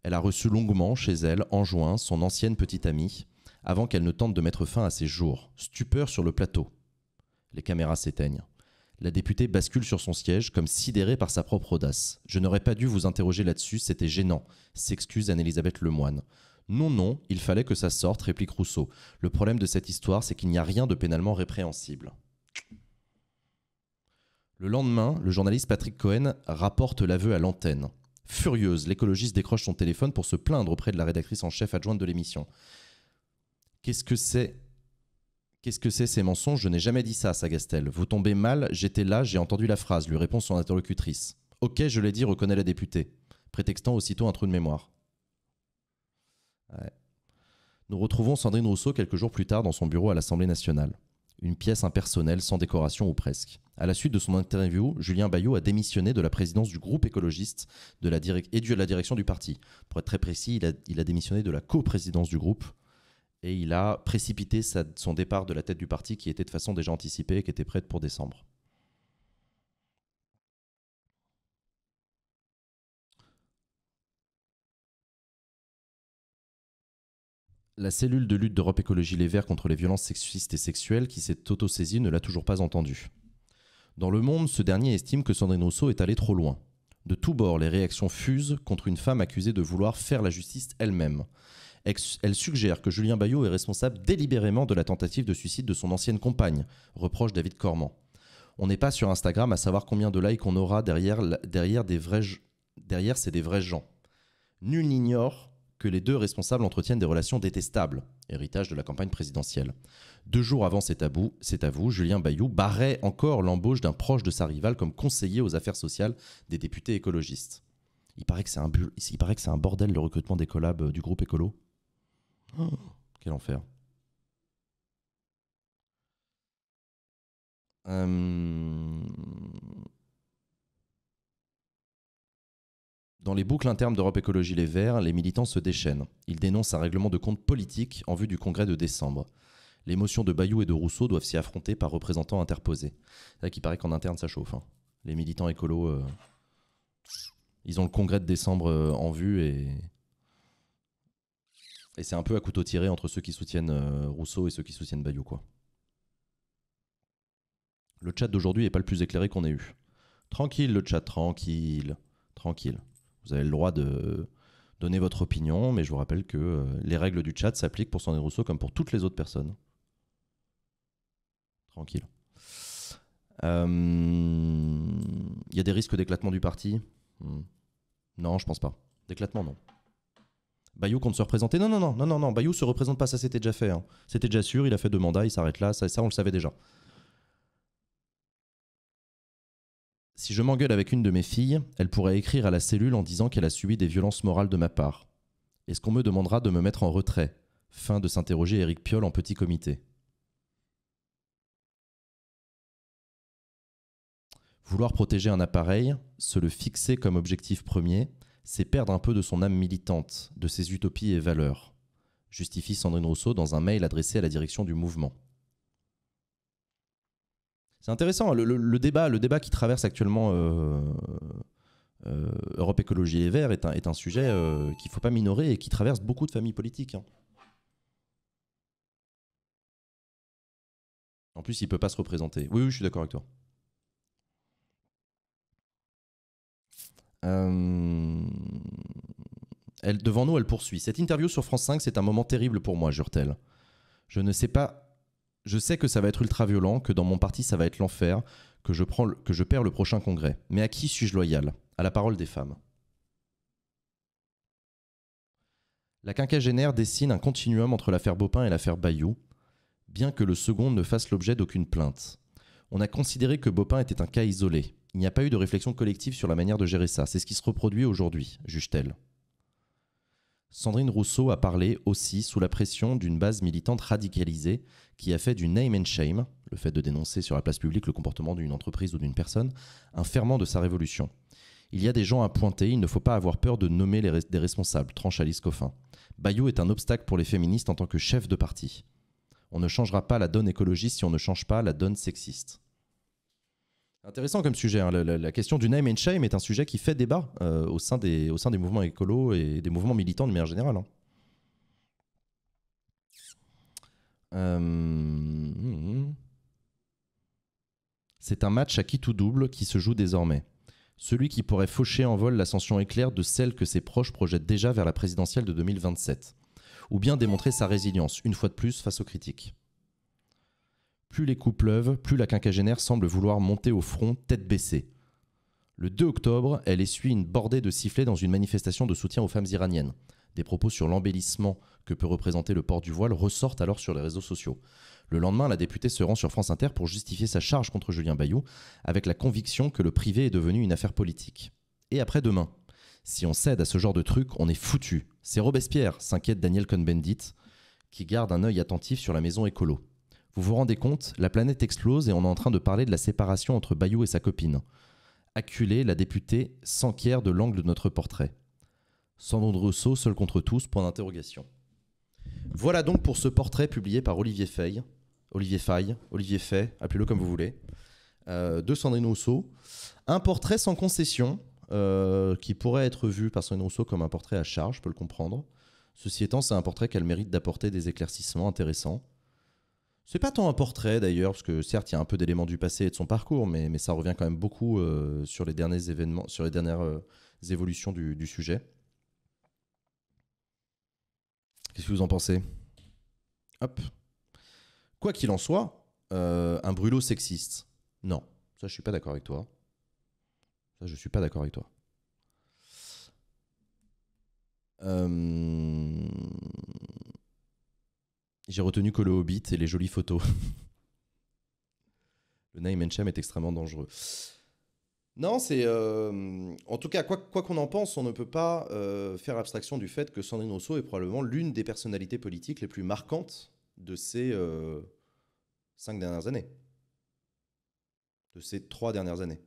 Speaker 1: Elle a reçu longuement chez elle, en juin, son ancienne petite amie, avant qu'elle ne tente de mettre fin à ses jours. Stupeur sur le plateau. Les caméras s'éteignent. La députée bascule sur son siège comme sidérée par sa propre audace. Je n'aurais pas dû vous interroger là-dessus, c'était gênant, s'excuse Anne-Elisabeth Lemoine. Non, non, il fallait que ça sorte, réplique Rousseau. Le problème de cette histoire, c'est qu'il n'y a rien de pénalement répréhensible. Le lendemain, le journaliste Patrick Cohen rapporte l'aveu à l'antenne. Furieuse, l'écologiste décroche son téléphone pour se plaindre auprès de la rédactrice en chef adjointe de l'émission. Qu'est-ce que c'est Qu'est-ce que c'est ces mensonges Je n'ai jamais dit ça, Sagastel. Vous tombez mal, j'étais là, j'ai entendu la phrase, lui répond son interlocutrice. Ok, je l'ai dit, reconnaît la députée, prétextant aussitôt un trou de mémoire. Nous retrouvons Sandrine Rousseau quelques jours plus tard dans son bureau à l'Assemblée nationale. Une pièce impersonnelle, sans décoration ou presque. À la suite de son interview, Julien Bayot a démissionné de la présidence du groupe écologiste de la et de la direction du parti. Pour être très précis, il a, démissionné de la coprésidence du groupe et il a précipité son départ de la tête du parti qui était de façon déjà anticipée et qui était prête pour décembre.
Speaker 2: La cellule de lutte d'Europe Écologie Les Verts contre les violences sexistes et sexuelles qui s'est autosaisie ne l'a toujours
Speaker 1: pas entendu. Dans Le Monde, ce dernier estime que Sandrine Rousseau est allée trop loin. De tous bords, les réactions fusent contre une femme accusée de vouloir faire la justice elle-même. Elle suggère que Julien Bayot est responsable délibérément de la tentative de suicide de son ancienne compagne, reproche David Cormand. On n'est pas sur Instagram à savoir combien de likes on aura derrière, derrière des vrais... Derrière, c'est des vrais gens. Nul n'ignore que les deux responsables entretiennent des relations détestables, héritage de la campagne présidentielle. Deux jours avant cet avou, à vous, Julien Bayou barrait encore l'embauche d'un proche de sa rivale comme conseiller aux affaires sociales des députés écologistes. Il paraît que c'est un, Il paraît que c'est un bordel le recrutement des collabs euh, du groupe écolo. Oh. quel enfer. Euh, Dans les boucles internes d'Europe Écologie Les Verts, les militants se déchaînent. Ils dénoncent un règlement de compte politique en vue du congrès de décembre. Les motions de Bayou et de Rousseau doivent s'y affronter par représentants interposés. C'est là qu'il paraît qu'en interne ça chauffe. Hein. Les militants écolos, euh, ils ont le congrès de décembre euh, en vue et. c'est un peu à couteau tiré entre ceux qui soutiennent euh, Rousseau et ceux qui soutiennent Bayou, Le chat d'aujourd'hui n'est pas le plus éclairé qu'on ait eu. Tranquille, le chat, tranquille. Tranquille. Vous avez le droit de donner votre opinion, mais je vous rappelle que euh, les règles du chat s'appliquent pour Sandrine Rousseau comme pour toutes les autres personnes. Tranquille. Il euh, y a des risques d'éclatement du parti hmm. Non, je pense pas. D'éclatement, non. Bayou compte se représenter Non, non, non, non, non, non. Bayou se représente pas, ça c'était déjà fait. Hein. C'était déjà sûr, il a fait deux mandats, il s'arrête là, ça, ça on le savait déjà. Si je m'engueule avec une de mes filles, elle pourrait écrire à la cellule en disant qu'elle a subi des violences morales de ma part. Est-ce qu'on me demandera de me mettre en retrait Fin de s'interroger Éric Piolle en petit comité. Vouloir protéger un appareil, se le fixer comme objectif premier, c'est perdre un peu de son âme militante, de ses utopies et valeurs, justifie Sandrine Rousseau dans un mail adressé à la direction du mouvement. C'est intéressant le, débat, le débat qui traverse actuellement euh, euh, Europe Écologie et Verts est un, sujet euh, qu'il ne faut pas minorer et qui traverse beaucoup de familles politiques. Hein.
Speaker 2: En plus, il ne peut pas se représenter. Oui, oui, je suis d'accord avec toi.
Speaker 1: Elle, devant nous, elle poursuit. Cette interview sur France 5, c'est un moment terrible pour moi, jure-t-elle. Je ne sais pas je sais que ça va être ultra violent, que dans mon parti ça va être l'enfer, que je, prends que je perds le prochain congrès. Mais à qui suis-je loyal À la parole des femmes. La quinquagénaire dessine un continuum entre l'affaire Bopin et l'affaire Bayou, bien que le second ne fasse l'objet d'aucune plainte. On a considéré que Bopin était un cas isolé. Il n'y a pas eu de réflexion collective sur la manière de gérer ça. C'est ce qui se reproduit aujourd'hui, juge-t-elle. Sandrine Rousseau a parlé aussi sous la pression d'une base militante radicalisée qui a fait du name and shame, le fait de dénoncer sur la place publique le comportement d'une entreprise ou d'une personne, un ferment de sa révolution. Il y a des gens à pointer, il ne faut pas avoir peur de nommer les des responsables, tranche Alice Coffin. Bayou est un obstacle pour les féministes en tant que chef de parti. On ne changera pas la donne écologiste si on ne change pas la donne sexiste. Intéressant comme sujet. Hein, la, question du name and shame est un sujet qui fait débat euh, au, sein des, mouvements écolos et des mouvements militants de manière générale. Hein. Euh, hmm, hmm, hmm. C'est un match à qui tout double qui se joue désormais. Celui qui pourrait faucher en vol l'ascension éclair de celle que ses proches projettent déjà vers la présidentielle de 2027. Ou bien démontrer sa résilience, une fois de plus, face aux critiques. Plus les coups pleuvent, plus la quinquagénaire semble vouloir monter au front, tête baissée. Le 2 octobre, elle essuie une bordée de sifflets dans une manifestation de soutien aux femmes iraniennes des propos sur l'embellissement que peut représenter le port du voile ressortent alors sur les réseaux sociaux. Le lendemain, la députée se rend sur France Inter pour justifier sa charge contre Julien Bayou, avec la conviction que le privé est devenu une affaire politique. Et après-demain, si on cède à ce genre de truc, on est foutu. C'est Robespierre, s'inquiète Daniel Cohn-Bendit, qui garde un œil attentif sur la maison écolo. Vous vous rendez compte, la planète explose et on est en train de parler de la séparation entre Bayou et sa copine. Acculée, la députée s'enquiert de l'angle de notre portrait. Sandrine Rousseau, seul contre tous, point d'interrogation. Voilà donc pour ce portrait publié par Olivier Fay, Olivier Fay, Olivier Fay, appelez-le comme vous voulez, euh, de Sandrine Rousseau. Un portrait sans concession, euh, qui pourrait être vu par Sandrine Rousseau comme un portrait à charge, je peux le comprendre. Ceci étant, c'est un portrait qu'elle mérite d'apporter des éclaircissements intéressants. C'est pas tant un portrait d'ailleurs, parce que certes, il y a un peu d'éléments du passé et de son parcours, mais, ça revient quand même beaucoup euh, sur les derniers événements, sur les dernières évolutions du sujet. Qu'est-ce que vous en pensez Hop. Quoi qu'il en soit, euh, un brûlot sexiste. Non, ça je suis pas d'accord avec toi. Ça je suis pas d'accord avec toi. Euh, j'ai retenu que le Hobbit et les jolies photos. le Naim shame est extrêmement dangereux. Non, c'est. Euh, en tout cas, quoi qu'on en pense, on ne peut pas euh, faire abstraction du fait que Sandrine Rousseau est probablement l'une des personnalités politiques les plus marquantes de ces euh, cinq dernières années.
Speaker 2: De ces trois dernières années.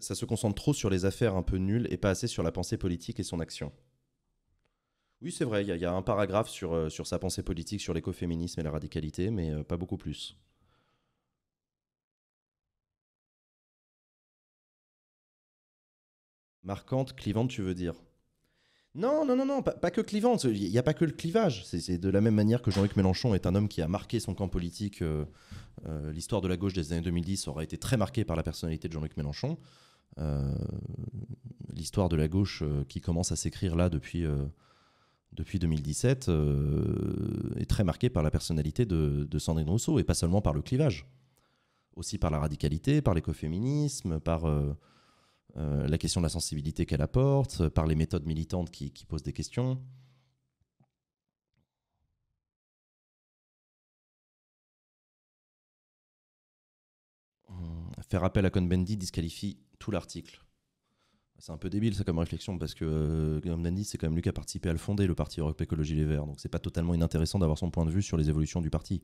Speaker 2: ça se concentre trop sur les affaires
Speaker 1: un peu nulles et pas assez sur la pensée politique et son action.
Speaker 2: Oui, c'est vrai, il y, a un paragraphe euh, sur, sa pensée politique, sur l'écoféminisme et la radicalité, mais euh, pas beaucoup plus. Marquante, clivante, tu veux dire non, non, non, non, pas, que clivante. Il n'y a pas que le
Speaker 1: clivage. C'est de la même manière que Jean-Luc Mélenchon est un homme qui a marqué son camp politique. Euh, l'histoire de la gauche des années 2010 aura été très marquée par la personnalité de Jean-Luc Mélenchon. L'histoire de la gauche qui commence à s'écrire là depuis depuis 2017 euh, est très marqué par la personnalité de, Sandrine Rousseau et pas seulement par le clivage, aussi par la radicalité, par l'écoféminisme, par euh, euh, la question de la
Speaker 2: sensibilité qu'elle apporte, par les méthodes militantes qui, posent des questions.
Speaker 1: Faire appel à Cohn-Bendit disqualifie tout l'article. C'est un peu débile ça comme réflexion parce que euh, comme c'est quand même lui qui a participé à le fonder, le parti Europe Écologie Les Verts. Donc c'est pas totalement inintéressant d'avoir son point de vue sur les évolutions du parti.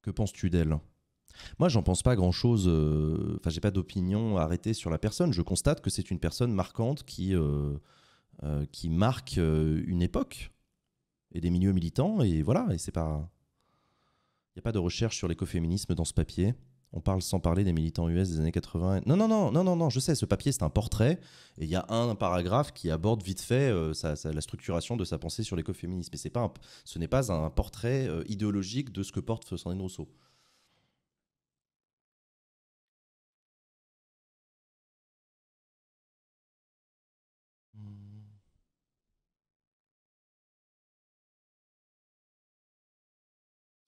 Speaker 1: Que penses-tu d'elle Moi, j'en pense pas grand-chose. Euh, enfin, j'ai pas d'opinion arrêtée sur la personne. Je constate que c'est une personne marquante qui euh, qui marque une époque et des milieux militants. Et voilà. Et c'est pas il n'y a pas de recherche sur l'écoféminisme dans ce papier. On parle sans parler des militants US des années 80. Non, non, non, non, non, je sais, ce papier, c'est un portrait. Et il y a un paragraphe qui aborde vite fait euh, la structuration de sa pensée sur l'écoféminisme. Mais pas un,
Speaker 2: ce n'est pas un portrait euh, idéologique de ce que porte Sandrine Rousseau.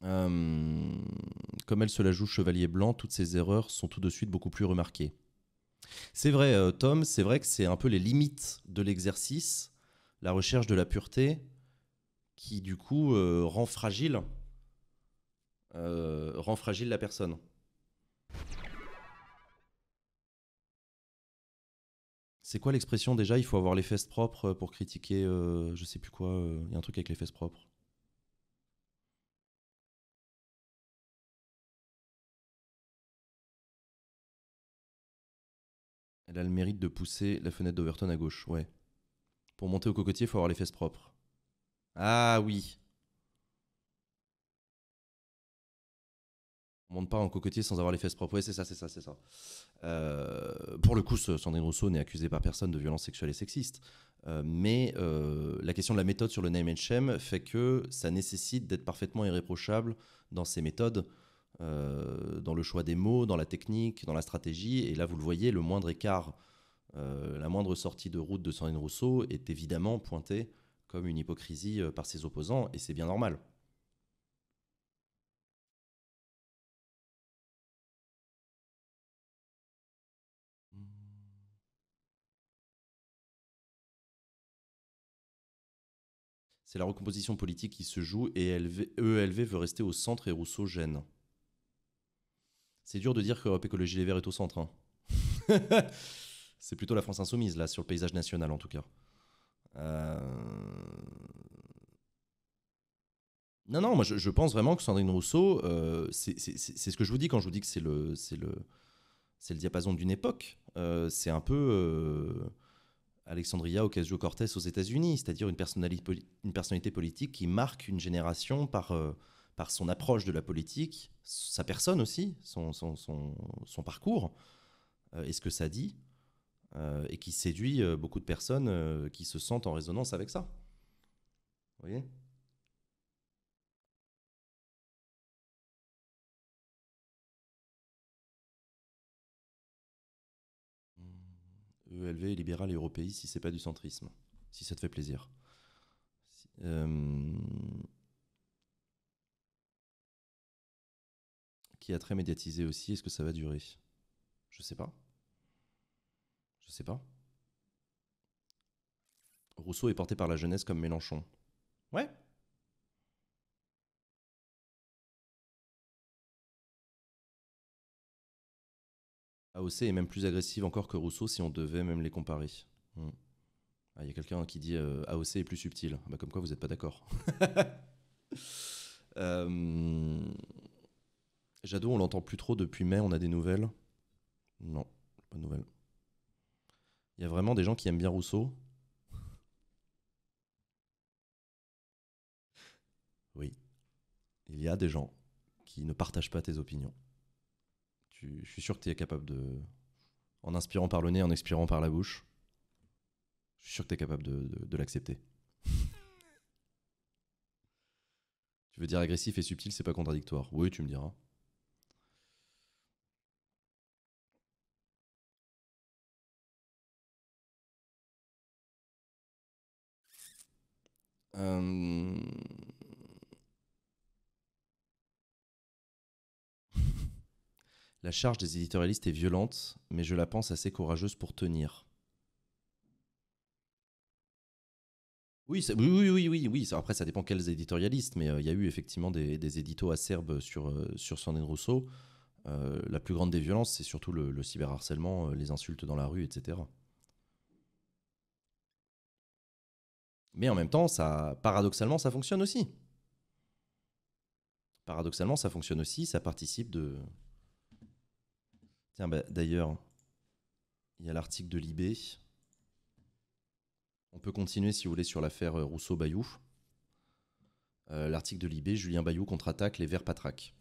Speaker 1: Euh, comme elle se la joue chevalier blanc, toutes ses erreurs sont tout de suite beaucoup plus remarquées. C'est vrai, euh, Tom, c'est vrai que c'est un peu les limites de l'exercice, la recherche de la pureté, qui du
Speaker 2: coup euh, rend fragile, rend fragile la personne. C'est quoi l'expression déjà Il faut avoir les fesses propres pour critiquer, je sais plus quoi. Il y a un truc avec les fesses propres. Elle a le mérite de pousser la fenêtre d'Overton à gauche, ouais. Pour monter au cocotier, il faut avoir les fesses propres. Ah oui On monte pas en cocotier sans
Speaker 1: avoir les fesses propres. Oui, c'est ça, c'est ça, c'est ça. Euh, pour le coup, Sandrine Rousseau n'est accusé par personne de violence sexuelle et sexiste. Euh, mais euh, la question de la méthode sur le name and shame fait que ça nécessite d'être parfaitement irréprochable dans ses méthodes. Euh, dans le choix des mots, dans la technique, dans la stratégie. Et là, vous le voyez, le moindre écart, euh, la moindre sortie de route de Sandrine Rousseau est évidemment pointée comme une hypocrisie euh, par ses opposants, et c'est bien normal.
Speaker 2: C'est la recomposition politique qui se joue et ELV e veut rester au centre et Rousseau gêne.
Speaker 1: C'est dur de dire que Écologie Les Verts est au centre. Hein. c'est plutôt la France insoumise, là, sur le paysage national, en tout cas. Euh, non, non, moi, je, pense vraiment que Sandrine Rousseau, euh, c'est ce que je vous dis quand je vous dis que c'est le, le, le diapason d'une époque. Euh, c'est un peu... Alexandria Ocasio-Cortez aux États-Unis, c'est-à-dire une, une personnalité politique qui marque une génération par, par son approche de la politique, sa personne aussi, son, parcours, euh, et ce que ça dit, euh, et qui séduit
Speaker 2: euh, beaucoup de personnes qui se sentent en résonance avec ça. Vous voyez ELV libéral et européiste si c'est pas du centrisme, si ça te fait plaisir.
Speaker 1: qui a très médiatisé aussi. Est-ce que ça va durer Je sais pas. Je sais pas.
Speaker 2: Rousseau est porté par la jeunesse comme Mélenchon. Ouais.
Speaker 1: AOC est même plus agressive encore que Rousseau si on devait même les comparer. Hmm. Ah, il y a quelqu'un qui dit euh, AOC est plus subtil. Bah, comme quoi vous n'êtes pas d'accord. euh... Jadot, on l'entend plus trop depuis mai, on a des nouvelles Non, pas de nouvelles. Il y a vraiment des gens qui aiment bien Rousseau Oui, il y a des gens qui ne partagent pas tes opinions. je suis sûr que tu es capable de... En inspirant par le nez, en expirant par la bouche, je suis sûr que tu es capable de, de l'accepter.
Speaker 2: tu veux dire agressif et subtil, c'est pas contradictoire. Oui, tu me diras.
Speaker 3: Euh,
Speaker 1: la charge des éditorialistes est violente, mais je la pense assez courageuse pour tenir. Oui, oui, oui, oui, oui, Après, ça dépend quels éditorialistes, mais euh, il y a eu effectivement des, des éditos acerbes sur, euh, sur Sandrine Rousseau. la plus grande des violences, c'est surtout le, le cyberharcèlement, les insultes dans la rue, etc. Mais en même temps, ça, paradoxalement, ça fonctionne aussi. Paradoxalement, ça fonctionne aussi, ça participe de... Tiens, bah, d'ailleurs, il y a l'article de l'IB. On peut continuer, si vous voulez, sur l'affaire Rousseau-Bayou. Euh, l'article de Libé, Julien Bayou contre-attaque les Verts Patraques.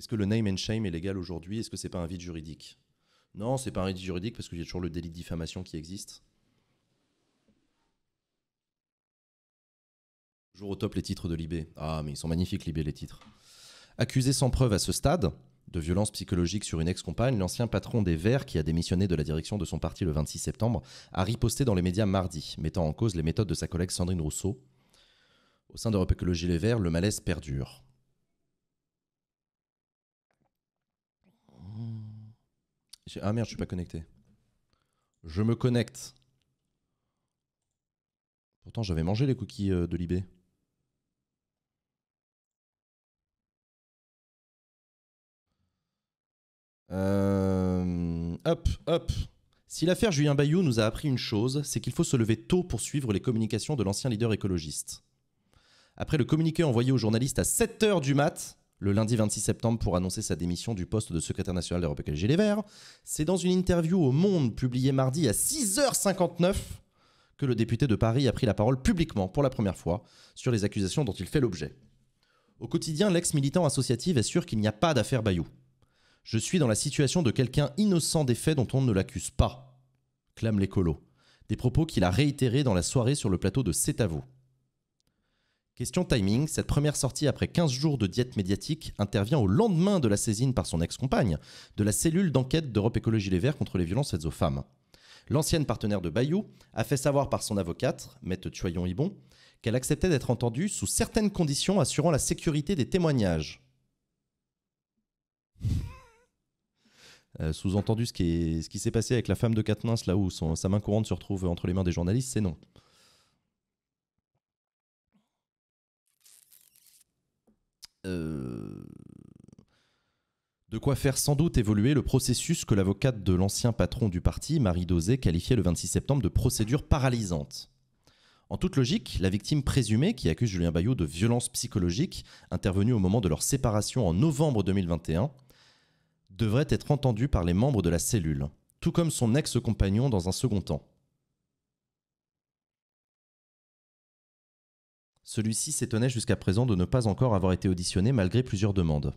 Speaker 1: est-ce que le name and shame est légal aujourd'hui Est-ce que c'est pas un vide juridique Non, c'est pas un vide juridique parce qu'il y a toujours le délit de diffamation qui existe. Toujours au top les titres de Libé. Ah, mais ils sont magnifiques Libé les titres. Accusé sans preuve à ce stade de violence psychologique sur une ex-compagne, l'ancien patron des Verts, qui a démissionné de la direction de son parti le 26 septembre, a riposté dans les médias mardi, mettant en cause les méthodes de sa collègue Sandrine Rousseau. Au sein d'Europe Écologie Les Verts, le malaise perdure. Ah merde, je suis pas connecté. Je me connecte. Pourtant,
Speaker 2: j'avais mangé les cookies euh, de Libé. Euh, hop,
Speaker 1: hop. Si l'affaire Julien Bayou nous a appris une chose, c'est qu'il faut se lever tôt pour suivre les communications de l'ancien leader écologiste. Après le communiqué envoyé aux journalistes à 7h du mat, le lundi 26 septembre pour annoncer sa démission du poste de secrétaire national d'Europe Écologie Les Verts. C'est dans une interview au Monde publiée mardi à 6h59 que le député de Paris a pris la parole publiquement pour la première fois sur les accusations dont il fait l'objet. Au quotidien, l'ex-militant associatif assure qu'il n'y a pas d'affaire Bayou. Je suis dans la situation de quelqu'un innocent des faits dont on ne l'accuse pas, clame l'écolo. Des propos qu'il a réitérés dans la soirée sur le plateau de C'est à vous. Question timing, cette première sortie après 15 jours de diète médiatique intervient au lendemain de la saisine par son ex-compagne de la cellule d'enquête d'Europe Écologie Les Verts contre les violences faites aux femmes. L'ancienne partenaire de Bayou a fait savoir par son avocate, Maître Choyon Ibon, qu'elle acceptait d'être entendue sous certaines conditions assurant la sécurité des témoignages. Euh, sous-entendu, ce qui s'est passé avec la femme de Katnins, là où sa main courante se retrouve entre les mains des journalistes, c'est non. Euh, de quoi faire sans doute évoluer le processus que l'avocate de l'ancien patron du parti, Marie Dosé, qualifiait le 26 septembre de procédure paralysante. En toute logique, la victime présumée, qui accuse Julien Bayou de violence psychologique intervenue au moment de leur séparation en novembre 2021, devrait être entendue par les membres de la cellule, tout comme son ex-compagnon dans un second temps. Celui-ci s'étonnait jusqu'à présent de ne pas encore avoir été auditionné malgré plusieurs demandes.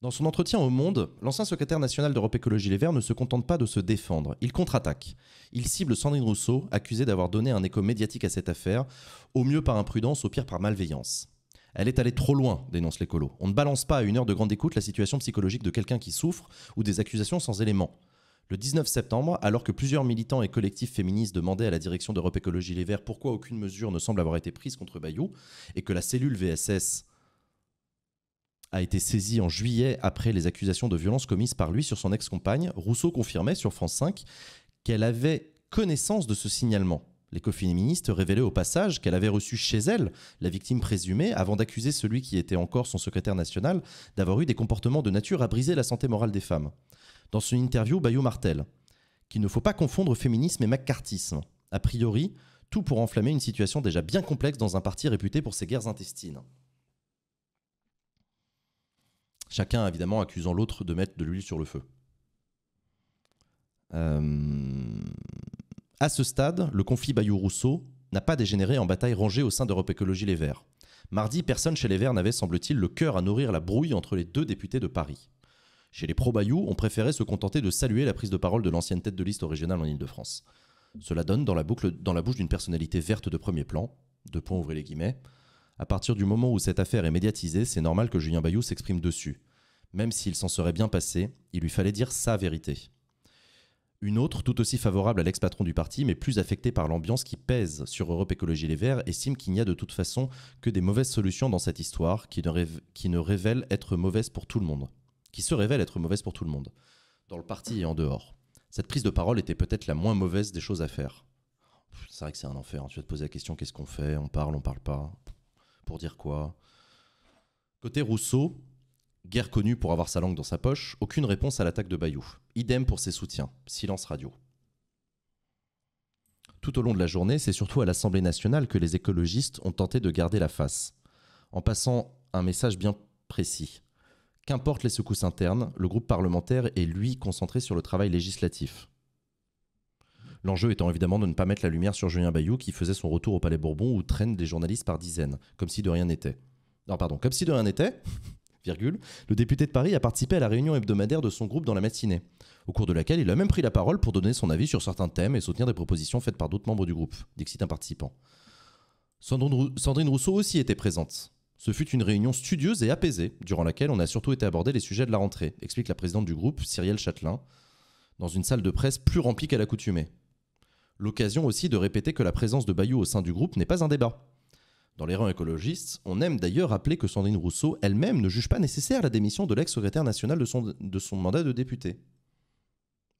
Speaker 2: Dans son entretien au Monde, l'ancien secrétaire national
Speaker 1: d'Europe Écologie Les Verts ne se contente pas de se défendre, il contre-attaque. Il cible Sandrine Rousseau, accusée d'avoir donné un écho médiatique à cette affaire, au mieux par imprudence, au pire par malveillance. Elle est allée trop loin, dénonce l'écolo. On ne balance pas à une heure de grande écoute la situation psychologique de quelqu'un qui souffre ou des accusations sans éléments. Le 19 septembre, alors que plusieurs militants et collectifs féministes demandaient à la direction d'Europe Écologie Les Verts pourquoi aucune mesure ne semble avoir été prise contre Bayou et que la cellule VSS a été saisie en juillet après les accusations de violence commises par lui sur son ex-compagne, Rousseau confirmait sur France 5 qu'elle avait connaissance de ce signalement. L'écoféministe révélait au passage qu'elle avait reçu chez elle la victime présumée avant d'accuser celui qui était encore son secrétaire national d'avoir eu des comportements de nature à briser la santé morale des femmes. Dans une interview, Bayou Martel qu'il ne faut pas confondre féminisme et macartisme. A priori, tout pour enflammer une situation déjà bien complexe dans un parti réputé pour ses guerres intestines. Chacun évidemment accusant l'autre de mettre de l'huile sur le feu. Euh, à ce stade, le conflit Bayou-Rousseau n'a pas dégénéré en bataille rangée au sein d'Europe Écologie Les Verts. Mardi, personne chez les Verts n'avait, semble-t-il, le cœur à nourrir la brouille entre les deux députés de Paris. Chez les pro-Bayou, on préférait se contenter de saluer la prise de parole de l'ancienne tête de liste régionale en Ile-de-France. Cela donne dans la, boucle, dans la bouche d'une personnalité verte de premier plan, de pont ouvrir les guillemets, à partir du moment où cette affaire est médiatisée, c'est normal que Julien Bayou s'exprime dessus. Même s'il s'en serait bien passé, il lui fallait dire sa vérité. Une autre, tout aussi favorable à l'ex-patron du parti, mais plus affectée par l'ambiance qui pèse sur Europe Écologie Les Verts, estime qu'il n'y a de toute façon que des mauvaises solutions dans cette histoire qui ne, révèle, être mauvaise pour tout le monde. Qui se révèle être mauvaise pour tout le monde, dans le parti et en dehors. Cette prise de parole était peut-être la moins mauvaise des choses à faire. C'est vrai que c'est un enfer. Hein. Tu vas te poser la question qu'est-ce qu'on fait On parle, on parle pas Pour dire quoi Côté Rousseau, Guerre connue pour avoir sa langue dans sa poche, aucune réponse à l'attaque de Bayou. Idem pour ses soutiens, silence radio. Tout au long de la journée, c'est surtout à l'Assemblée nationale que les écologistes ont tenté de garder la face, en passant un message bien précis. Qu'importe les secousses internes, le groupe parlementaire est lui concentré sur le travail législatif. L'enjeu étant évidemment de ne pas mettre la lumière sur Julien Bayou qui faisait son retour au Palais Bourbon où traînent des journalistes par dizaines, comme si de rien n'était. Non, pardon, comme si de rien n'était, le député de Paris a participé à la réunion hebdomadaire de son groupe dans la matinée, au cours de laquelle il a même pris la parole pour donner son avis sur certains thèmes et soutenir des propositions faites par d'autres membres du groupe, d'excite un participant. Sandrine Rousseau aussi était présente. Ce fut une réunion studieuse et apaisée, durant laquelle on a surtout été abordé les sujets de la rentrée, explique la présidente du groupe, Cyrielle Châtelain, dans une salle de presse plus remplie qu'à l'accoutumée. L'occasion aussi de répéter que la présence de Bayou au sein du groupe n'est pas un débat, dans les rangs écologistes, on aime d'ailleurs rappeler que Sandrine Rousseau elle-même ne juge pas nécessaire la démission de l'ex-secrétaire national de son, de son mandat de député.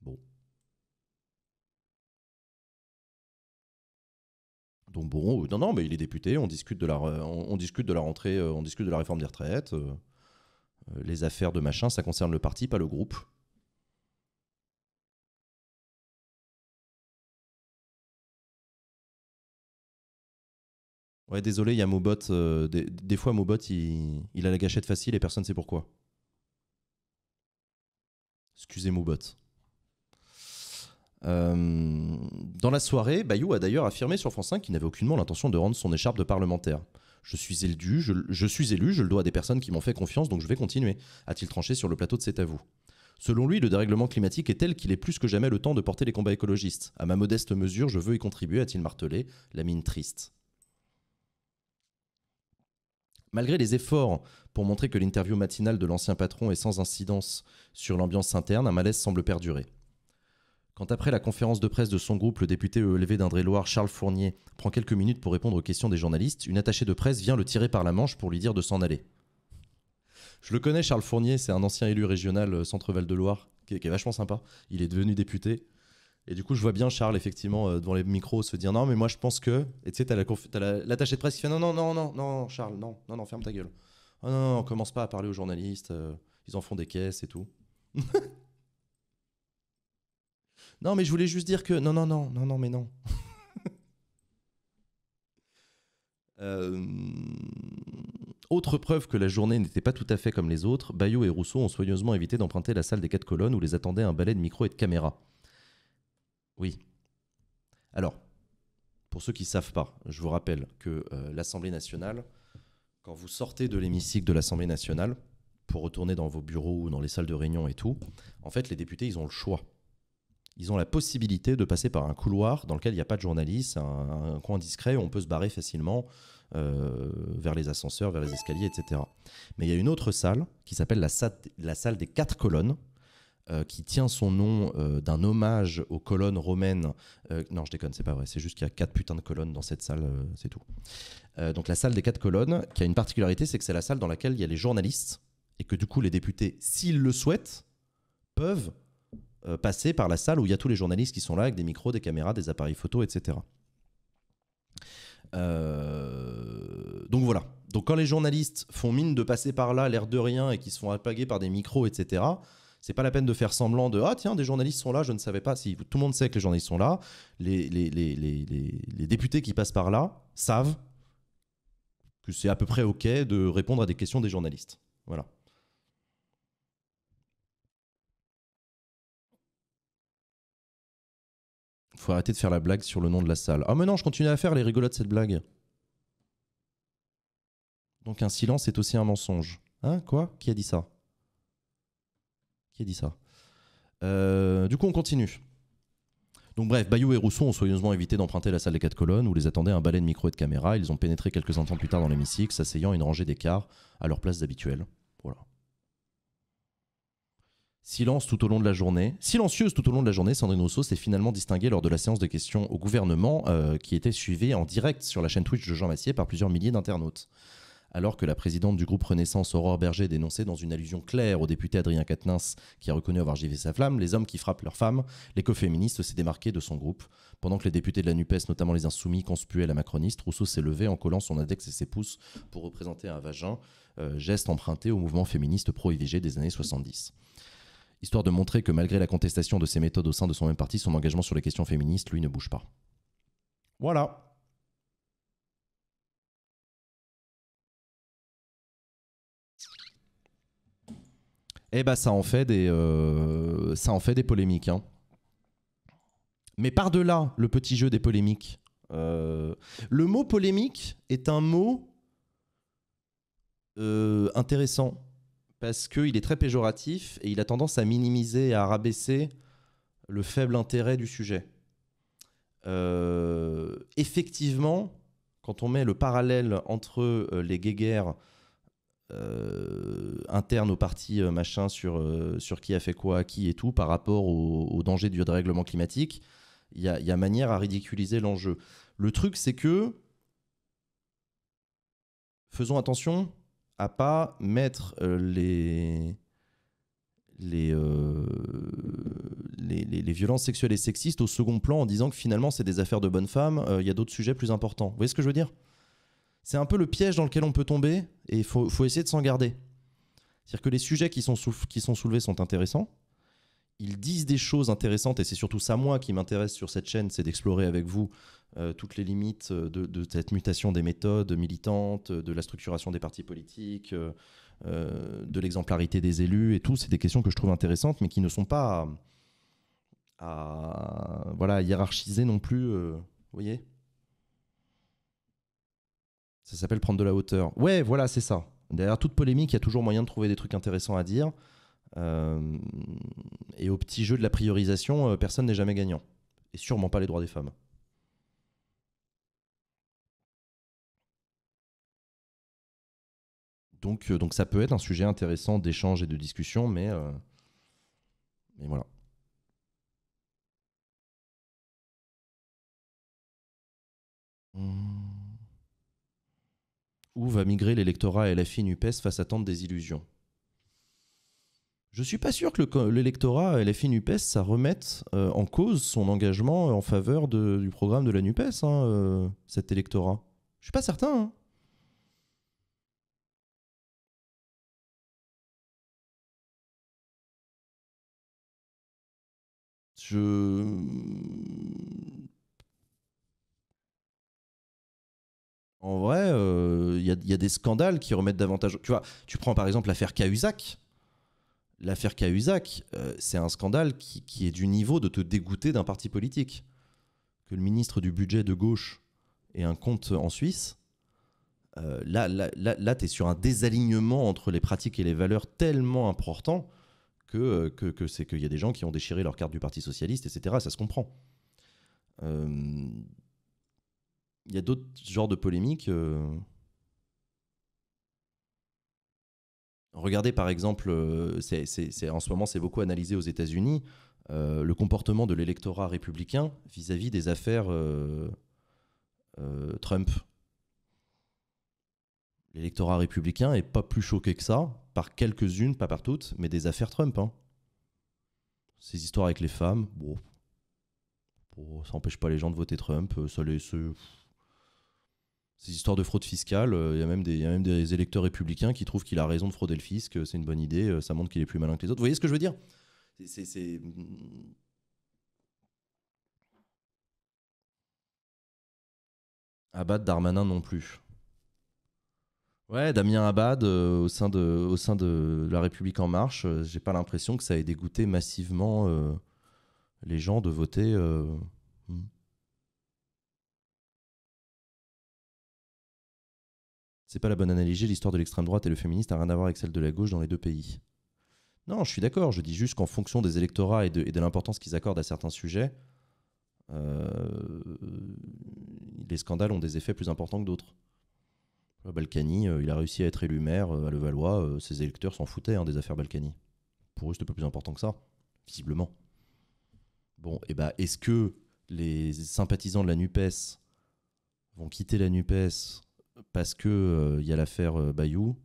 Speaker 2: Bon. Donc bon, euh, non, non, mais il est député, on discute de la, on, discute de rentrée, euh, on discute de la réforme des retraites, euh, les affaires de machin, ça concerne le parti, pas le groupe.
Speaker 1: Ouais, désolé, il y a Mobot. Euh, des, fois, Mobot, il, a la gâchette facile et personne ne sait pourquoi. Excusez Mobot. Euh, dans la soirée, Bayou a d'ailleurs affirmé sur France 5 qu'il n'avait aucunement l'intention de rendre son écharpe de parlementaire. Je suis élu, je, je, suis élu, je le dois à des personnes qui m'ont fait confiance, donc je vais continuer, a-t-il tranché sur le plateau de cet à vous. Selon lui, le dérèglement climatique est tel qu'il est plus que jamais le temps de porter les combats écologistes. À ma modeste mesure, je veux y contribuer, a-t-il martelé, la mine triste. Malgré les efforts pour montrer que l'interview matinale de l'ancien patron est sans incidence sur l'ambiance interne, un malaise semble perdurer. Quand après la conférence de presse de son groupe, le député élevé e d'Indre-et-Loire Charles Fournier prend quelques minutes pour répondre aux questions des journalistes, une attachée de presse vient le tirer par la manche pour lui dire de s'en aller. Je le connais, Charles Fournier, c'est un ancien élu régional euh, Centre-Val de Loire, qui qui est, vachement sympa. Il est devenu député. Et du coup, je vois bien Charles, effectivement, devant les micros, se dire non, mais moi je pense que. Et tu sais, t'as la tâche de presse qui fait non, non, non, non, non, Charles, non, non, non, ferme ta gueule. Oh, non, non, commence pas à parler aux journalistes, ils en font des caisses et tout. non, mais je voulais juste dire que. Non, non, non, non, non, mais non. Autre preuve que la journée n'était pas tout à fait comme les autres, Bayo et Rousseau ont soigneusement évité d'emprunter la salle des quatre colonnes où les attendait un balai de micros et de caméras. Oui. Alors, pour ceux qui ne savent pas, je vous rappelle que euh, l'Assemblée nationale, quand vous sortez de l'hémicycle de l'Assemblée nationale, pour retourner dans vos bureaux ou dans les salles de réunion et tout, en fait, les députés, ils ont le choix. Ils ont la possibilité de passer par un couloir dans lequel il n'y a pas de journalistes, un, coin discret où on peut se barrer facilement euh, vers les ascenseurs, vers les escaliers, etc. Mais il y a une autre salle qui s'appelle la salle des quatre colonnes, euh, qui tient son nom euh, d'un hommage aux colonnes romaines. Euh, non, je déconne, c'est pas vrai. C'est juste qu'il y a quatre putains de colonnes dans cette salle, c'est tout. donc la salle des quatre colonnes, qui a une particularité, c'est que c'est la salle dans laquelle il y a les journalistes et que du coup les députés, s'ils le souhaitent, peuvent passer par la salle où il y a tous les journalistes qui sont là avec des micros, des caméras, des appareils photo, etc. donc voilà, donc quand les journalistes font mine de passer par là, l'air de rien, et qu'ils se font appaguer par des micros, etc., c'est pas la peine de faire semblant de ah tiens des journalistes sont là, je ne savais pas. Si tout le monde sait que les journalistes sont là, les, les, députés qui passent par là savent que c'est à peu près ok de répondre à des questions
Speaker 2: des journalistes. Voilà. Faut arrêter de faire la blague sur le nom de la salle. Ah mais non, je
Speaker 1: continue à faire les de cette blague. Donc un silence est aussi un mensonge. Hein Quoi Qui a dit ça qui a dit ça euh, Du coup, on continue. Donc bref, Bayou et Rousseau ont soigneusement évité d'emprunter la salle des quatre colonnes où les attendait un balai de micro et de caméra. Ils ont pénétré quelques instants plus tard dans l'hémicycle, s'asseyant une rangée d'écart à leur place habituelle. Voilà. Silence tout au long de la journée. Silencieuse tout au long de la journée, Sandrine Rousseau s'est finalement distinguée lors de la séance de questions au gouvernement euh, qui était suivie en direct sur la chaîne Twitch de Jean Massier par plusieurs milliers d'internautes alors que la présidente du groupe Renaissance, Aurore Berger, dénonçait dans une allusion claire au député Adrien Quatennens, qui a reconnu avoir givé sa flamme, les hommes qui frappent leurs femmes, l'écoféministe s'est démarqué de son groupe. Pendant que les députés de la NUPES, notamment les Insoumis, conspuaient la macroniste, Rousseau s'est levé en collant son index et ses pouces pour représenter un vagin, euh, geste emprunté au mouvement féministe pro-IVG des années 70 histoire de montrer que malgré la
Speaker 2: contestation de ses méthodes au sein de son même parti, son engagement sur les questions féministes, lui, ne bouge pas. Voilà. eh ben ça en fait des, euh, ça en
Speaker 1: fait des polémiques. Hein. Mais par-delà le petit jeu des polémiques, euh, le mot polémique est un mot euh, intéressant parce qu'il est très péjoratif et il a tendance à minimiser, et à rabaisser le faible intérêt du sujet. effectivement, quand on met le parallèle entre les guéguerres euh, interne au parti euh, machin sur, euh, sur qui a fait quoi à qui et tout par rapport au, danger du dérèglement climatique, il y a, y manière à ridiculiser l'enjeu. Le truc, c'est que faisons attention à pas mettre les les, les, les, violences sexuelles et sexistes au second plan en disant que finalement c'est des affaires de bonnes femmes, il y a d'autres sujets plus importants. Vous voyez ce que je veux dire c'est un peu le piège dans lequel on peut tomber et il faut, essayer de s'en garder. C'est-à-dire que les sujets qui sont, qui sont soulevés sont intéressants, ils disent des choses intéressantes et c'est surtout ça moi qui m'intéresse sur cette chaîne, c'est d'explorer avec vous euh, toutes les limites euh, de, cette mutation des méthodes militantes, de la structuration des partis politiques, euh, de l'exemplarité des élus et tout. C'est des questions que je trouve intéressantes mais qui ne sont pas à, voilà, hiérarchiser non plus, vous voyez ça s'appelle prendre de la hauteur. Ouais, voilà, c'est ça. Derrière toute polémique, il y a toujours moyen de trouver des trucs intéressants à dire. Euh, et au petit
Speaker 2: jeu de la priorisation, euh, personne n'est jamais gagnant. Et sûrement pas les droits des femmes. Donc, euh, ça peut être un sujet intéressant d'échange et de discussion, mais, mais voilà. Mmh. Où va migrer l'électorat LFI NUPES
Speaker 1: face à tant de désillusions Je ne suis pas sûr que l'électorat LFI NUPES, ça remette euh, en cause son engagement en faveur du programme de la NUPES, hein, euh, cet électorat.
Speaker 2: Je ne suis pas certain. Hein. Je... en vrai, il euh, y, a des scandales qui remettent davantage. Tu vois,
Speaker 1: tu prends par exemple l'affaire Cahuzac. L'affaire Cahuzac, euh, c'est un scandale qui, est du niveau de te dégoûter d'un parti politique. Que le ministre du budget de gauche ait un compte en Suisse, euh, là, là, tu es sur un désalignement entre les pratiques et les valeurs tellement important que, que, c'est qu'il y a des gens qui ont déchiré leur carte du Parti Socialiste, etc. Ça se comprend. Euh, il y a d'autres genres de polémiques. Euh. Regardez par exemple, euh, en ce moment c'est beaucoup analysé aux États-Unis, euh, le comportement de l'électorat républicain vis-à-vis des affaires Trump. L'électorat républicain est pas plus choqué que ça par quelques-unes, pas par toutes, mais des affaires Trump. Hein. Ces histoires avec les femmes, bon, ça n'empêche pas les gens de voter Trump, ça les, ces histoires de fraude fiscale. Euh, il y, a même des, électeurs républicains qui trouvent qu'il a raison de frauder le fisc, euh, c'est une bonne idée, euh, ça montre qu'il est plus malin que les autres. Vous voyez ce que je veux dire hmm.
Speaker 2: Abad Darmanin non plus. Ouais, Damien Abad, au,
Speaker 1: sein de, La République En Marche, j'ai pas l'impression que ça ait dégoûté massivement
Speaker 2: les gens de voter C'est pas la bonne analogie, l'histoire de l'extrême droite et le féministe
Speaker 1: n'a rien à voir avec celle de la gauche dans les deux pays. Non, je suis d'accord, je dis juste qu'en fonction des électorats et de, l'importance qu'ils accordent à certains sujets, euh, les scandales ont des effets plus importants que d'autres. Bah, Balkany, euh, il a réussi à être élu maire euh, à Levallois, ses électeurs s'en foutaient hein, des affaires Balkany. Pour eux, c'était pas plus important que ça, visiblement. Bon, et eh bah, ben, est-ce que les sympathisants de la NUPES vont quitter la NUPES parce que il euh, y a l'affaire euh, Bayou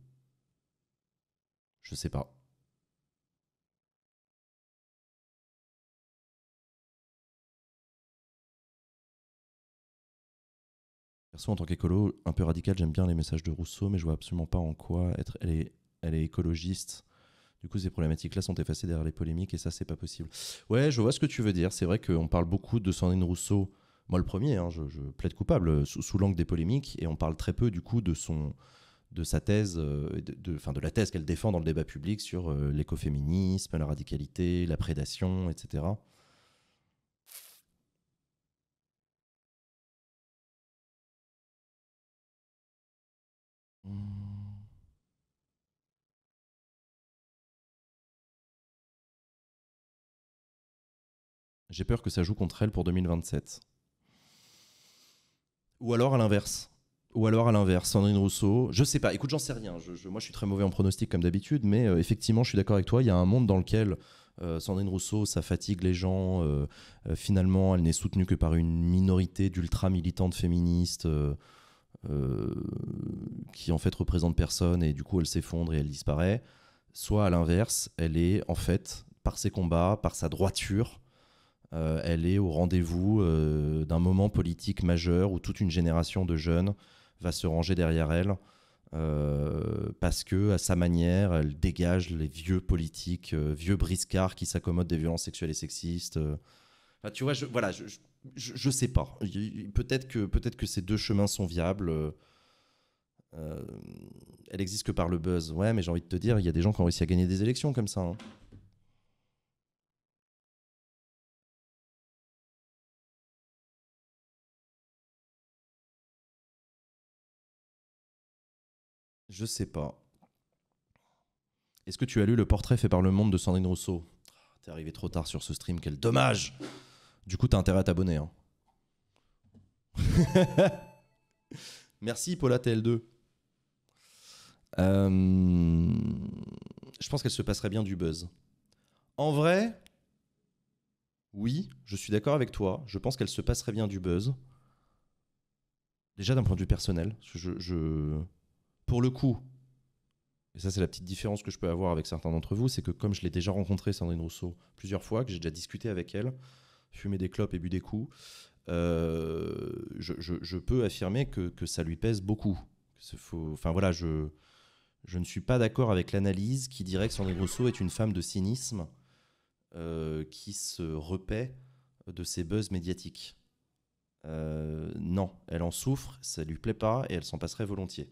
Speaker 1: Je sais pas. Perso, en tant qu'écolo, un peu radical, j'aime bien les messages de Rousseau, mais je vois absolument pas en quoi être, elle, est, elle est écologiste. Du coup, ces problématiques-là sont effacées derrière les polémiques et ça, c'est pas possible. Ouais, je vois ce que tu veux dire. C'est vrai qu'on parle beaucoup de Sandrine Rousseau moi le premier, hein, je, plaide coupable euh, sous, l'angle des polémiques, et on parle très peu du coup de son de sa thèse, euh, de, de, de la thèse qu'elle défend dans le débat public sur euh, l'écoféminisme, la radicalité, la prédation, etc. J'ai peur que ça joue contre elle pour 2027. Ou alors à l'inverse. Ou alors à l'inverse, Sandrine Rousseau. Je sais pas, écoute, j'en sais rien. moi, je suis très mauvais en pronostic comme d'habitude, mais euh, effectivement, je suis d'accord avec toi. Il y a un monde dans lequel euh, Sandrine Rousseau, ça fatigue les gens. Euh, finalement, elle n'est soutenue que par une minorité d'ultra-militantes féministes qui, en fait, représentent personne et du coup, elle s'effondre et elle disparaît. Soit à l'inverse, elle est, en fait, par ses combats, par sa droiture, euh, elle est au rendez-vous euh, d'un moment politique majeur où toute une génération de jeunes va se ranger derrière elle euh, parce que, à sa manière, elle dégage les vieux politiques, vieux briscards qui s'accommodent des violences sexuelles et sexistes. tu vois, je, voilà, je, sais pas. Peut-être que, peut que ces deux chemins sont viables. elle existe que par le buzz. Ouais, mais j'ai envie de te dire, il y a des gens qui ont réussi à gagner des élections comme ça. Hein.
Speaker 2: Je sais pas. Est-ce que tu as lu le portrait fait par le monde de Sandrine Rousseau ah, T'es arrivé trop tard sur ce
Speaker 1: stream, quel dommage Du coup, t'as intérêt à t'abonner. Hein. Merci Paula TL2. Euh, je pense qu'elle se passerait bien du buzz.
Speaker 2: En vrai,
Speaker 1: oui, je suis d'accord avec toi. Je pense qu'elle se passerait bien du buzz. Déjà d'un point de vue personnel, je, pour le coup, et ça c'est la petite différence que je peux avoir avec certains d'entre vous, c'est que comme je l'ai déjà rencontré, Sandrine Rousseau, plusieurs fois, que j'ai déjà discuté avec elle, fumé des clopes et bu des coups, euh, je, peux affirmer que, ça lui pèse beaucoup. Enfin voilà, je, ne suis pas d'accord avec l'analyse qui dirait que Sandrine Rousseau est une femme de cynisme euh, qui se repaît de ses buzz médiatiques. Euh, non, elle en souffre, ça lui plaît pas et elle s'en passerait volontiers.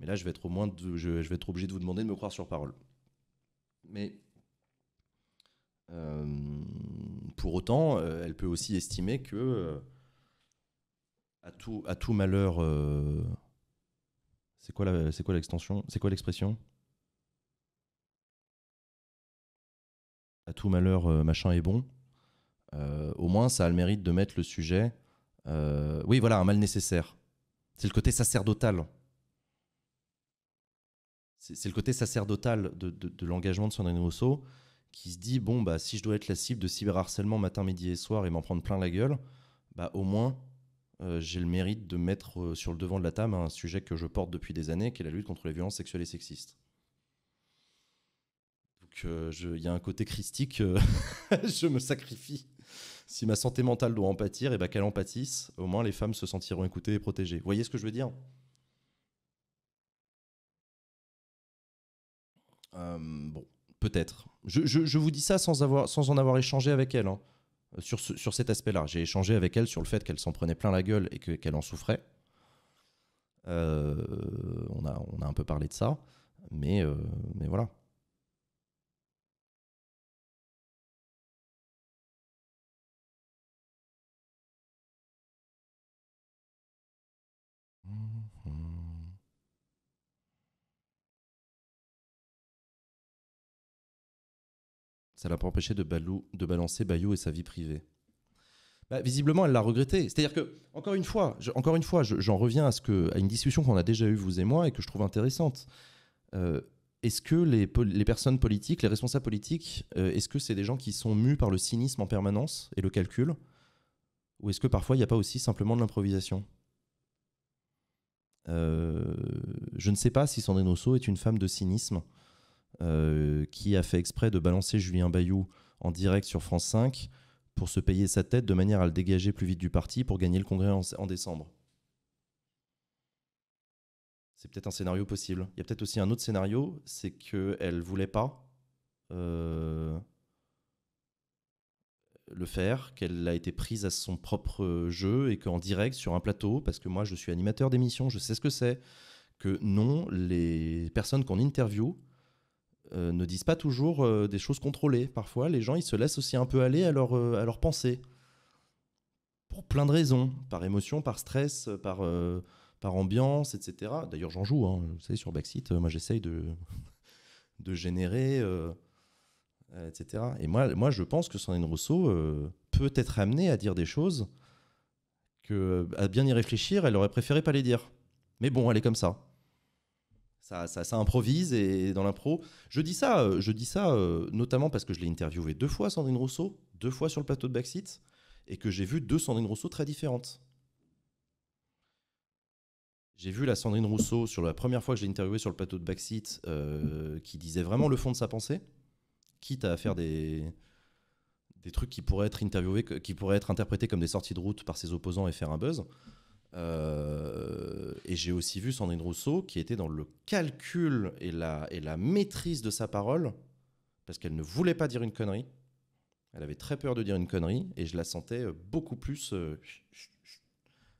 Speaker 1: Mais là, je vais être au moins je, vais être obligé de vous demander de me croire sur parole. Mais euh, pour autant, euh, elle peut aussi estimer que euh,
Speaker 2: à, tout, à tout malheur, c'est quoi c'est quoi l'extension, c'est quoi l'expression À tout malheur,
Speaker 1: machin est bon. au moins, ça a le mérite de mettre le sujet. oui, voilà, un mal nécessaire. C'est le côté sacerdotal c'est le côté sacerdotal de, de l'engagement de Sandrine Rousseau qui se dit bon bah si je dois être la cible de cyberharcèlement matin, midi et soir et m'en prendre plein la gueule, bah au moins euh, j'ai le mérite de mettre euh, sur le devant de la table un sujet que je porte depuis des années, qui est la lutte contre les violences sexuelles et sexistes. Donc euh, il y a un côté christique, je me sacrifie. Si ma santé mentale doit en pâtir, et eh bah, qu'elle en pâtisse. Au moins les femmes se sentiront écoutées et protégées. Vous voyez ce que je veux dire Euh, bon, peut-être. Je, vous dis ça sans, avoir, sans en avoir échangé avec elle. Hein. Euh, sur, sur, cet aspect-là. J'ai échangé avec elle sur le fait qu'elle s'en prenait plein la gueule et qu'elle en souffrait. Euh, on, a, on, a, un peu parlé de ça, mais, mais voilà.
Speaker 2: ça l'a pas empêché de, balancer Bayou et sa vie privée. Bah, visiblement, elle l'a regretté. C'est-à-dire que, encore une fois,
Speaker 1: encore une fois, j'en reviens à une discussion qu'on a déjà eue vous et moi et que je trouve intéressante. Euh, est-ce que les, personnes politiques, les responsables politiques, euh, est-ce que c'est des gens qui sont mus par le cynisme en permanence et le calcul, ou est-ce que parfois il n'y a pas aussi simplement de l'improvisation euh, Je ne sais pas si Sandrine Rousseau est une femme de cynisme euh, qui a fait exprès de balancer Julien Bayou en direct sur France 5 pour se payer sa tête de manière à le dégager plus vite du parti pour gagner le congrès en, décembre. C'est peut-être un scénario possible. Il y a peut-être aussi un autre scénario, c'est qu'elle voulait pas euh, le faire, qu'elle a été prise à son propre jeu et qu'en direct sur un plateau, parce que moi je suis animateur d'émission, je sais ce que c'est, que non, les personnes qu'on interviewe euh, ne disent pas toujours euh, des choses contrôlées. Parfois, les gens, ils se laissent aussi un peu aller à leur, euh, à pensée. Pour plein de raisons. Par émotion, par stress, par, par ambiance, etc. D'ailleurs, j'en joue. Hein. Vous savez, sur Backseat, moi, j'essaye de, de générer, etc. Et moi, moi, je pense que Sandrine Rousseau peut être amenée à dire des choses que, à bien y réfléchir, elle aurait préféré pas les dire. Mais bon, elle est comme ça. Ça, improvise et dans l'impro. Je dis ça, euh, je dis ça euh, notamment parce que je l'ai interviewé deux fois, Sandrine Rousseau, deux fois sur le plateau de Backseat, et que j'ai vu deux Sandrine Rousseau très différentes. J'ai vu la Sandrine Rousseau sur la première fois que j'ai interviewé sur le plateau de Backseat, euh, qui disait vraiment le fond de sa pensée, quitte à faire des, des trucs qui pourraient être interviewés, qui pourraient être interprétés comme des sorties de route par ses opposants et faire un buzz. Euh, et j'ai aussi vu Sandrine Rousseau qui était dans le calcul et la, et la maîtrise de sa parole, parce qu'elle ne voulait pas dire une connerie. Elle avait très peur de dire une connerie, et je la sentais beaucoup plus euh,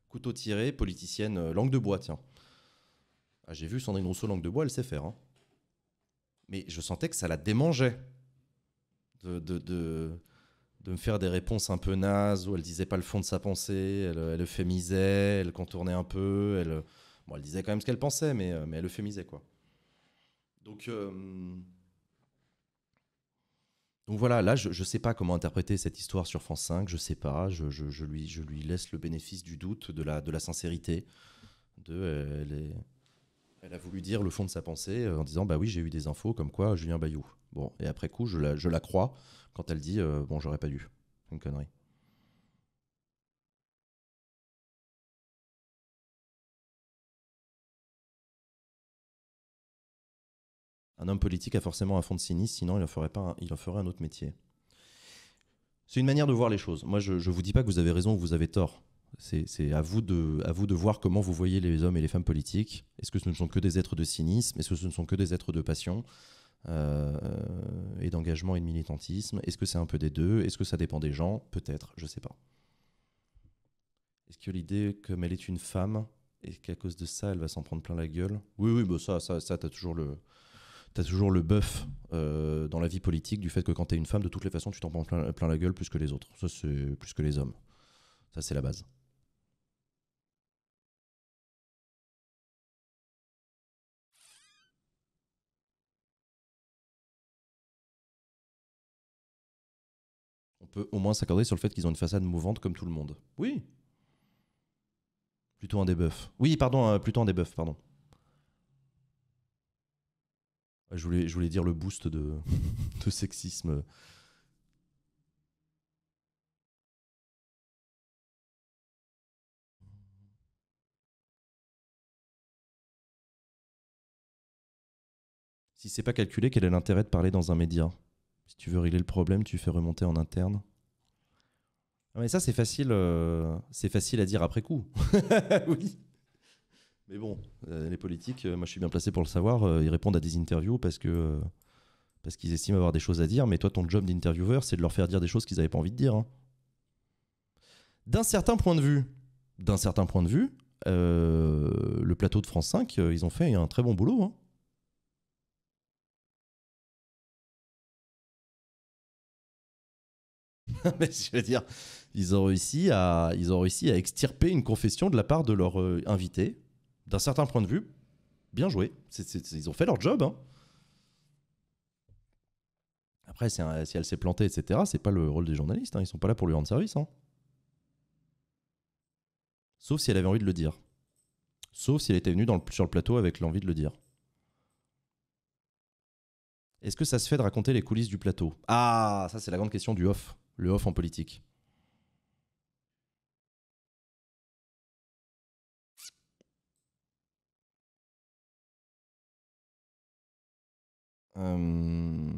Speaker 1: couteau tiré, politicienne, euh, langue de bois, tiens. Ah, j'ai vu Sandrine Rousseau, langue de bois, elle sait faire. Hein. Mais je sentais que ça la démangeait. de, de, de me faire des réponses un peu nazes où elle disait pas le fond de sa pensée, elle, elle euphémisait, elle contournait un peu, elle, disait quand même ce qu'elle pensait, mais, euh, mais elle euphémisait quoi. Donc, euh, donc voilà, là je ne sais pas comment interpréter cette histoire sur France 5, je sais pas, je, lui, je lui laisse le bénéfice du doute, de la, de la sincérité, de elle, elle a voulu dire le fond de sa pensée euh, en disant bah oui j'ai eu des infos comme quoi Julien Bayou. Bon, et après coup je la, je la crois quand elle dit euh, bon j'aurais pas dû une connerie Un homme politique a forcément un fond de cynisme, sinon il en ferait, pas un, il en ferait un autre métier. C'est une manière de voir les choses. Moi, je ne vous dis pas que vous avez raison ou que vous avez tort. C'est à, vous de, à vous de voir comment vous voyez les hommes et les femmes politiques. Est-ce que ce ne sont que des êtres de cynisme Est-ce que ce ne sont que des êtres de passion euh, et d'engagement et de militantisme Est-ce que c'est un peu des deux Est-ce que ça dépend des gens Peut-être, je ne sais pas. Est-ce que l'idée, comme elle est une femme, et qu'à cause de ça, elle va s'en prendre plein la gueule Oui, oui, bon bah ça, ça, ça t'as toujours le... T'as toujours le bœuf euh, dans la vie politique du fait que quand t'es une femme, de toutes les façons, tu t'en prends plein
Speaker 2: la gueule plus que les autres. Ça, c'est plus que les hommes. Ça, c'est la base. On peut au moins s'accorder sur le fait qu'ils ont une façade mouvante comme tout le monde.
Speaker 1: Oui. Plutôt un debuff. Oui, pardon, euh, plutôt un debuff, pardon.
Speaker 2: Ah, je voulais, je voulais dire le boost de, de sexisme. Si c'est pas calculé, quel est l'intérêt de parler dans un média tu veux régler le problème, tu fais remonter en
Speaker 1: interne. mais ça, c'est facile, euh, facile à dire après coup. Mais bon, euh, les politiques, euh, moi je suis bien placé pour le savoir, ils répondent à des interviews parce que parce qu'ils estiment avoir des choses à dire, mais toi, ton job d'intervieweur, c'est de leur faire dire des choses qu'ils n'avaient pas envie de dire. Hein. D'un certain point de vue, d'un certain point de vue, le plateau de France 5, ils ont fait un très bon boulot. Hein.
Speaker 2: mais je veux dire, ils ont, réussi à, ils ont réussi à extirper une confession de la part
Speaker 1: de leur euh, invité. D'un certain point de vue, bien joué. ils ont fait leur job. Hein. Après, si elle s'est plantée, etc., c'est pas le rôle des journalistes. Hein. Ils sont pas là pour lui rendre service. Hein. Sauf si elle avait envie de le dire. Sauf si elle était venue sur le plateau avec l'envie de le dire.
Speaker 2: Est-ce que ça se fait de raconter les coulisses du plateau Ah, ça c'est la grande question du off le off en politique euh,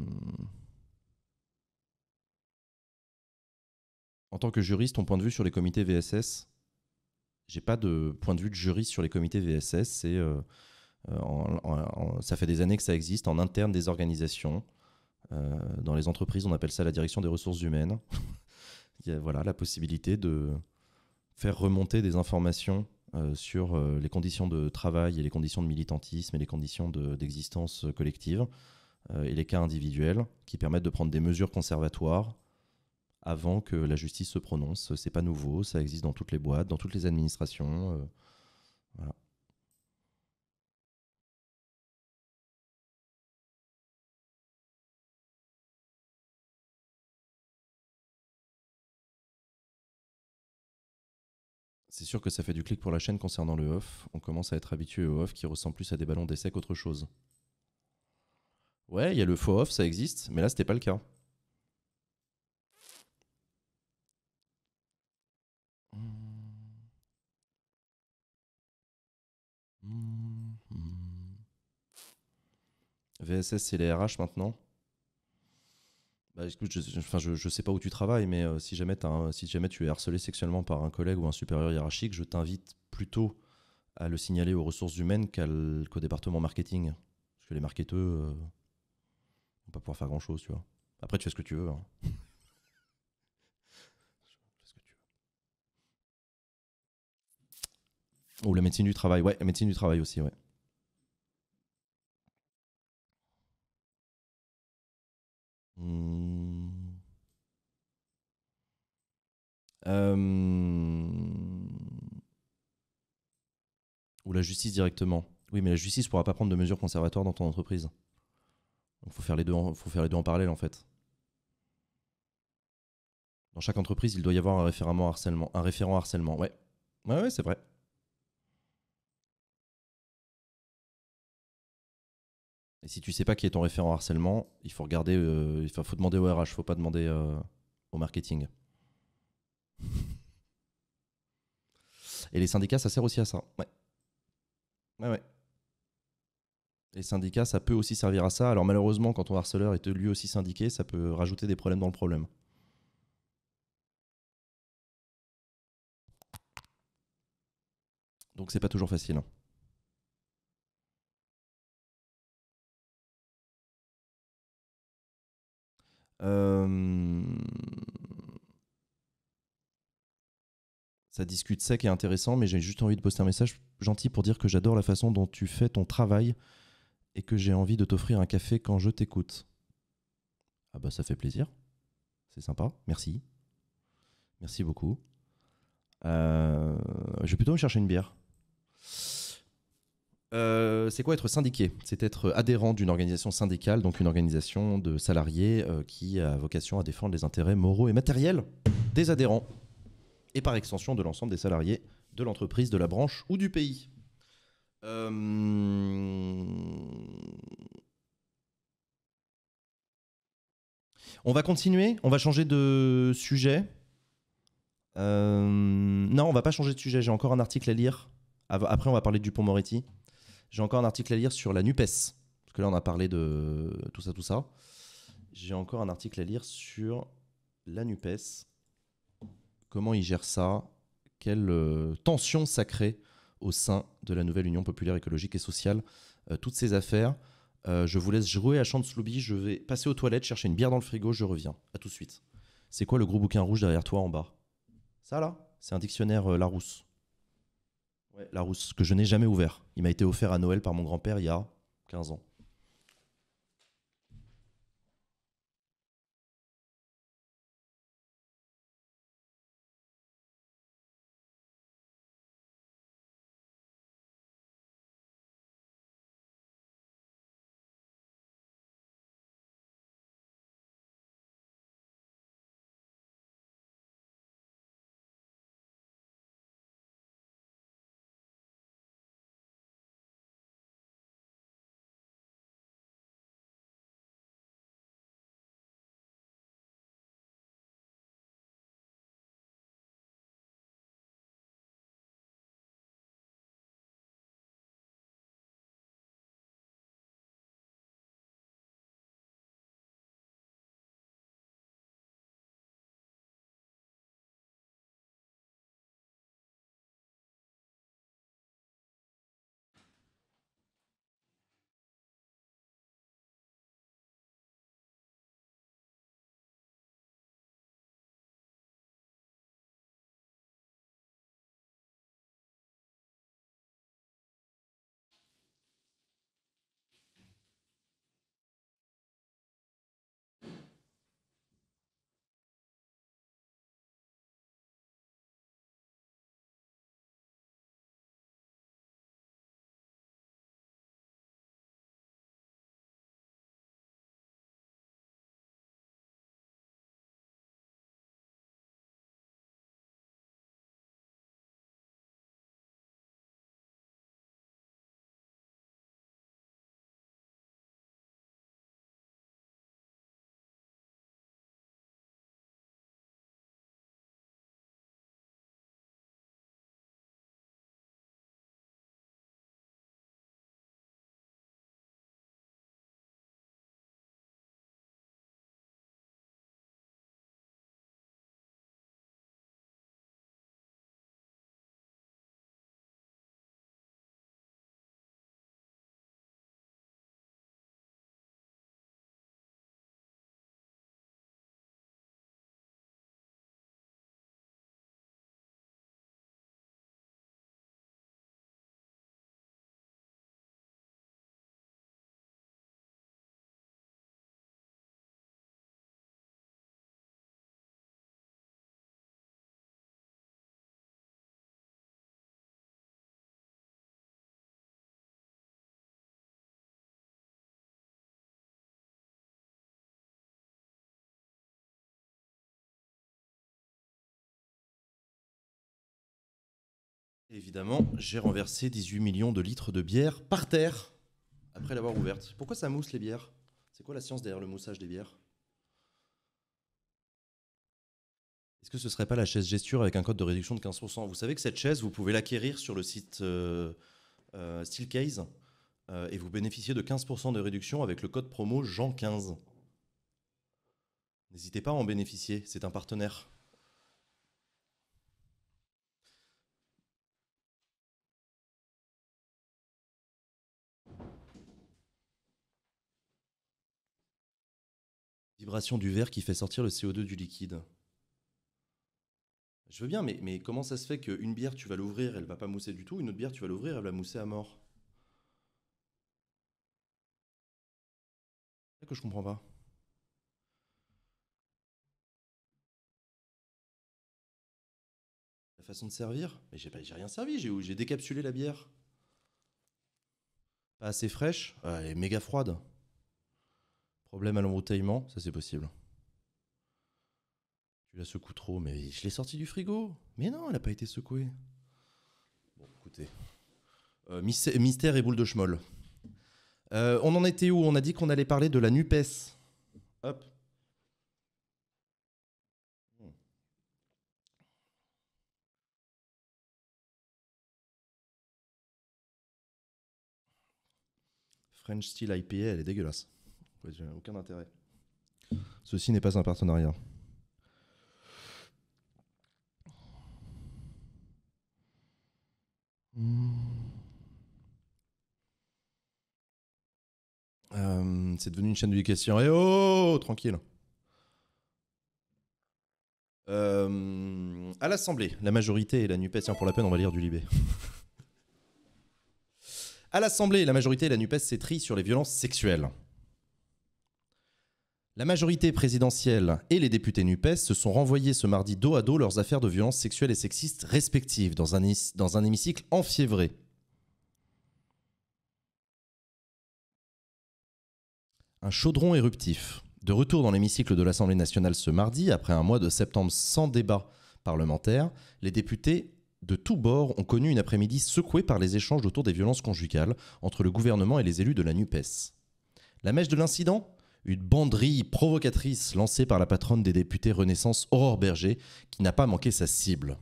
Speaker 2: En tant que juriste, ton point de vue sur les comités VSS J'ai pas de
Speaker 1: point de vue de juriste sur les comités VSS. Euh, euh, ça fait des années que ça existe en interne des organisations. Euh, dans les entreprises, on appelle ça la direction des ressources humaines. Il y a voilà, la possibilité de faire remonter des informations euh, sur euh, les conditions de travail et les conditions de militantisme et les conditions d'existence collective et les cas individuels qui permettent de prendre des mesures conservatoires avant que la justice se prononce. C'est pas nouveau, ça existe dans toutes les boîtes, dans toutes les administrations. Voilà.
Speaker 2: C'est sûr que ça fait du clic pour la chaîne concernant le off. On commence à être habitué au off qui ressemble plus à des ballons d'essai qu'autre chose.
Speaker 1: Ouais, il y a le faux off, ça existe, mais là c'était pas le cas. VSS, c'est les RH maintenant bah, je, enfin, je, sais pas où tu travailles, mais euh, si, jamais si jamais tu es harcelé sexuellement par un collègue ou un supérieur hiérarchique, je t'invite plutôt à le signaler aux ressources humaines qu'au département marketing. Parce que les marketeurs ne euh, vont pas pouvoir faire grand chose, tu vois. Après, hein. tu fais ce que tu veux.
Speaker 2: Ou la médecine du travail, ouais, la médecine du travail aussi, ouais. Hmm.
Speaker 1: Euh, ou la justice directement. Oui, mais la justice ne pourra pas prendre de mesures conservatoires dans ton entreprise. Il faut, faire les deux en... faut faire les deux en parallèle, en fait.
Speaker 2: Dans chaque entreprise, il doit y avoir un, référent harcèlement. Un référent harcèlement, Ouais, ouais, c'est vrai. Et si tu sais pas qui est ton référent harcèlement, il faut regarder, euh, il faut demander au RH, faut pas demander euh, au
Speaker 1: marketing. Et les syndicats, ça sert aussi à ça. Ouais. Ouais, ouais. Les syndicats, ça peut aussi servir à ça. Alors malheureusement, quand ton harceleur est lui aussi syndiqué, ça peut rajouter des problèmes dans le problème.
Speaker 3: Donc c'est pas toujours facile. Hein.
Speaker 2: Euh, ça discute sec et intéressant, mais j'ai juste envie de
Speaker 1: poster un message gentil pour dire que j'adore la façon dont tu fais ton travail et que j'ai envie de t'offrir un café quand je t'écoute. Ah bah ça fait plaisir. C'est sympa. Merci. Merci beaucoup. Euh, je vais plutôt me chercher une bière. Euh, c'est quoi être syndiqué C'est être adhérent d'une organisation syndicale, donc une organisation de salariés euh, qui a vocation à défendre les intérêts moraux et matériels des adhérents, et par extension de l'ensemble des salariés de l'entreprise, de la branche ou du pays. Euh, on va continuer, on va changer de sujet. Non, on va pas changer de sujet, j'ai encore un article à lire. Après, on va parler du pont Moretti. J'ai encore un article à lire sur la NUPES, parce que là on a parlé de tout ça, tout ça. J'ai encore un article à lire sur la NUPES, comment ils gèrent ça, quelle euh, tension ça crée au sein de la nouvelle Union populaire écologique et sociale, euh, toutes ces affaires. Euh, je vous laisse jouer à Chanteloubi, je vais passer aux toilettes, chercher une bière dans le frigo, je reviens. À tout de suite. C'est quoi le gros bouquin rouge derrière toi en bas Ça là C'est un dictionnaire Larousse la Rousse que je n'ai jamais ouvert. Il m'a été offert à Noël par mon grand-père il y a 15 ans.
Speaker 2: Évidemment, j'ai renversé 18 millions de litres de bière par terre après l'avoir ouverte. Pourquoi ça mousse les
Speaker 1: bières C'est quoi la science derrière le moussage des bières Est-ce que ce ne serait pas la chaise gesture avec un code de réduction de 15% Vous savez que cette chaise, vous pouvez l'acquérir sur le site euh, euh, Steelcase euh, et vous bénéficiez de 15% de réduction avec le code promo Jean15. N'hésitez pas à en bénéficier, c'est un partenaire.
Speaker 2: vibration du verre qui fait sortir le CO2 du liquide.
Speaker 1: Je veux bien, mais, mais comment ça se fait qu'une bière, tu vas l'ouvrir, elle va pas mousser du tout, une
Speaker 2: autre bière, tu vas l'ouvrir, elle va mousser à mort C'est que je comprends pas. La façon de servir Mais j'ai rien servi, j'ai décapsulé
Speaker 1: la bière. Pas assez fraîche Elle est méga froide. Problème à l'embouteillement, ça c'est possible. Tu la secoues trop, mais je l'ai sortie du frigo. Mais non, elle n'a pas été secouée. Bon, écoutez. Euh, mystère et boule de schmoll. Euh, on en était où On a dit qu'on
Speaker 2: allait parler de la NUPES. Hop. French Steel IPA, elle est dégueulasse.
Speaker 1: J'ai aucun intérêt. Ceci n'est pas un partenariat. Hmm. Euh, c'est devenu une chaîne d'éducation. Et eh oh, tranquille. Euh, à l'Assemblée, la majorité et la NUPES, tiens, pour la peine, on va lire du Libé. à l'Assemblée, la majorité et la NUPES s'étrient sur les violences sexuelles. La majorité présidentielle et les députés NUPES se sont renvoyés ce mardi dos à dos leurs affaires de violences sexuelles et sexistes respectives dans un, dans un hémicycle enfiévré. Un chaudron éruptif. De retour dans l'hémicycle de l'Assemblée nationale ce mardi, après un mois de septembre sans débat parlementaire, les députés de tous bords ont connu une après-midi secouée par les échanges autour des violences conjugales entre le gouvernement et les élus de la NUPES. La mèche de l'incident une banderille provocatrice lancée par la patronne des députés Renaissance Aurore Berger, qui n'a pas manqué sa cible.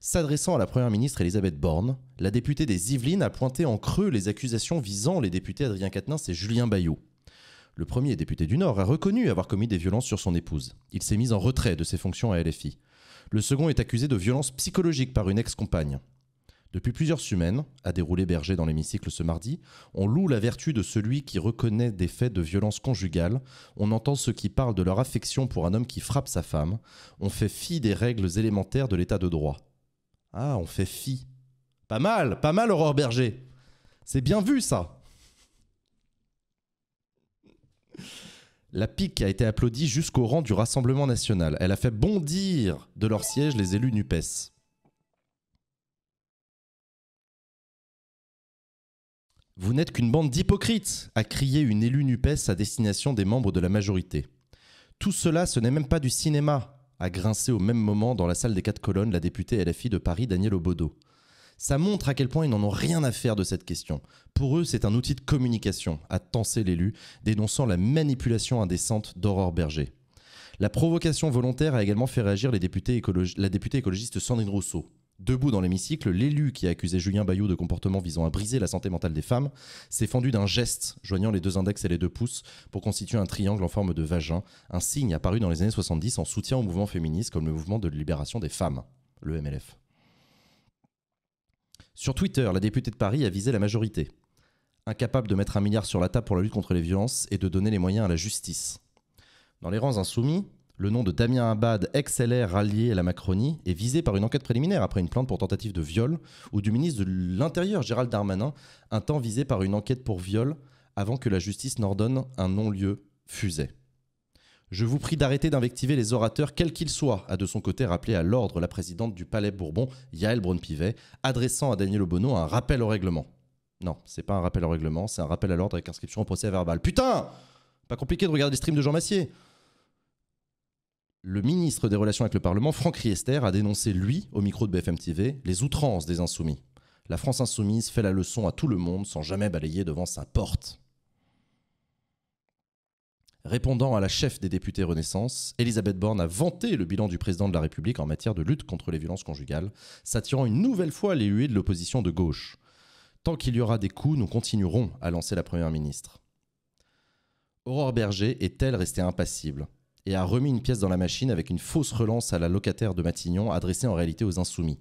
Speaker 1: S'adressant à la Première ministre Elisabeth Borne, la députée des Yvelines a pointé en creux les accusations visant les députés Adrien Quatennens et Julien Bayou. Le premier député du Nord a reconnu avoir commis des violences sur son épouse. Il s'est mis en retrait de ses fonctions à LFI. Le second est accusé de violences psychologiques par une ex-compagne. Depuis plusieurs semaines, a déroulé Berger dans l'hémicycle ce mardi, on loue la vertu de celui qui reconnaît des faits de violence conjugale, on entend ceux qui parlent de leur affection pour un homme qui frappe sa femme, on fait fi des règles élémentaires de l'état de droit. Ah, on fait fi. Pas mal, pas mal, Aurore Berger. C'est bien vu ça. La pique a été applaudie jusqu'au rang du Rassemblement national.
Speaker 2: Elle a fait bondir de leur siège les élus NUPES. Vous n'êtes qu'une bande d'hypocrites a crié
Speaker 1: une élue NUPES à destination des membres de la majorité. Tout cela, ce n'est même pas du cinéma a grincé au même moment dans la salle des quatre colonnes la députée LFI de Paris, Daniel Obodo. Ça montre à quel point ils n'en ont rien à faire de cette question. Pour eux, c'est un outil de communication, a tensé l'élu, dénonçant la manipulation indécente d'Aurore Berger. La provocation volontaire a également fait réagir les députés la députée écologiste Sandrine Rousseau, Debout dans l'hémicycle, l'élu qui a accusé Julien Bayou de comportement visant à briser la santé mentale des femmes s'est fendu d'un geste joignant les deux index et les deux pouces pour constituer un triangle en forme de vagin, un signe apparu dans les années 70 en soutien au mouvement féministe comme le mouvement de libération des femmes, le MLF. Sur Twitter, la députée de Paris a visé la majorité, incapable de mettre un milliard sur la table pour la lutte contre les violences et de donner les moyens à la justice. Dans les rangs insoumis, le nom de Damien Abad, ex-LR rallié à la Macronie, est visé par une enquête préliminaire après une plainte pour tentative de viol, ou du ministre de l'Intérieur Gérald Darmanin, un temps visé par une enquête pour viol avant que la justice n'ordonne un non-lieu fusée. Je vous prie d'arrêter d'invectiver les orateurs, quels qu'ils soient, a de son côté rappelé à l'ordre la présidente du Palais Bourbon, Yael Braun-Pivet, adressant à Daniel Obono un rappel au règlement. Non, c'est pas un rappel au règlement, c'est un rappel à l'ordre avec inscription au procès verbal. Putain Pas compliqué de regarder les streams de Jean Massier le ministre des Relations avec le Parlement, Franck Riester, a dénoncé, lui, au micro de BFM TV, les outrances des insoumis. La France insoumise fait la leçon à tout le monde sans jamais balayer devant sa porte. Répondant à la chef des députés Renaissance, Elisabeth Borne a vanté le bilan du président de la République en matière de lutte contre les violences conjugales, s'attirant une nouvelle fois les huées de l'opposition de gauche. Tant qu'il y aura des coups, nous continuerons à lancer la Première ministre. Aurore Berger est-elle restée impassible et a remis une pièce dans la machine avec une fausse relance à la locataire de Matignon adressée en réalité aux insoumis.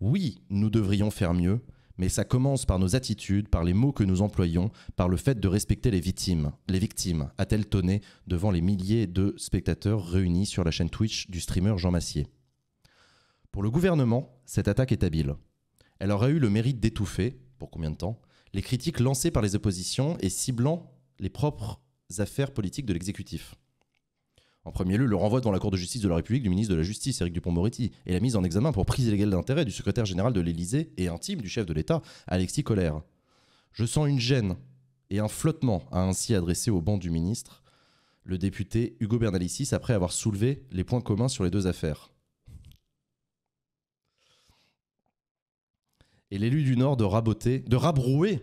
Speaker 1: Oui, nous devrions faire mieux, mais ça commence par nos attitudes, par les mots que nous employons, par le fait de respecter les victimes. Les victimes, a-t-elle tonné devant les milliers de spectateurs réunis sur la chaîne Twitch du streamer Jean Massier. Pour le gouvernement, cette attaque est habile. Elle aura eu le mérite d'étouffer, pour combien de temps, les critiques lancées par les oppositions et ciblant les propres affaires politiques de l'exécutif. En premier lieu, le renvoi devant la Cour de justice de la République du ministre de la Justice, Éric Dupont-Moretti, et la mise en examen pour prise illégale d'intérêt du secrétaire général de l'Élysée et intime du chef de l'État, Alexis Collère. Je sens une gêne et un flottement, a ainsi adressé au banc du ministre le député Hugo Bernalicis après avoir soulevé les points communs sur les deux affaires. Et l'élu du Nord de raboter, de rabrouer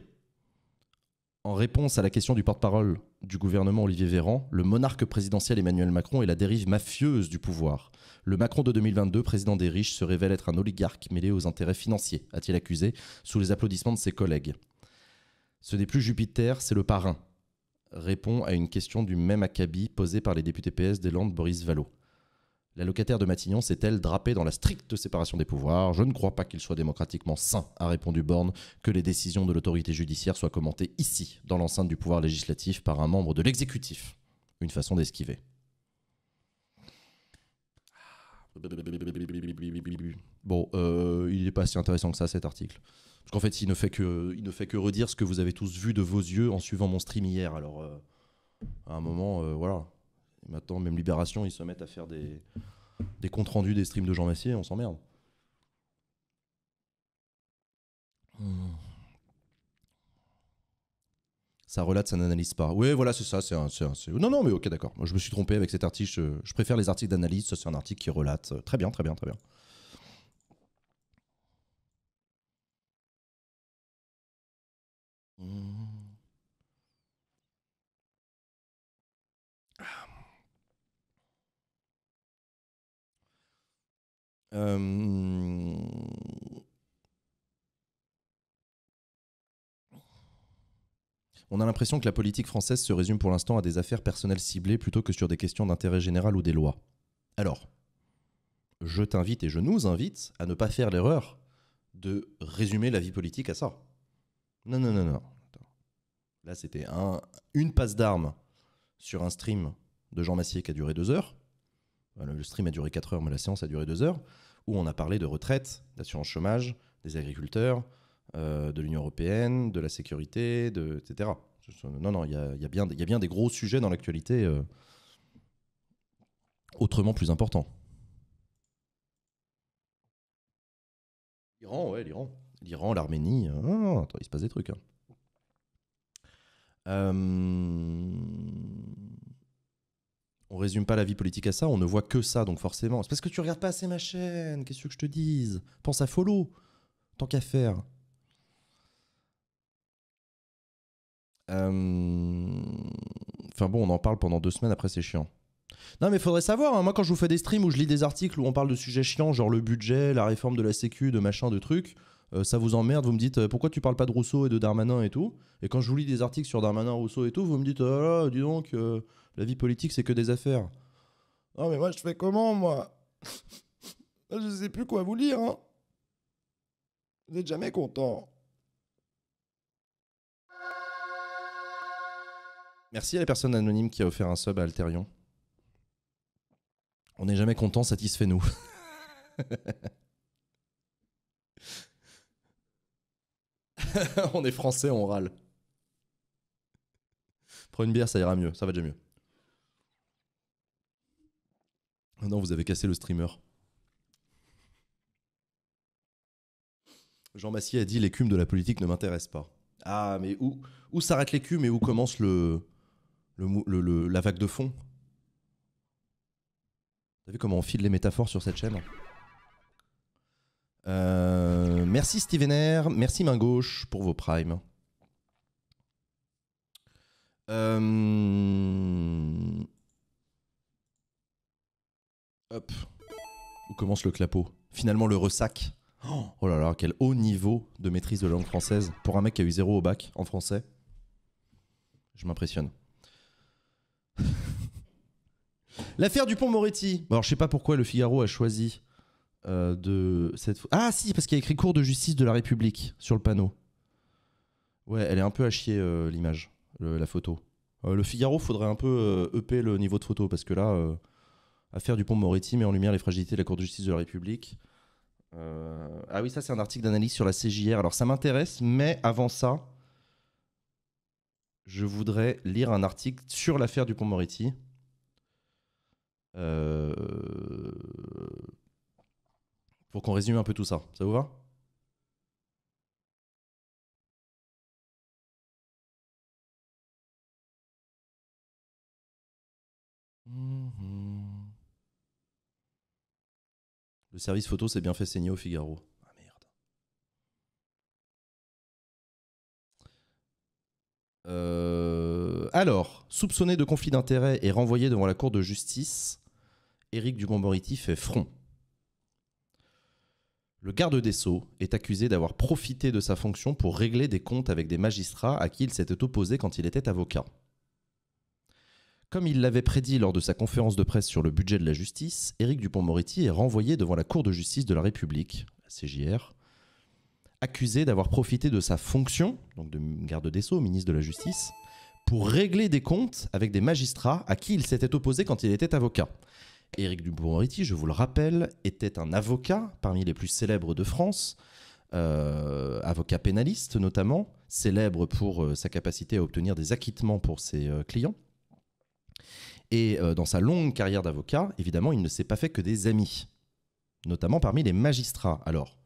Speaker 1: en réponse à la question du porte-parole du gouvernement Olivier Véran, le monarque présidentiel Emmanuel Macron et la dérive mafieuse du pouvoir. Le Macron de 2022, président des riches, se révèle être un oligarque mêlé aux intérêts financiers, a-t-il accusé, sous les applaudissements de ses collègues. Ce n'est plus Jupiter, c'est le parrain, répond à une question du même acabit posée par les députés PS des Landes Boris Vallot. La locataire de Matignon s'est-elle drapée dans la stricte séparation des pouvoirs Je ne crois pas qu'il soit démocratiquement sain, a répondu Borne, que les décisions de l'autorité judiciaire soient commentées ici, dans l'enceinte du pouvoir législatif, par un membre de l'exécutif. Une façon d'esquiver. Bon, euh, il n'est pas si intéressant que ça cet article. Parce qu'en fait, il ne, fait que, il ne fait que redire ce que vous avez tous vu de vos yeux en suivant mon stream hier. Alors, euh, à un moment, euh, voilà. Maintenant, même Libération, ils se mettent à faire des, des comptes rendus des streams de Jean Massier, on s'emmerde. Hmm. Ça relate, ça n'analyse pas. Oui, voilà, c'est ça. C'est Non, non, mais ok, d'accord. Je me suis trompé avec cet article. Je, préfère les articles d'analyse.
Speaker 2: Ça, c'est un article qui relate. Très bien, très bien, très bien. Hmm. Euh, on a l'impression que la politique
Speaker 1: française se résume pour l'instant à des affaires personnelles ciblées plutôt que sur des questions d'intérêt général ou des lois. Alors, je t'invite et je nous invite à ne pas faire l'erreur de résumer la vie politique à ça. Non, non, non, non. Là, c'était un, une passe d'armes sur un stream de Jean Massier qui a duré deux heures. Euh, le stream a duré 4 heures, mais la séance a duré 2 heures, où on a parlé de retraite, d'assurance chômage, des agriculteurs, euh, de l'Union européenne, de la sécurité, etc. Non, non, il y a, bien, des gros sujets dans l'actualité euh, autrement plus importants. L'Iran, ouais, l'Iran. L'Iran, l'Arménie, hein, Attends, il se passe des trucs. Hein on résume pas la vie politique à ça, on ne voit que ça, donc forcément. C'est parce que tu regardes pas assez ma chaîne, qu'est-ce que je te dise Pense à follow, tant qu'à faire. Euh, enfin bon, on en parle pendant deux semaines, après c'est chiant. Non mais faudrait savoir, hein. moi quand je vous fais des streams où je lis des articles où on parle de sujets chiants, genre le budget, la réforme de la sécu, de machin, de trucs, euh, ça vous emmerde, vous me dites euh, pourquoi tu parles pas de Rousseau et de Darmanin et tout. Et quand je vous lis des articles sur Darmanin, Rousseau et tout, vous me dites oh là, dis donc, euh, la vie politique c'est que des affaires. Non mais moi je fais comment moi Je ne sais plus quoi vous lire. Hein. vous
Speaker 2: n'êtes jamais content.
Speaker 1: Merci à la personne anonyme qui a offert un sub à Alterion. On n'est jamais content, satisfait-nous. on est français, on râle. Prends une bière, ça ira mieux, ça va déjà mieux. Ah non, vous avez cassé le streamer. Jean Massier a dit l'écume de la politique ne m'intéresse pas. Ah, mais où, où s'arrête l'écume et où commence le, le, la vague de fond Vous vu comment on file les métaphores sur cette chaîne euh, merci stevener. Merci Main Gauche pour vos primes. Euh, hop. Où commence le clapot Finalement, le ressac. Oh là là, quel haut niveau de maîtrise de langue française pour un mec qui a eu zéro au bac en français. Je m'impressionne. L'affaire du pont Moretti. Alors, je sais pas pourquoi le Figaro a choisi euh, de cette. Ah si, parce qu'il y a écrit Cour de justice de la République sur le panneau. Ouais, elle est un peu à chier euh, l'image, la photo. Euh, le Figaro, faudrait un peu EP le niveau de photo parce que là, affaire du pont Moretti met en lumière les fragilités de la Cour de justice de la République. Ah oui, ça c'est un article d'analyse sur la CJR. Alors ça m'intéresse, mais avant ça, je voudrais lire un article sur l'affaire du pont Moretti. Euh, pour qu'on résume un peu tout ça. Ça vous va
Speaker 2: mhm. Le service photo s'est bien fait saigner au Figaro. Ah merde.
Speaker 1: Euh, alors, soupçonné de conflit d'intérêts et renvoyé devant la Cour de justice, Éric dumont fait front. Le garde des Sceaux est accusé d'avoir profité de sa fonction pour régler des comptes avec des magistrats à qui il s'était opposé quand il était avocat. Comme il l'avait prédit lors de sa conférence de presse sur le budget de la justice, Éric Dupont-Moretti est renvoyé devant la Cour de justice de la République, la CJR, accusé d'avoir profité de sa fonction, donc de garde des Sceaux, ministre de la Justice, pour régler des comptes avec des magistrats à qui il s'était opposé quand il était avocat. Éric Dupond-Moretti, je vous le rappelle, était un avocat parmi les plus célèbres de France, euh, avocat pénaliste notamment, célèbre pour euh, sa capacité à obtenir des acquittements pour ses euh, clients. Et dans sa longue carrière d'avocat, évidemment, il ne s'est pas fait que des amis, notamment parmi les magistrats. Alors,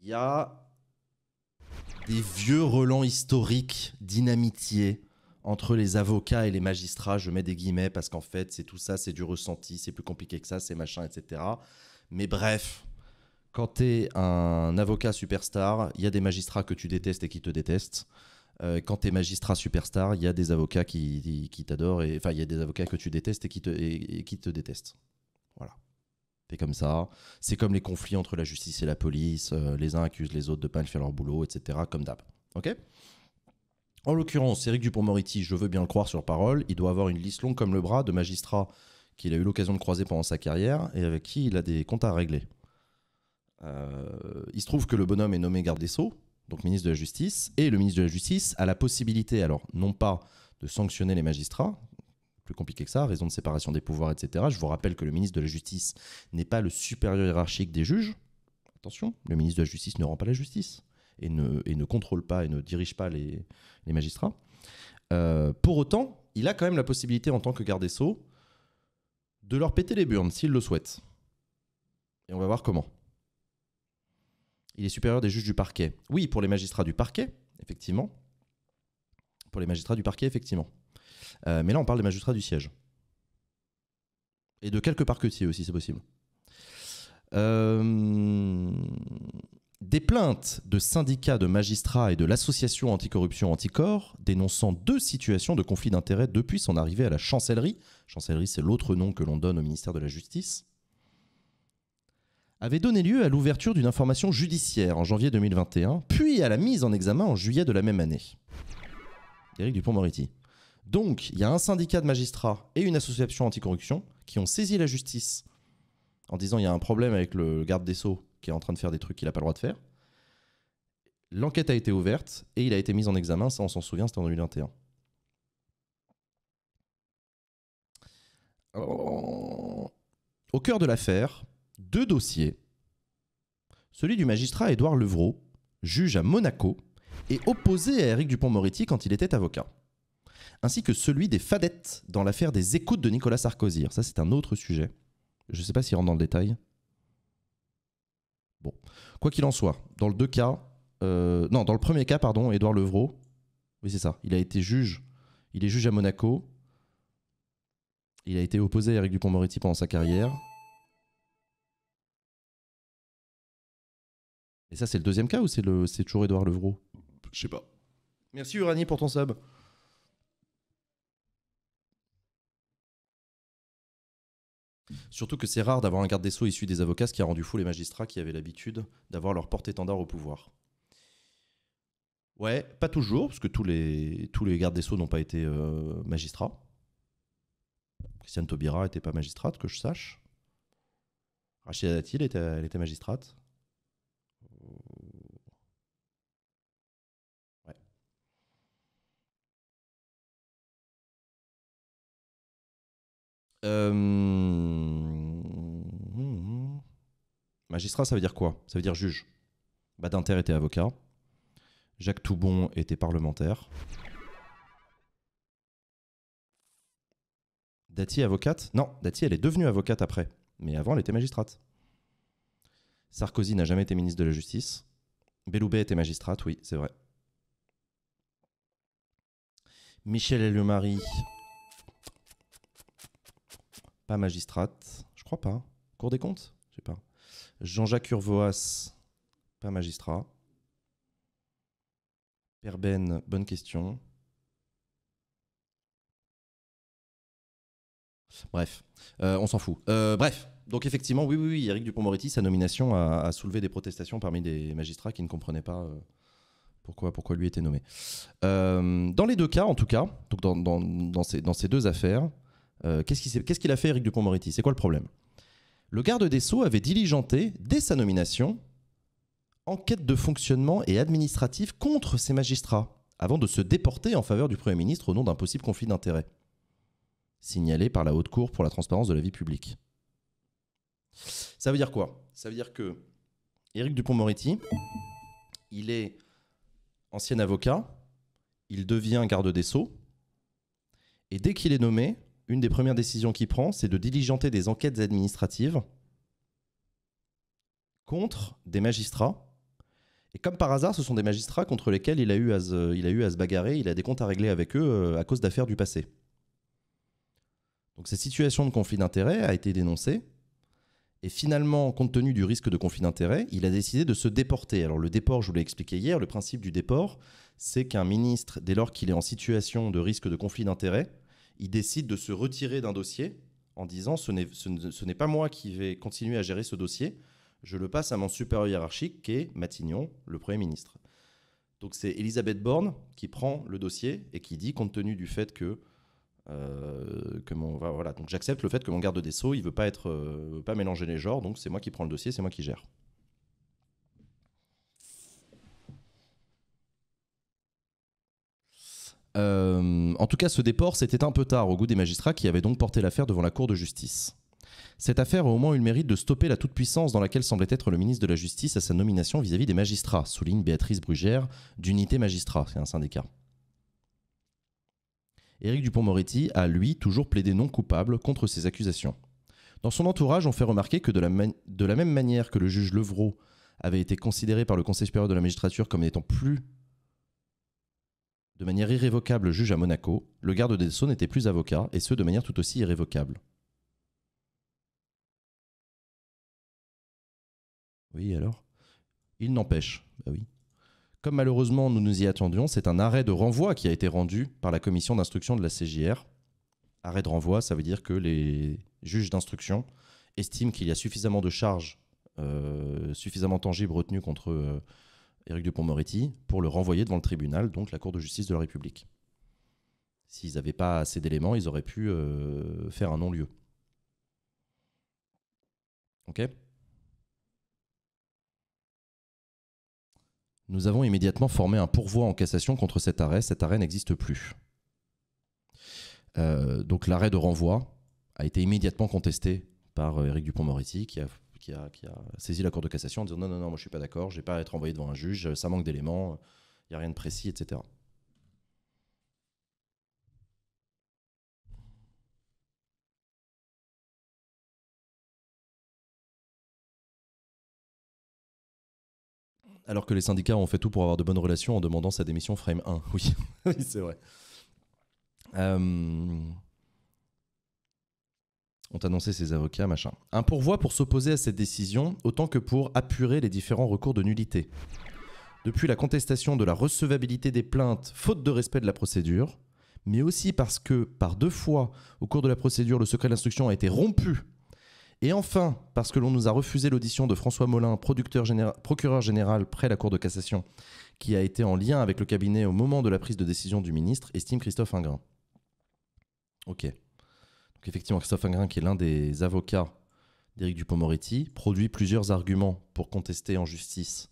Speaker 1: il y a des vieux relents historiques d'inamitié entre les avocats et les magistrats, je mets des guillemets parce qu'en fait, c'est tout ça, c'est du ressenti, c'est plus compliqué que ça, c'est machin, etc. Mais bref, quand tu es un avocat superstar, il y a des magistrats que tu détestes et qui te détestent. Euh, quand tu es magistrat superstar, il y a des avocats qui, t'adorent, et enfin, il y a des avocats que tu détestes et qui te, détestent. Voilà. C'est comme ça. C'est comme les conflits entre la justice et la police. Euh, les uns accusent les autres de ne pas faire leur boulot, etc. Comme d'hab. OK en l'occurrence, Eric Dupont-Moretti, je veux bien le croire sur parole, il doit avoir une liste longue comme le bras de magistrats qu'il a eu l'occasion de croiser pendant sa carrière et avec qui il a des comptes à régler. Euh, il se trouve que le bonhomme est nommé garde des Sceaux, donc ministre de la Justice, et le ministre de la Justice a la possibilité, alors non pas de sanctionner les magistrats, plus compliqué que ça, raison de séparation des pouvoirs, etc. Je vous rappelle que le ministre de la Justice n'est pas le supérieur hiérarchique des juges. Attention, le ministre de la Justice ne rend pas la justice et ne, contrôle pas et ne dirige pas les, magistrats. Euh, pour autant, il a quand même la possibilité en tant que garde des sceaux de leur péter les burnes s'il le souhaite. Et on va voir comment. Il est supérieur des juges du parquet. Oui, pour les magistrats du parquet, effectivement. Pour les magistrats du parquet, effectivement. Euh, mais là, on parle des magistrats du siège. Et de quelques parquetiers aussi, c'est possible. Euh... Des plaintes de syndicats de magistrats et de l'association anticorruption Anticorps dénonçant deux situations de conflit d'intérêts depuis son arrivée à la chancellerie, chancellerie c'est l'autre nom que l'on donne au ministère de la Justice, avait donné lieu à l'ouverture d'une information judiciaire en janvier 2021, puis à la mise en examen en juillet de la même année. Eric Dupont-Moretti. Donc, il y a un syndicat de magistrats et une association anticorruption qui ont saisi la justice en disant il y a un problème avec le garde des Sceaux qui est en train de faire des trucs qu'il n'a pas le droit de faire. L'enquête a été ouverte et il a été mis en examen, ça on s'en souvient, c'était en 2021. Euh, au cœur de l'affaire, deux dossiers. Celui du magistrat Édouard Levrault, juge à Monaco, et opposé à Eric Dupont-Moretti quand il était avocat. Ainsi que celui des fadettes dans l'affaire des écoutes de Nicolas Sarkozy. Ça, c'est un autre sujet. Je ne sais pas s'il rentre dans le détail. Bon. Quoi qu'il en soit, dans le deux cas, euh, non, dans le premier cas, pardon, Édouard Levrault, oui c'est ça, il a été juge, il est juge à Monaco, il a été opposé à Eric Dupont-Moretti pendant sa carrière. Et ça, c'est le deuxième cas ou c'est toujours Édouard Levrault Je sais pas. Merci Urani pour ton sub. Surtout que c'est rare d'avoir un garde des sceaux issu des avocats, ce qui a rendu fou les magistrats qui avaient l'habitude d'avoir leur porte-étendard au pouvoir. Ouais, pas toujours, parce que tous les, tous les gardes des sceaux n'ont pas été euh, magistrats. Christiane Taubira n'était pas magistrate, que je sache. Rachida Dati, était, elle était magistrate.
Speaker 2: Euh, Magistrat, ça veut dire quoi Ça veut dire juge.
Speaker 1: Badinter était avocat. Jacques Toubon était parlementaire. Dati avocate Non, Dati, elle est devenue avocate après. Mais avant, elle était magistrate. Sarkozy n'a jamais été ministre de la Justice. Belloubet était magistrate, oui, c'est vrai. Michel mari pas magistrate, je crois pas. Cour des comptes Je sais pas. Jean-Jacques Urvoas,
Speaker 2: pas magistrat. Perben, bonne question. Bref,
Speaker 1: euh, on s'en fout. Euh, bref, donc effectivement, oui, oui, oui, Eric Dupont-Moretti, sa nomination a, soulevé des protestations parmi des magistrats qui ne comprenaient pas euh, pourquoi, pourquoi lui était nommé. dans les deux cas, en tout cas, donc dans ces, deux affaires, euh, qu'est-ce qu'il a fait, Eric Dupont-Moretti C'est quoi le problème Le garde des Sceaux avait diligenté, dès sa nomination, enquête de fonctionnement et administratif contre ces magistrats, avant de se déporter en faveur du Premier ministre au nom d'un possible conflit d'intérêts, signalé par la Haute Cour pour la transparence de la vie publique. Ça veut dire quoi Ça veut dire que Eric Dupont-Moretti, il est ancien avocat, il devient garde des sceaux, et dès qu'il est nommé, une des premières décisions qu'il prend, c'est de diligenter des enquêtes administratives contre des magistrats. Et comme par hasard, ce sont des magistrats contre lesquels il a eu à se, bagarrer, il a des comptes à régler avec eux euh, à cause d'affaires du passé. Donc cette situation de conflit d'intérêt a été dénoncée. Et finalement, compte tenu du risque de conflit d'intérêt, il a décidé de se déporter. Alors le déport, je vous l'ai expliqué hier, le principe du déport, c'est qu'un ministre, dès lors qu'il est en situation de risque de conflit d'intérêt il décide de se retirer d'un dossier en disant ce n'est, ce, n'est pas moi qui vais continuer à gérer ce dossier, je le passe à mon supérieur hiérarchique qui est Matignon, le Premier ministre. Donc c'est Elisabeth Borne qui prend le dossier et qui dit, compte tenu du fait que, euh, que mon, voilà, donc j'accepte le fait que mon garde des sceaux, il veut pas être, euh, veut pas mélanger les genres, donc c'est moi qui prends le dossier, c'est moi qui gère. Euh, en tout cas, ce déport s'était un peu tard au goût des magistrats qui avaient donc porté l'affaire devant la Cour de justice. Cette affaire a au moins eu le mérite de stopper la toute-puissance dans laquelle semblait être le ministre de la Justice à sa nomination vis-à-vis des magistrats, souligne Béatrice Brugère d'Unité magistrat, c'est un syndicat. Éric Dupont-Moretti a, lui, toujours plaidé non coupable contre ces accusations. Dans son entourage, on fait remarquer que de la même manière que le juge Levrault avait été considéré par le Conseil supérieur de la magistrature comme n'étant plus de manière irrévocable,
Speaker 2: juge à Monaco, le garde des Sceaux n'était plus avocat, et ce de manière tout aussi irrévocable. Oui, alors Il n'empêche, bah oui. Comme malheureusement nous nous y attendions, c'est un arrêt de renvoi qui a été
Speaker 1: rendu par la commission d'instruction de la CJR. Arrêt de renvoi, ça veut dire que les juges d'instruction estiment qu'il y a suffisamment de charges euh, suffisamment tangibles retenues contre, euh, Éric Dupont-Moretti, pour le renvoyer devant le tribunal, donc la Cour de justice de la République. S'ils n'avaient pas assez d'éléments, ils auraient pu euh, faire un non-lieu. Ok Nous avons immédiatement formé un pourvoi en cassation contre cet arrêt. Cet arrêt n'existe plus. Euh, donc l'arrêt de renvoi a été immédiatement contesté par euh, Éric Dupont-Moretti, qui a qui a, saisi la Cour de cassation en disant non, non, non, moi je suis pas d'accord, je j'ai pas à être envoyé devant un juge, ça manque d'éléments, il n'y a rien de précis, etc.
Speaker 2: alors que les syndicats ont fait tout pour avoir de bonnes relations en demandant sa démission frame 1. Oui,
Speaker 1: c'est vrai. Euh, ont annoncé ses avocats, machin. Un pourvoi pour s'opposer à cette décision, autant que pour apurer les différents recours de nullité. Depuis la contestation de la recevabilité des plaintes, faute de respect de la procédure, mais aussi parce que, par deux fois, au cours de la procédure, le secret d'instruction a été rompu. Et enfin, parce que l'on nous a refusé l'audition de François Molin, procureur général près la Cour de cassation, qui a été en lien avec le cabinet au moment de la prise de décision du ministre, estime Christophe Ingrain. Ok effectivement, Christophe Ingrin, qui est l'un des avocats d'Éric Dupont-Moretti, produit plusieurs arguments pour contester en justice,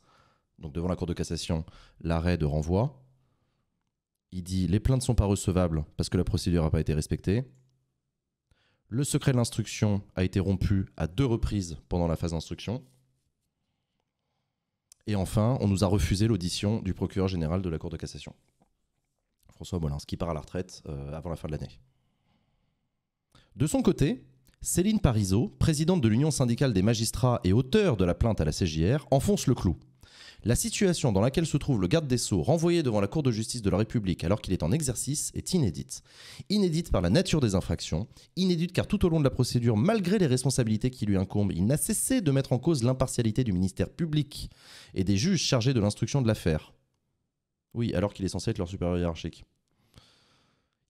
Speaker 1: donc devant la Cour de cassation, l'arrêt de renvoi. Il dit les plaintes ne sont pas recevables parce que la procédure n'a pas été respectée. Le secret de l'instruction a été rompu à deux reprises pendant la phase d'instruction. Et enfin, on nous a refusé l'audition du procureur général de la Cour de cassation, François Molins, qui part à la retraite euh, avant la fin de l'année. De son côté, Céline Parizeau, présidente de l'Union syndicale des magistrats et auteur de la plainte à la CJR, enfonce le clou. La situation dans laquelle se trouve le garde des Sceaux renvoyé devant la Cour de justice de la République alors qu'il est en exercice est inédite. Inédite par la nature des infractions, inédite car tout au long de la procédure, malgré les responsabilités qui lui incombent, il n'a cessé de mettre en cause l'impartialité du ministère public et des juges chargés de l'instruction de l'affaire. Oui, alors qu'il est censé être leur supérieur hiérarchique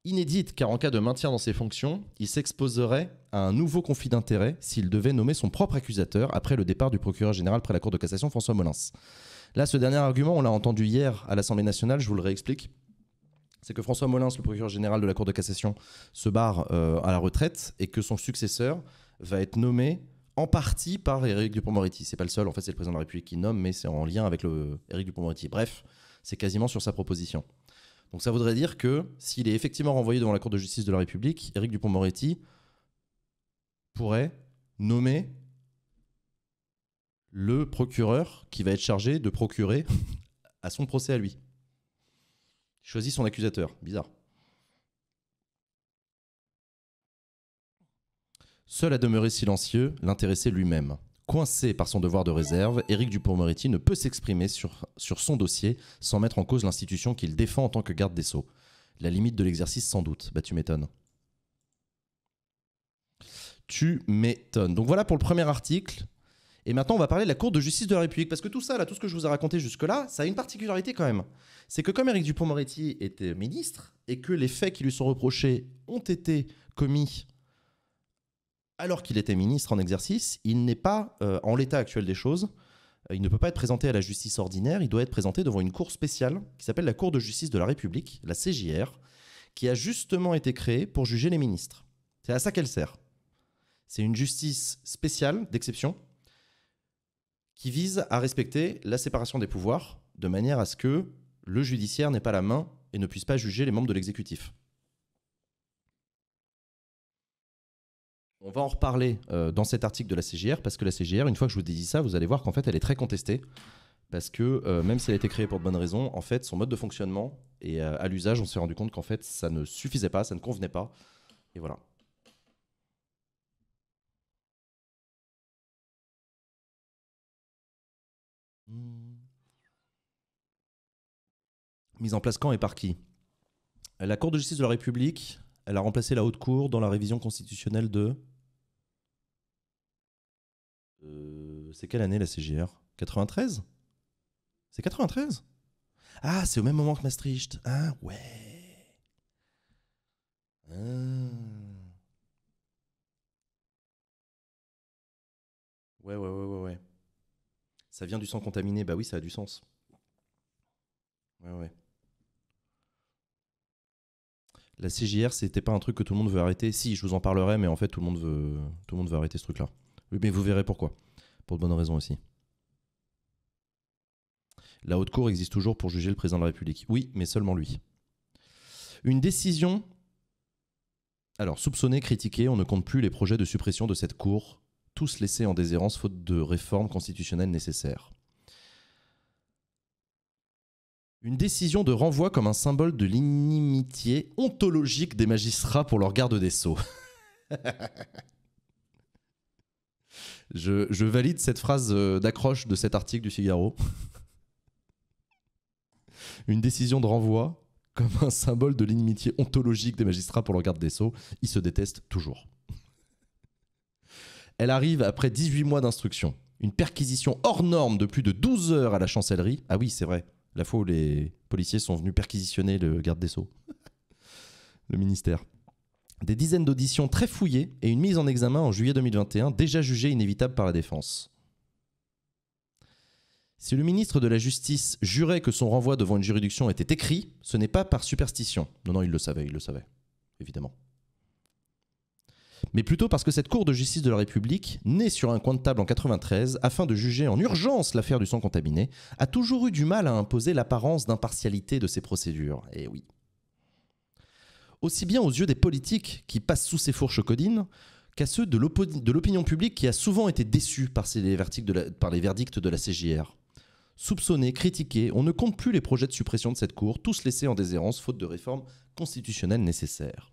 Speaker 1: inédite car en cas de maintien dans ses fonctions, il s'exposerait à un nouveau conflit d'intérêts s'il devait nommer son propre accusateur après le départ du procureur général près la Cour de cassation François Molins. Là, ce dernier argument, on l'a entendu hier à l'Assemblée nationale, je vous le réexplique. C'est que François Molins, le procureur général de la Cour de cassation, se barre euh, à la retraite et que son successeur va être nommé en partie par Éric Dupond-Moretti. C'est pas le seul, en fait, c'est le président de la République qui nomme, mais c'est en lien avec le Éric Dupond-Moretti. Bref, c'est quasiment sur sa proposition. Donc ça voudrait dire que s'il est effectivement renvoyé devant la Cour de justice de la République, Éric Dupont-Moretti pourrait nommer le procureur qui va être chargé de procurer à son procès à lui. Il choisit son accusateur, bizarre. Seul à demeurer silencieux, l'intéressé lui-même. Coincé par son devoir de réserve, Éric Dupont-Moretti ne peut s'exprimer sur, sur son dossier sans mettre en cause l'institution qu'il défend en tant que garde des Sceaux. La limite de l'exercice, sans doute. Bah, tu m'étonnes. Tu m'étonnes. Donc voilà pour le premier article. Et maintenant, on va parler de la Cour de justice de la République. Parce que tout ça, là, tout ce que je vous ai raconté jusque-là, ça a une particularité quand même. C'est que comme Éric Dupont-Moretti était ministre et que les faits qui lui sont reprochés ont été commis alors qu'il était ministre en exercice, il n'est pas, euh, en l'état actuel des choses, euh, il ne peut pas être présenté à la justice ordinaire, il doit être présenté devant une cour spéciale qui s'appelle la Cour de justice de la République, la CJR, qui a justement été créée pour juger les ministres. C'est à ça qu'elle sert. C'est une justice spéciale, d'exception, qui vise à respecter la séparation des pouvoirs, de manière à ce que le judiciaire n'ait pas la main et ne puisse pas juger les membres de l'exécutif. On va en reparler euh, dans cet article de la CGR parce que la CGR, une fois que je vous dis ça, vous allez voir qu'en fait, elle est très contestée parce que euh, même si elle a été créée pour de bonnes raisons, en fait, son mode de fonctionnement et euh, à l'usage, on s'est rendu compte qu'en
Speaker 2: fait, ça ne suffisait pas, ça ne convenait pas, et voilà.
Speaker 1: Mise en place quand et par qui La Cour de justice de la République elle a remplacé la haute cour dans la révision constitutionnelle de. c'est quelle année la CGR 93 C'est 93 Ah, c'est au même moment que Maastricht. Ah, ouais.
Speaker 2: Ah. Ouais, ouais, ouais, ouais, ouais. Ça vient du sang contaminé. Bah oui, ça a du sens. Ouais, ouais
Speaker 1: la CJR, c'était pas un truc que tout le monde veut arrêter. Si, je vous en parlerai, mais en fait, tout le monde veut, tout le monde veut arrêter ce truc-là. Mais vous verrez pourquoi. Pour de bonnes raisons aussi. La haute cour existe toujours pour juger le président de la République. Oui, mais seulement lui. Une décision. Alors, soupçonnée, critiquée, on ne compte plus les projets de suppression de cette cour, tous laissés en déshérence faute de réformes constitutionnelles nécessaires. Une décision de renvoi comme un symbole de l'inimitié ontologique des magistrats pour leur garde des sceaux. je, valide cette phrase euh, d'accroche de cet article du Figaro. Une décision de renvoi comme un symbole de l'inimitié ontologique des magistrats pour leur garde des sceaux. Ils se détestent toujours. Elle arrive après 18 mois d'instruction. Une perquisition hors norme de plus de 12 heures à la chancellerie. Ah oui, c'est vrai la fois où les policiers sont venus perquisitionner le garde des Sceaux, le ministère. Des dizaines d'auditions très fouillées et une mise en examen en juillet 2021, déjà jugée inévitable par la défense. Si le ministre de la Justice jurait que son renvoi devant une juridiction était écrit, ce n'est pas par superstition. Non, non, il le savait, il le savait, évidemment mais plutôt parce que cette Cour de justice de la République, née sur un coin de table en 93 afin de juger en urgence l'affaire du sang contaminé, a toujours eu du mal à imposer l'apparence d'impartialité de ses procédures. Eh oui. Aussi bien aux yeux des politiques qui passent sous ces fourches codines qu'à ceux de l'opinion publique qui a souvent été déçue par, les par les verdicts de la CJR. Soupçonnés, critiqués, on ne compte plus les projets de suppression de cette cour, tous laissés en déshérence faute de réformes constitutionnelles nécessaires.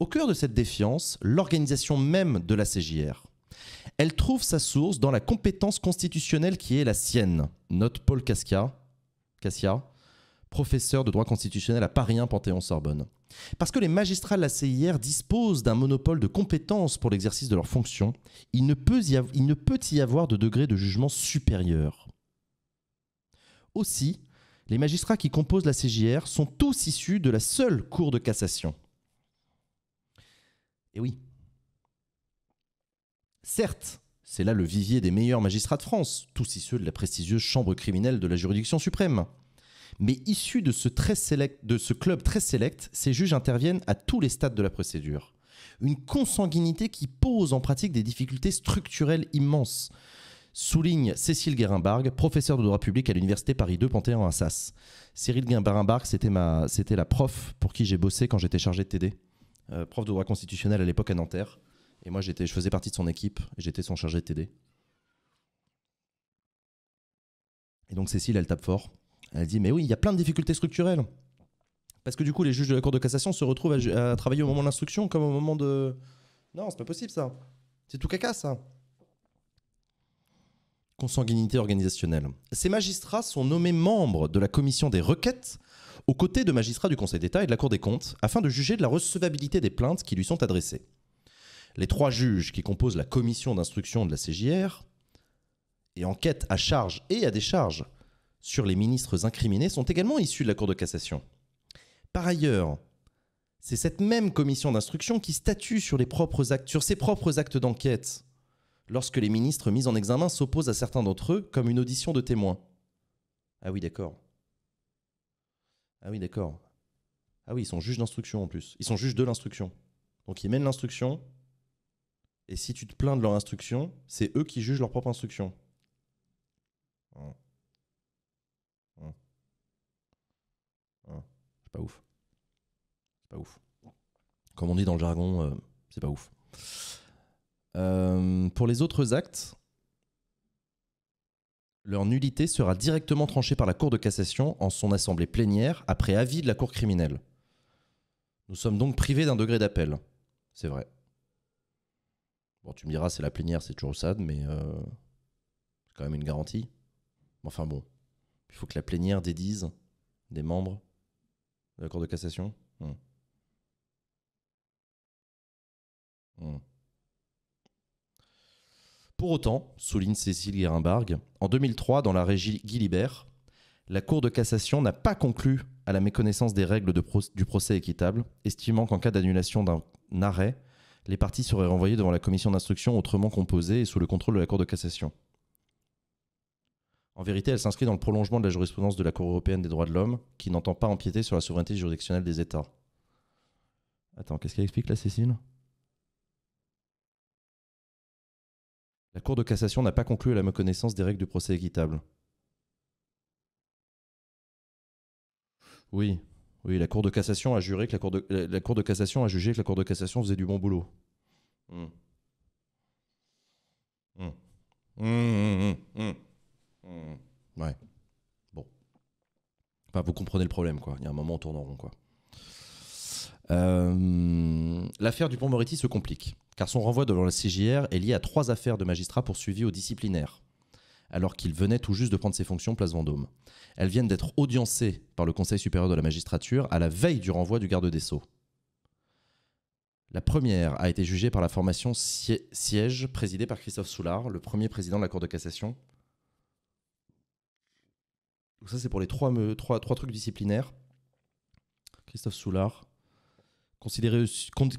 Speaker 1: Au cœur de cette défiance, l'organisation même de la CJR. Elle trouve sa source dans la compétence constitutionnelle qui est la sienne, note Paul Cascia, Cassia professeur de droit constitutionnel à Paris 1 Panthéon-Sorbonne. Parce que les magistrats de la CIR disposent d'un monopole de compétences pour l'exercice de leurs fonctions, il ne, peut y il ne peut y avoir de degré de jugement supérieur. Aussi, les magistrats qui composent la CJR sont tous issus de la seule Cour de cassation. Et eh oui. Certes, c'est là le vivier des meilleurs magistrats de France, tous issus de la prestigieuse chambre criminelle de la juridiction suprême. Mais issus de ce, très de ce club très sélect, ces juges interviennent à tous les stades de la procédure. Une consanguinité qui pose en pratique des difficultés structurelles immenses, souligne Cécile Guérimbargue, professeur de droit public à l'université Paris 2 Panthéon-Assas. Cyril Guérimbargue, c'était la prof pour qui j'ai bossé quand j'étais chargé de TD. Euh, prof de droit constitutionnel à l'époque à Nanterre. Et moi, j'étais, je faisais partie de son équipe et j'étais son chargé de TD. Et donc Cécile, elle tape fort. Elle dit, mais oui, il y a plein de difficultés structurelles. Parce que du coup, les juges de la Cour de cassation se retrouvent à, travailler au moment de l'instruction comme au moment de... Non, c'est pas possible ça. C'est tout caca ça. Consanguinité organisationnelle. Ces magistrats sont nommés membres de la commission des requêtes aux côtés de magistrats du Conseil d'État et de la Cour des comptes, afin de juger de la recevabilité des plaintes qui lui sont adressées. Les trois juges qui composent la commission d'instruction de la CJR et enquête à charge et à décharge sur les ministres incriminés sont également issus de la Cour de cassation. Par ailleurs, c'est cette même commission d'instruction qui statue sur, les propres sur ses propres actes d'enquête lorsque les ministres mis en examen s'opposent à certains d'entre eux, comme une audition de témoins. Ah oui, d'accord. Ah oui, d'accord. Ah oui, ils sont juges d'instruction en plus. Ils sont juges de l'instruction. Donc ils mènent l'instruction. Et si tu te plains de leur instruction, c'est eux qui jugent leur propre instruction. Hein. Hein. Hein. C'est pas ouf. C'est pas ouf. Comme on dit dans le jargon, euh, c'est pas ouf. Euh, pour les autres actes, leur nullité sera directement tranchée par la Cour de cassation en son assemblée plénière après avis de la Cour criminelle. Nous sommes donc privés d'un degré d'appel. C'est vrai. Bon, tu me diras, c'est la plénière, c'est toujours sad, mais euh, c'est quand même une garantie. Enfin bon, il faut que la plénière dédise des membres de la Cour de cassation. Hmm. Hmm. Pour autant, souligne Cécile Guérimbargue, en 2003, dans la régie Guilibert, la Cour de cassation n'a pas conclu à la méconnaissance des règles du procès équitable, estimant qu'en cas d'annulation d'un arrêt, les parties seraient renvoyées devant la commission d'instruction autrement composée et sous le contrôle de la Cour de cassation. En vérité, elle s'inscrit dans le prolongement de la jurisprudence de la Cour européenne des droits de l'homme, qui n'entend pas empiéter sur la souveraineté juridictionnelle des États. Attends, qu'est-ce qu'elle explique là, Cécile La Cour de cassation n'a pas conclu à la méconnaissance des règles du procès équitable. Oui, oui, la Cour de cassation a que la de, la, cour de cassation a jugé que la Cour de cassation faisait du bon boulot. Mmh. Mmh. Mmh, ouais. Bon. vous comprenez le problème, quoi. Il y a un moment, on tourne en rond, quoi. Euh, l'affaire du pont Moretti se complique, car son renvoi devant la CJR est lié à trois affaires de magistrats poursuivis au disciplinaire, alors qu'il venait tout juste de prendre ses fonctions place Vendôme. Elles viennent d'être audiencées par le Conseil supérieur de la magistrature à la veille du renvoi du garde des Sceaux. La première a été jugée par la formation Siège, présidée par Christophe Soulard, le premier président de la Cour de cassation. Donc ça, c'est pour les trois, trois, trois trucs disciplinaires. Christophe Soulard,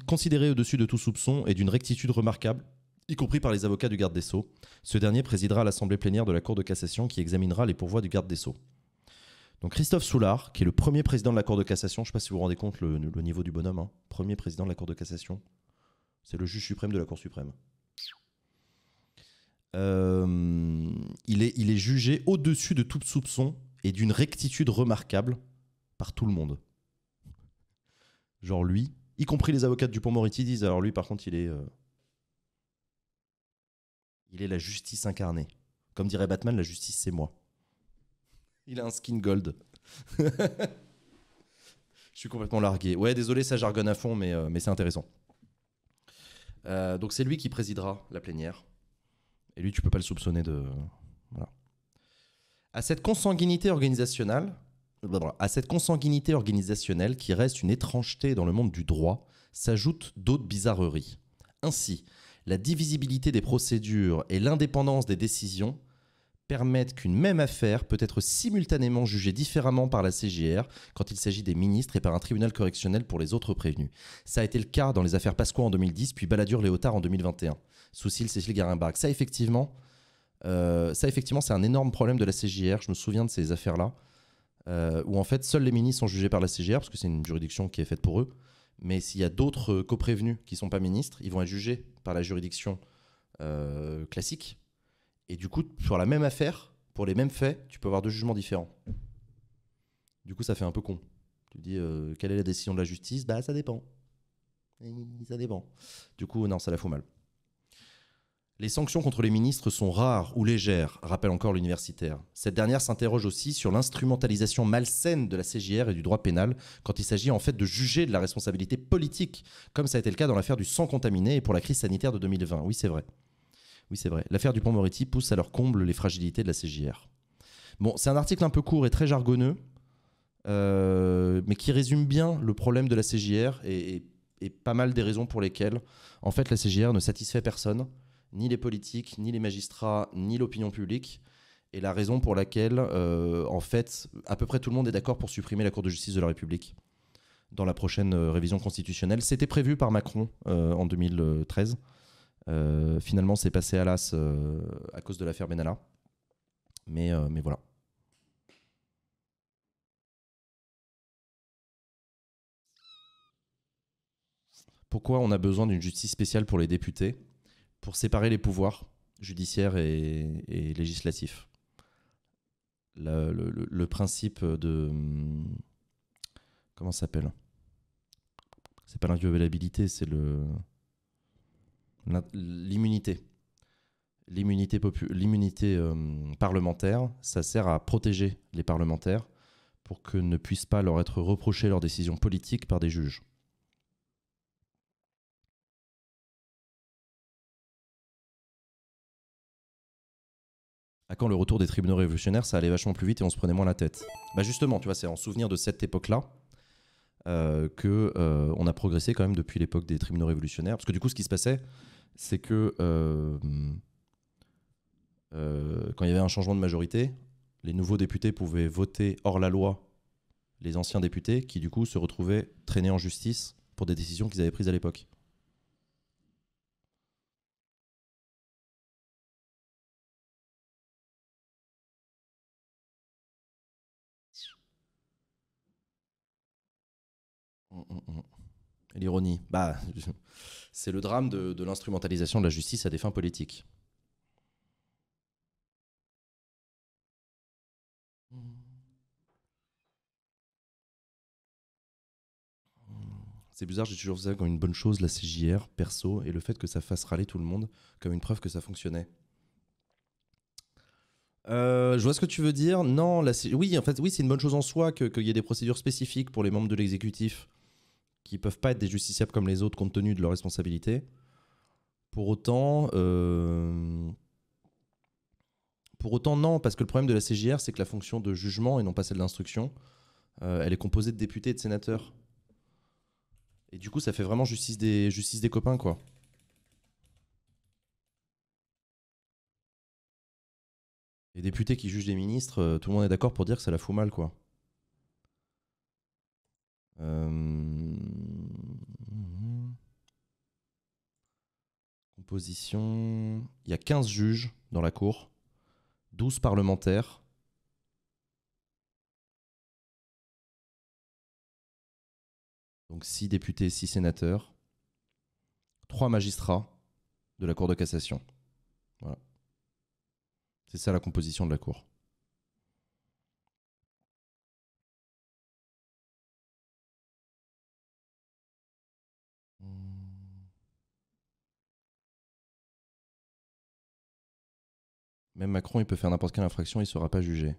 Speaker 1: considéré, au-dessus de tout soupçon et d'une rectitude remarquable, y compris par les avocats du garde des Sceaux. Ce dernier présidera l'Assemblée plénière de la Cour de cassation qui examinera les pourvois du garde des Sceaux. Donc Christophe Soulard, qui est le premier président de la Cour de cassation, je ne sais pas si vous vous rendez compte le, niveau du bonhomme, hein. premier président de la Cour de cassation, c'est le juge suprême de la Cour suprême. Euh, il, est, il est jugé au-dessus de tout soupçon et d'une rectitude remarquable par tout le monde. Genre lui, y compris les avocats du pont moriti disent alors lui par contre il est euh, il est la justice incarnée. Comme dirait Batman, la justice c'est moi. Il a un skin gold. Je suis complètement largué. Ouais, désolé, ça jargonne à fond, mais, euh, mais c'est intéressant. Euh, donc c'est lui qui présidera la plénière. Et lui, tu peux pas le soupçonner de. Voilà. À cette consanguinité organisationnelle, à cette consanguinité organisationnelle qui reste une étrangeté dans le monde du droit, s'ajoutent d'autres bizarreries. Ainsi, la divisibilité des procédures et l'indépendance des décisions permettent qu'une même affaire peut être simultanément jugée différemment par la CJR quand il s'agit des ministres et par un tribunal correctionnel pour les autres prévenus. Ça a été le cas dans les affaires Pasqua en 2010, puis Balladur-Léotard en 2021, sous Cécile Garimbach Ça, effectivement, euh, ça, effectivement, c'est un énorme problème de la CJR. Je me souviens de ces affaires-là. Euh, où en fait seuls les ministres sont jugés par la CGR, parce que c'est une juridiction qui est faite pour eux. Mais s'il y a d'autres euh, coprévenus qui ne sont pas ministres, ils vont être jugés par la juridiction euh, classique. Et du coup, sur la même affaire, pour les mêmes faits, tu peux avoir deux jugements différents. Du coup, ça fait un peu con. Tu dis, quelle est la décision de la justice Bah, ça dépend. ça dépend. Du coup, non, ça la fout mal. Les sanctions contre les ministres sont rares ou légères, rappelle encore l'universitaire. Cette dernière s'interroge aussi sur l'instrumentalisation malsaine de la CJR et du droit pénal quand il s'agit en fait de juger de la responsabilité politique, comme ça a été le cas dans l'affaire du sang contaminé et pour la crise sanitaire de 2020. Oui, c'est vrai. Oui, c'est vrai. L'affaire du pont Moretti pousse à leur comble les fragilités de la CJR. Bon, c'est un article un peu court et très jargonneux, euh, mais qui résume bien le problème de la CJR et, et, pas mal des raisons pour lesquelles, en fait, la CJR ne satisfait personne ni les politiques, ni les magistrats, ni l'opinion publique. Et la raison pour laquelle, euh, en fait, à peu près tout le monde est d'accord pour supprimer la Cour de justice de la République dans la prochaine euh, révision constitutionnelle. C'était prévu par Macron euh, en 2013. finalement,
Speaker 2: c'est passé à l'as à cause de l'affaire Benalla. Mais, mais voilà. Pourquoi on a besoin d'une justice spéciale pour les députés pour séparer
Speaker 1: les pouvoirs judiciaires et, législatifs. Le, principe de. Comment ça s'appelle C'est pas l'inviolabilité, c'est le. L'immunité. L'immunité, l'immunité euh, parlementaire, ça sert à protéger
Speaker 2: les parlementaires pour que ne puissent pas leur être reprochées leurs décisions politiques par des juges.
Speaker 1: à ah, quand le retour des tribunaux révolutionnaires, ça allait vachement plus vite et on se prenait moins la tête. Bah justement, tu vois, c'est en souvenir de cette époque-là qu'on euh, que euh, on a progressé quand même depuis l'époque des tribunaux révolutionnaires. Parce que du coup, ce qui se passait, c'est que euh, quand il y avait un changement de majorité, les nouveaux députés pouvaient voter hors la loi les anciens députés, qui du coup se retrouvaient traînés en justice pour des décisions qu'ils avaient prises à l'époque. L'ironie, bah, c'est le drame de, l'instrumentalisation de la justice à des fins politiques. C'est bizarre, j'ai toujours fait ça comme une bonne chose, la CJR, perso, et le fait que ça fasse râler tout le monde comme une preuve que ça fonctionnait. Euh, je vois ce que tu veux dire. Non, oui, en fait, oui, c'est une bonne chose en soi qu'il y ait des procédures spécifiques pour les membres de l'exécutif qui ne peuvent pas être des justiciables comme les autres compte tenu de leurs responsabilités. Pour autant, euh, pour autant non, parce que le problème de la CJR, c'est que la fonction de jugement et non pas celle d'instruction, euh, elle est composée de députés et de sénateurs. Et du coup, ça fait vraiment justice des, justice des copains, quoi.
Speaker 2: Les députés qui jugent des ministres, euh, tout le monde est d'accord pour dire que ça la fout mal, quoi. Euh...
Speaker 1: composition.
Speaker 2: Il y a 15 juges dans la cour, 12 parlementaires. Donc 6 députés, 6 sénateurs, 3 magistrats de la Cour de cassation.
Speaker 1: Voilà. C'est ça la composition de la Cour. Même Macron, il peut faire n'importe quelle infraction, il ne sera pas jugé.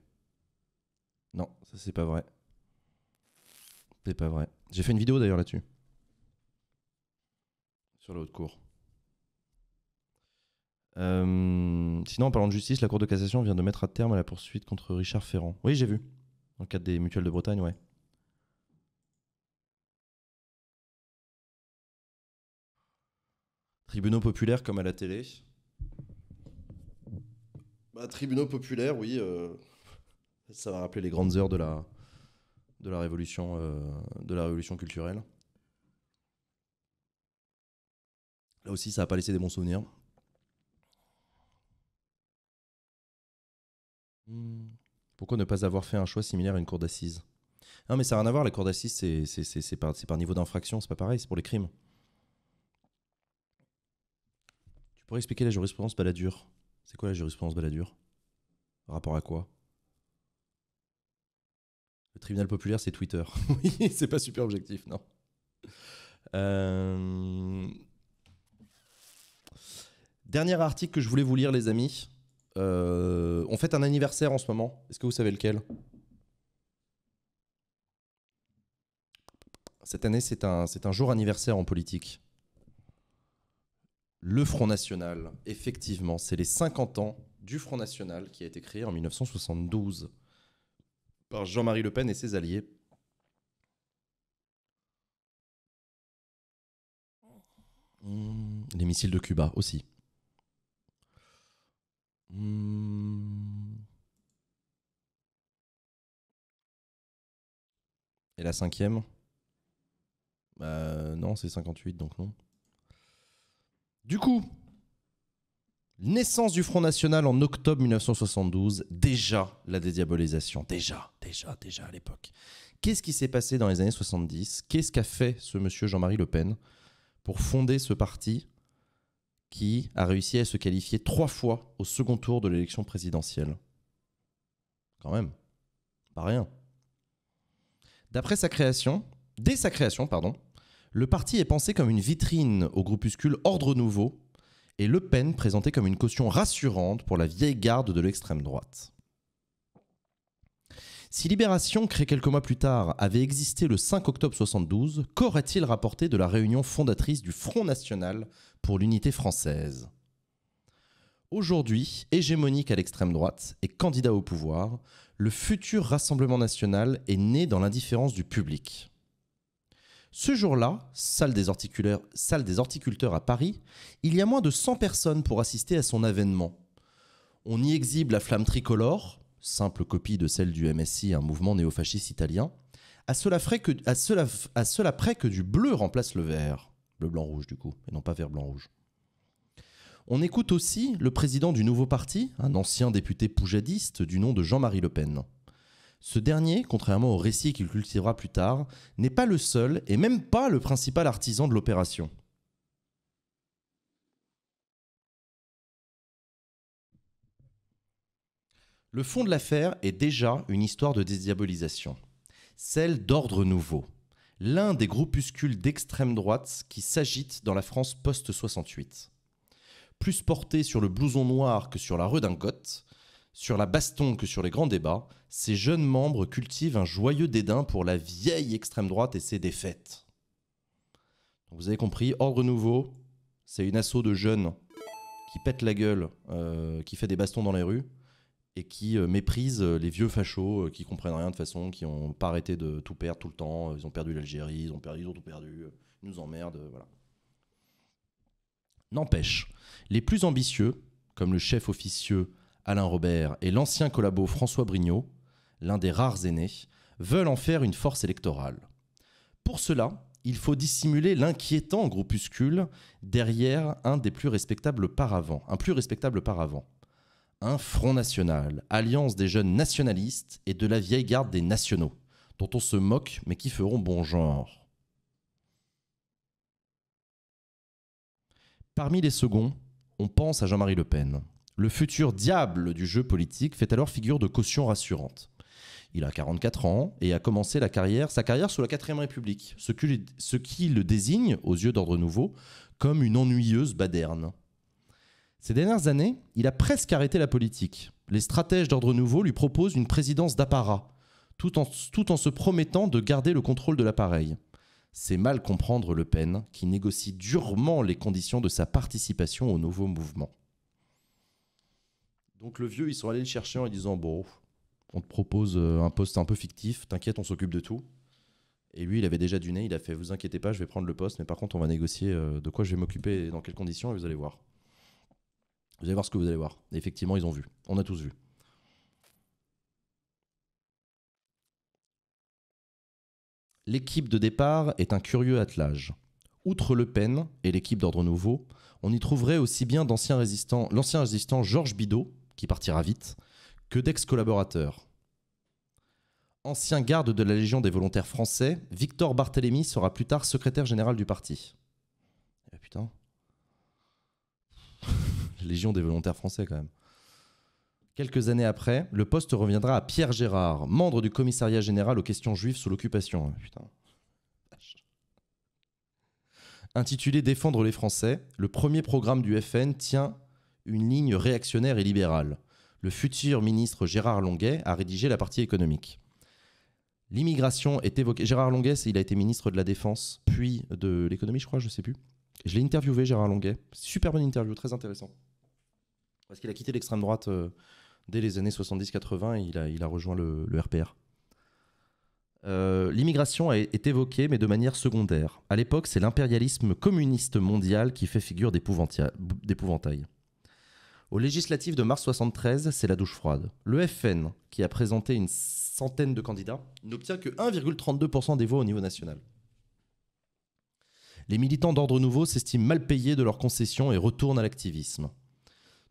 Speaker 1: Non, ça c'est pas vrai. C'est pas vrai. J'ai fait une vidéo d'ailleurs là-dessus. Sur la haute cour. Euh, sinon, en parlant de justice, la Cour de cassation vient de mettre à terme à la poursuite contre Richard Ferrand. Oui,
Speaker 2: j'ai vu. Dans le cadre des mutuelles de Bretagne, ouais. Tribunaux populaires comme à la télé.
Speaker 1: Bah, tribunaux populaires, oui. Euh, ça va rappeler les grandes heures de la, de la, révolution, euh, de la révolution culturelle.
Speaker 2: Là aussi, ça n'a pas laissé des bons souvenirs. Hmm. Pourquoi ne pas
Speaker 1: avoir fait un choix similaire à une cour d'assises Non, mais ça n'a rien à voir. La cour d'assises, c'est par, par niveau d'infraction, c'est pas pareil, c'est pour les crimes. Tu pourrais expliquer la jurisprudence la dure c'est quoi la jurisprudence baladure Rapport à quoi Le tribunal populaire, c'est Twitter. oui, c'est pas super objectif, non. Euh, dernier article que je voulais vous lire, les amis. Euh, on fête un anniversaire en ce moment. Est-ce que vous savez lequel Cette année, c'est un, un jour anniversaire en politique le Front National, effectivement, c'est les 50 ans du Front National qui a été créé en 1972 par Jean-Marie Le Pen et ses alliés.
Speaker 2: Mmh, les missiles de Cuba aussi. Mmh. Et la cinquième
Speaker 1: bah, Non, c'est 58, donc non. Du coup, naissance du Front National en octobre 1972, déjà la dédiabolisation, déjà, déjà, déjà à l'époque. Qu'est-ce qui s'est passé dans les années 70 Qu'est-ce qu'a fait ce monsieur Jean-Marie Le Pen pour fonder ce parti qui a réussi à se qualifier trois fois au second tour de l'élection présidentielle Quand même, pas rien. D'après sa création, dès sa création, pardon, le parti est pensé comme une vitrine au groupuscule Ordre Nouveau et Le Pen présenté comme une caution rassurante pour la vieille garde de l'extrême droite. Si Libération, créée quelques mois plus tard, avait existé le 5 octobre 72, qu'aurait-il rapporté de la réunion fondatrice du Front National pour l'unité française Aujourd'hui, hégémonique à l'extrême droite et candidat au pouvoir, le futur Rassemblement national est né dans l'indifférence du public. Ce jour-là, salle des, horticulteurs à Paris, il y a moins de 100 personnes pour assister à son avènement. On y exhibe la flamme tricolore, simple copie de celle du MSI, un mouvement néofasciste italien, à cela, à près que du bleu remplace le vert. le blanc, rouge du coup, et non pas vert, blanc, rouge. On écoute aussi le président du nouveau parti, un ancien député poujadiste du nom de Jean-Marie Le Pen. Ce dernier, contrairement au récit qu'il cultivera plus tard, n'est pas le seul et même pas le
Speaker 2: principal artisan de l'opération. Le fond de l'affaire est déjà une
Speaker 1: histoire de désdiabolisation, celle d'ordre nouveau, l'un des groupuscules d'extrême droite qui s'agite dans la France post-68. Plus porté sur le blouson noir que sur la redingote, sur la baston que sur les grands débats, ces jeunes membres cultivent un joyeux dédain pour la vieille extrême droite et ses défaites. vous avez compris, Ordre Nouveau, c'est une assaut de jeunes qui pètent la gueule, euh, qui fait des bastons dans les rues et qui euh, méprisent euh, les vieux fachos qui comprennent rien de façon, qui n'ont pas arrêté de tout perdre tout le temps. Ils ont perdu l'Algérie, ils ont perdu, ils ont tout perdu, ils nous emmerdent, voilà. N'empêche, les plus ambitieux, comme le chef officieux Alain Robert et l'ancien collabo François Brignot, l'un des rares aînés, veulent en faire une force électorale. Pour cela, il faut dissimuler l'inquiétant groupuscule derrière un des plus respectables paravents, un plus respectable paravent. Un Front National, alliance des jeunes nationalistes et de la vieille garde des nationaux, dont on se moque mais qui feront bon genre. Parmi les seconds, on pense à Jean-Marie Le Pen, le futur diable du jeu politique fait alors figure de caution rassurante. Il a 44 ans et a commencé sa carrière sous la 4ème République, ce qui, le désigne, aux yeux d'ordre nouveau, comme une ennuyeuse baderne. Ces dernières années, il a presque arrêté la politique. Les stratèges d'ordre nouveau lui proposent une présidence d'apparat, tout en, tout en se promettant de garder le contrôle de l'appareil. C'est mal comprendre Le Pen, qui négocie durement les conditions de sa participation au nouveau mouvement. Donc le vieux, ils sont allés le chercher en disant Bon, on te propose euh, un poste un peu fictif, t'inquiète, on s'occupe de tout. Et lui, il avait déjà du nez, il a fait Vous inquiétez pas, je vais prendre le poste, mais par contre, on va négocier euh, de quoi je vais m'occuper et dans quelles conditions, et vous allez voir. Vous allez voir ce que vous allez voir. effectivement, ils ont vu. On a tous vu. L'équipe de départ est un curieux attelage. Outre Le Pen et l'équipe d'ordre nouveau, on y trouverait aussi bien l'ancien résistant Georges Bidault, qui partira vite, que d'ex-collaborateurs. Ancien garde de la Légion des volontaires français, Victor Barthélemy sera plus tard secrétaire général du parti. Eh, putain. Légion des volontaires français quand même. Quelques années après, le poste reviendra à Pierre Gérard, membre du commissariat général aux questions juives sous l'occupation. Eh, putain. Intitulé Défendre les Français, le premier programme du FN tient une ligne réactionnaire et libérale. Le futur ministre Gérard Longuet a rédigé la partie économique. L'immigration est évoquée. Gérard Longuet, il a été ministre de la Défense, puis de l'économie, je crois, je ne sais plus. Je l'ai interviewé, Gérard Longuet. Super bonne interview, très intéressant. Parce qu'il a quitté l'extrême droite euh, dès les années 70-80 et il a, il a, rejoint le, RPR. Euh, l'immigration est évoquée, mais de manière secondaire. À l'époque, c'est l'impérialisme communiste mondial qui fait figure d'épouvantail. Au législatives de mars 73, c'est la douche froide. Le FN, qui a présenté une centaine de candidats, n'obtient que 1,32% des voix au niveau national. Les militants d'ordre nouveau s'estiment mal payés de leurs concessions et retournent à l'activisme.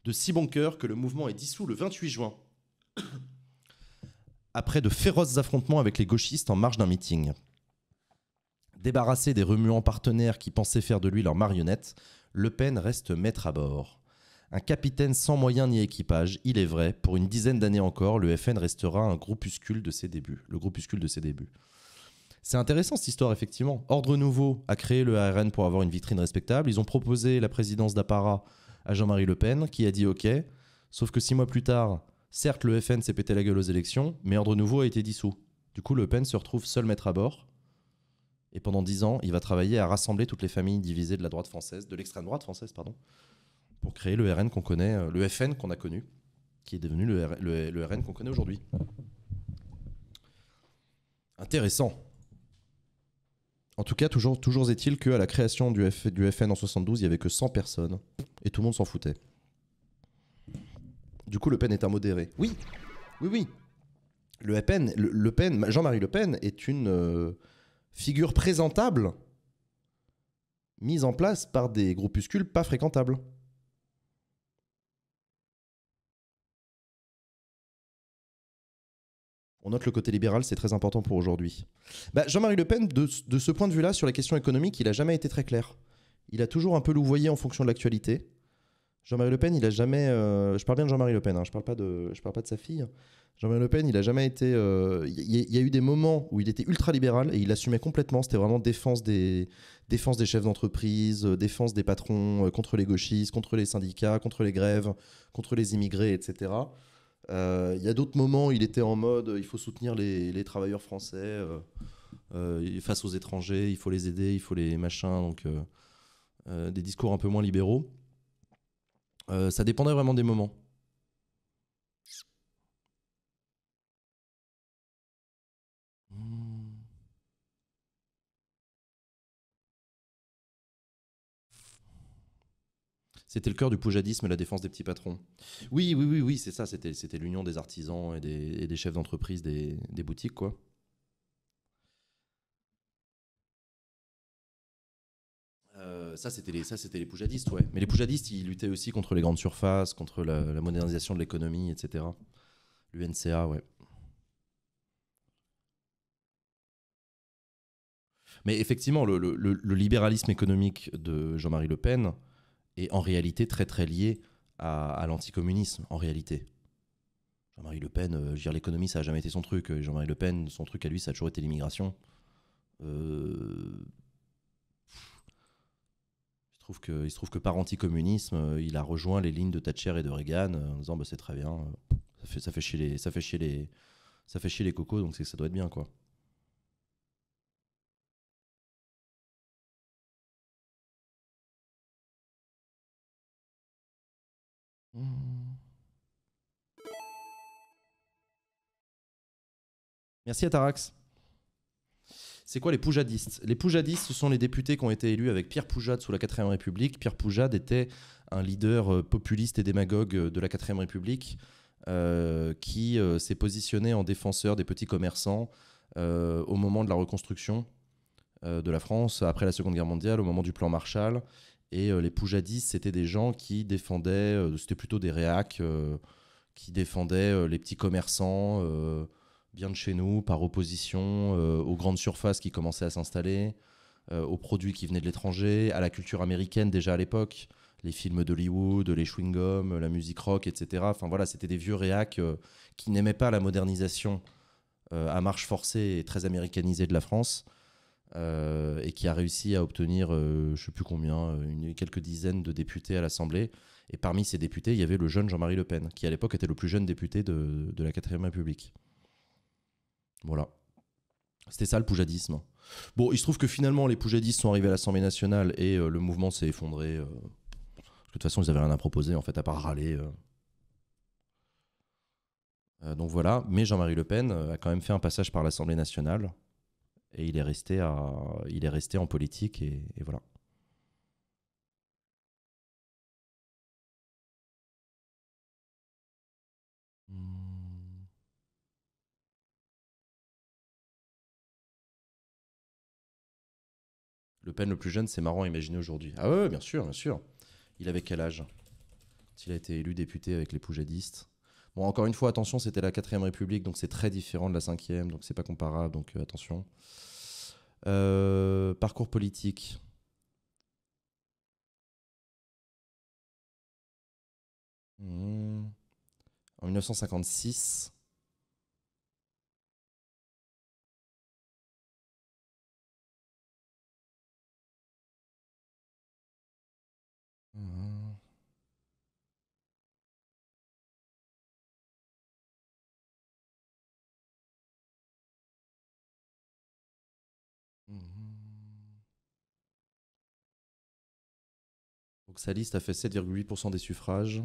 Speaker 1: De si bon cœur que le mouvement est dissous le 28 juin, après de féroces affrontements avec les gauchistes en marge d'un meeting. Débarrassé des remuants partenaires qui pensaient faire de lui leur marionnette, Le Pen reste maître à bord. Un capitaine sans moyens ni équipage, il est vrai, pour une dizaine d'années encore, le FN restera un groupuscule de ses débuts. Le groupuscule de ses débuts. C'est intéressant cette histoire, effectivement. Ordre Nouveau a créé le ARN pour avoir une vitrine respectable. Ils ont proposé la présidence d'apparat à Jean-Marie Le Pen, qui a dit OK. Sauf que six mois plus tard, certes, le FN s'est pété la gueule aux élections, mais Ordre Nouveau a été dissous. Du coup, Le Pen se retrouve seul maître à bord. Et pendant dix ans, il va travailler à rassembler toutes les familles divisées de la droite française, de l'extrême droite française, pardon, pour créer le RN qu'on connaît, euh, le FN qu'on a connu, qui est devenu le, RN qu'on connaît aujourd'hui. Intéressant. En tout cas, toujours, est-il qu'à la création du, FN en 72, il n'y avait que 100 personnes et tout le monde s'en foutait. Du coup, Le Pen est un modéré. Oui, oui, oui. Le Pen, le, Jean-Marie Le Pen est une euh, figure présentable
Speaker 2: mise en place par des groupuscules pas fréquentables. On note le côté libéral, c'est très important pour aujourd'hui. Bah, Jean-Marie Le Pen, de, ce point de vue-là, sur la question économique, il
Speaker 1: n'a jamais été très clair. Il a toujours un peu louvoyé en fonction de l'actualité. Jean-Marie Le Pen, il a jamais. Euh, je parle bien de Jean-Marie Le Pen, hein, je ne parle, pas de, parle pas de sa fille. Jean-Marie Le Pen, il a jamais été. Euh, il, y a, eu des moments où il était ultra libéral et il assumait complètement. C'était vraiment défense des, défense des chefs d'entreprise, euh, défense des patrons, contre les gauchistes, contre les syndicats, contre les grèves, contre les immigrés, etc. Euh, il y a d'autres moments, il était en mode il faut soutenir les, les travailleurs français euh, euh, face aux étrangers, il faut les aider, il faut les machins, donc des discours un peu moins libéraux. ça dépendait
Speaker 2: vraiment des moments. C'était le cœur du poujadisme la défense des petits
Speaker 1: patrons. Oui, oui, oui, oui, c'est ça. C'était, l'union des artisans et des, chefs d'entreprise des, boutiques, quoi. Euh, ça, c'était les, ça, c'était les poujadistes, ouais. Mais les poujadistes, ils luttaient aussi contre les grandes surfaces, contre la, modernisation de l'économie, etc. L'UNCA, ouais. Mais effectivement, le libéralisme économique de Jean-Marie Le Pen, et en réalité très très lié à, l'anticommunisme, en réalité. Jean-Marie Le Pen, euh, je dire, l'économie, ça n'a jamais été son truc. Jean-Marie Le Pen, son truc à lui, ça a toujours été l'immigration. Euh... Il, se trouve que, se trouve que par anticommunisme, euh, il a rejoint les lignes de Thatcher et de Reagan euh, en disant bah, c'est très bien, ça fait, ça fait chier les. Ça fait chier les ça fait chier les cocos, donc c'est que ça doit être bien, quoi. Merci à Tarax. C'est quoi les poujadistes Les poujadistes, ce sont les députés qui ont été élus avec Pierre Poujade sous la 4ème République. Pierre Poujade était un leader euh, populiste et démagogue euh, de la 4ème République euh, qui s'est positionné en défenseur des petits commerçants au moment de la reconstruction de la France, après la Seconde Guerre mondiale, au moment du plan Marshall. Et les poujadistes, c'était des gens qui défendaient, c'était plutôt des réacs, qui défendaient les petits commerçants bien de chez nous, par opposition euh, aux grandes surfaces qui commençaient à s'installer, euh, aux produits qui venaient de l'étranger, à la culture américaine déjà à l'époque, les films d'Hollywood, les chewing-gums, la musique rock, etc. Enfin voilà, c'était des vieux réacs euh, qui n'aimaient pas la modernisation à marche forcée et très américanisée de la France. et qui a réussi à obtenir, je ne sais plus combien, une, quelques dizaines de députés à l'Assemblée. Et parmi ces députés, il y avait le jeune Jean-Marie Le Pen, qui à l'époque était le plus jeune député de, de la 4ème République. Voilà. C'était ça le poujadisme. Bon, il se trouve que finalement, les poujadistes sont arrivés à l'Assemblée nationale et euh, le mouvement s'est effondré. Euh, parce que de toute façon, ils n'avaient rien à proposer, en fait, à part râler. Euh. donc voilà. Mais Jean-Marie Le Pen a quand même fait un passage par l'Assemblée nationale. Et il est resté, à, il est resté en politique et voilà.
Speaker 2: Le Pen le plus jeune, c'est marrant à imaginer aujourd'hui. Ah ouais, bien sûr, bien sûr. Il avait quel âge Quand il a été
Speaker 1: élu député avec les poujadistes. Bon, encore une fois, attention, c'était la 4ème République, donc c'est très différent de la 5ème,
Speaker 2: donc c'est pas comparable, donc euh, attention. Euh, parcours politique.
Speaker 3: Hmm. En 1956, Mhm. Mhm.
Speaker 1: Donc sa liste a fait 7,8% des suffrages.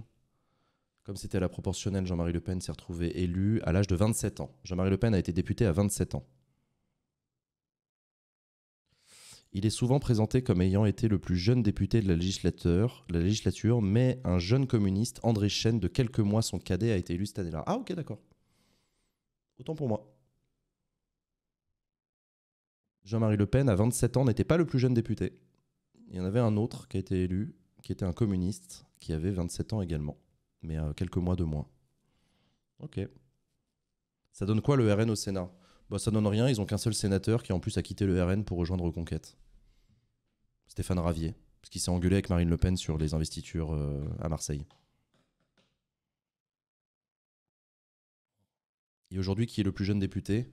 Speaker 1: Comme c'était à la proportionnelle, Jean-Marie Le Pen s'est retrouvé élu à l'âge de 27 ans. Jean-Marie Le Pen a été député à 27 ans. Il est souvent présenté comme ayant été le plus jeune député de la, la législature, mais un jeune communiste, André Chen, de quelques mois son cadet, a été élu cette année-là. Ah ok, d'accord. Autant pour moi. Jean-Marie Le Pen, à 27 ans, n'était pas le plus jeune député. Il y en avait un autre qui a été élu, qui était un communiste, qui avait 27 ans également, mais à euh, quelques mois de moins. Ok. Ça donne quoi le RN au Sénat bah, ça donne rien, ils ont qu'un seul sénateur qui en plus a quitté le RN pour rejoindre Reconquête. Stéphane Ravier, parce qu'il s'est engueulé avec Marine Le Pen sur les investitures euh, à Marseille. Et aujourd'hui, qui est le plus jeune député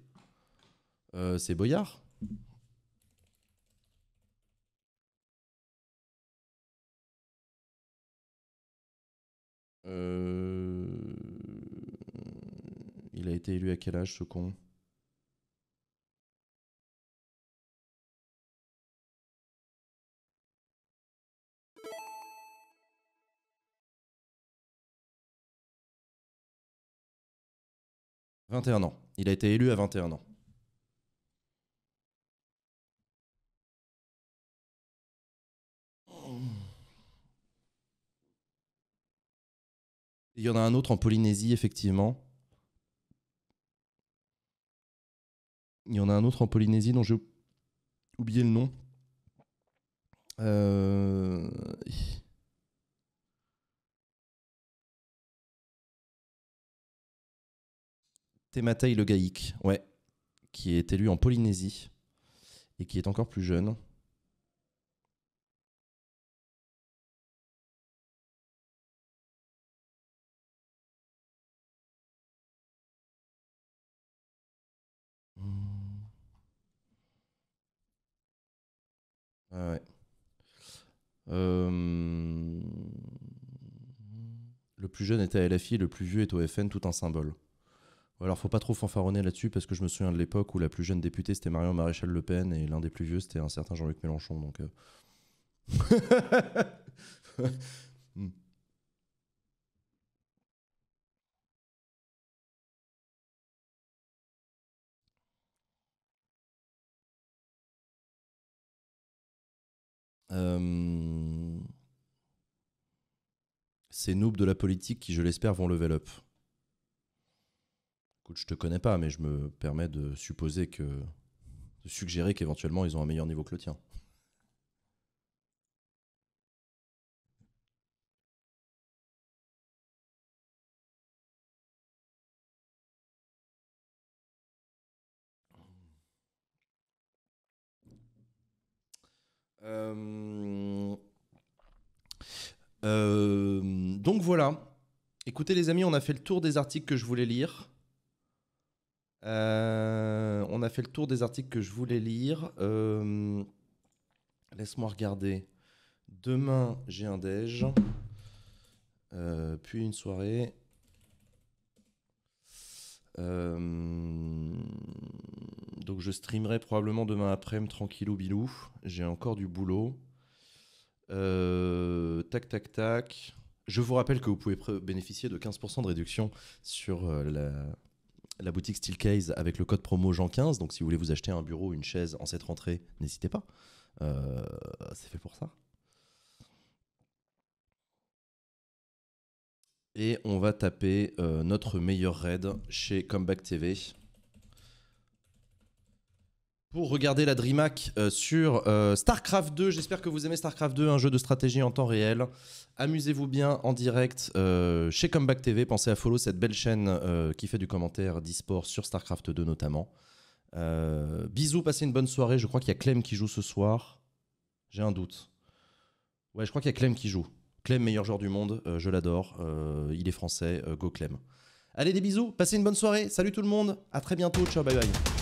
Speaker 1: euh, C'est Boyard.
Speaker 2: Euh, il a été élu à quel âge ce con
Speaker 3: 21 ans. Il a été élu à 21 ans.
Speaker 2: Il y en a un autre en Polynésie, effectivement.
Speaker 1: Il y en a un autre en Polynésie dont j'ai oublié le nom.
Speaker 2: Euh... Le Legaïk, ouais, qui est élu en Polynésie et qui est encore plus jeune. Hmm. Ah euh, le
Speaker 1: plus jeune est à LFI, le plus vieux est au FN, tout un symbole. Alors, faut pas trop fanfaronner là-dessus parce que je me souviens de l'époque où la plus jeune députée c'était Marion Maréchal Le Pen et l'un des plus vieux c'était un certain Jean-Luc Mélenchon. Donc. Euh. Hmm.
Speaker 2: Euh, Ces noobs de la politique
Speaker 1: qui, je l'espère, vont level up je te connais pas, mais je me permets de supposer que. de suggérer qu'éventuellement ils ont un meilleur niveau que le tien.
Speaker 2: Euh, euh, donc voilà.
Speaker 1: Écoutez les amis, on a fait le tour des articles que je voulais lire. Euh, on a fait le tour des articles que je voulais lire. Euh, laisse-moi regarder. Demain, j'ai un déj. Euh, puis une soirée. donc je streamerai probablement demain après-midi tranquillou bilou. J'ai encore du boulot. tac tac tac. Je vous rappelle que vous pouvez bénéficier de 15% de réduction sur la la boutique Steelcase avec le code promo Jean15. Donc si vous voulez vous acheter un bureau, une chaise en cette rentrée, n'hésitez pas. Euh, c'est fait pour ça. Et on va taper euh, notre meilleur raid chez Comeback TV pour regarder la DreamHack euh, sur euh, StarCraft 2. J'espère que vous aimez StarCraft 2, un jeu de stratégie en temps réel. Amusez-vous bien en direct euh, chez Comeback TV. Pensez à follow cette belle chaîne qui fait du commentaire d'e-sport sur StarCraft 2 notamment. bisous, passez une bonne soirée. Je crois qu'il y a Clem qui joue ce soir. J'ai un doute. Ouais, je crois qu'il y a Clem qui joue. Clem, meilleur joueur du monde, je l'adore. il est français, go Clem. Allez, des bisous, passez une bonne soirée. Salut tout le monde, à très bientôt, ciao, bye bye.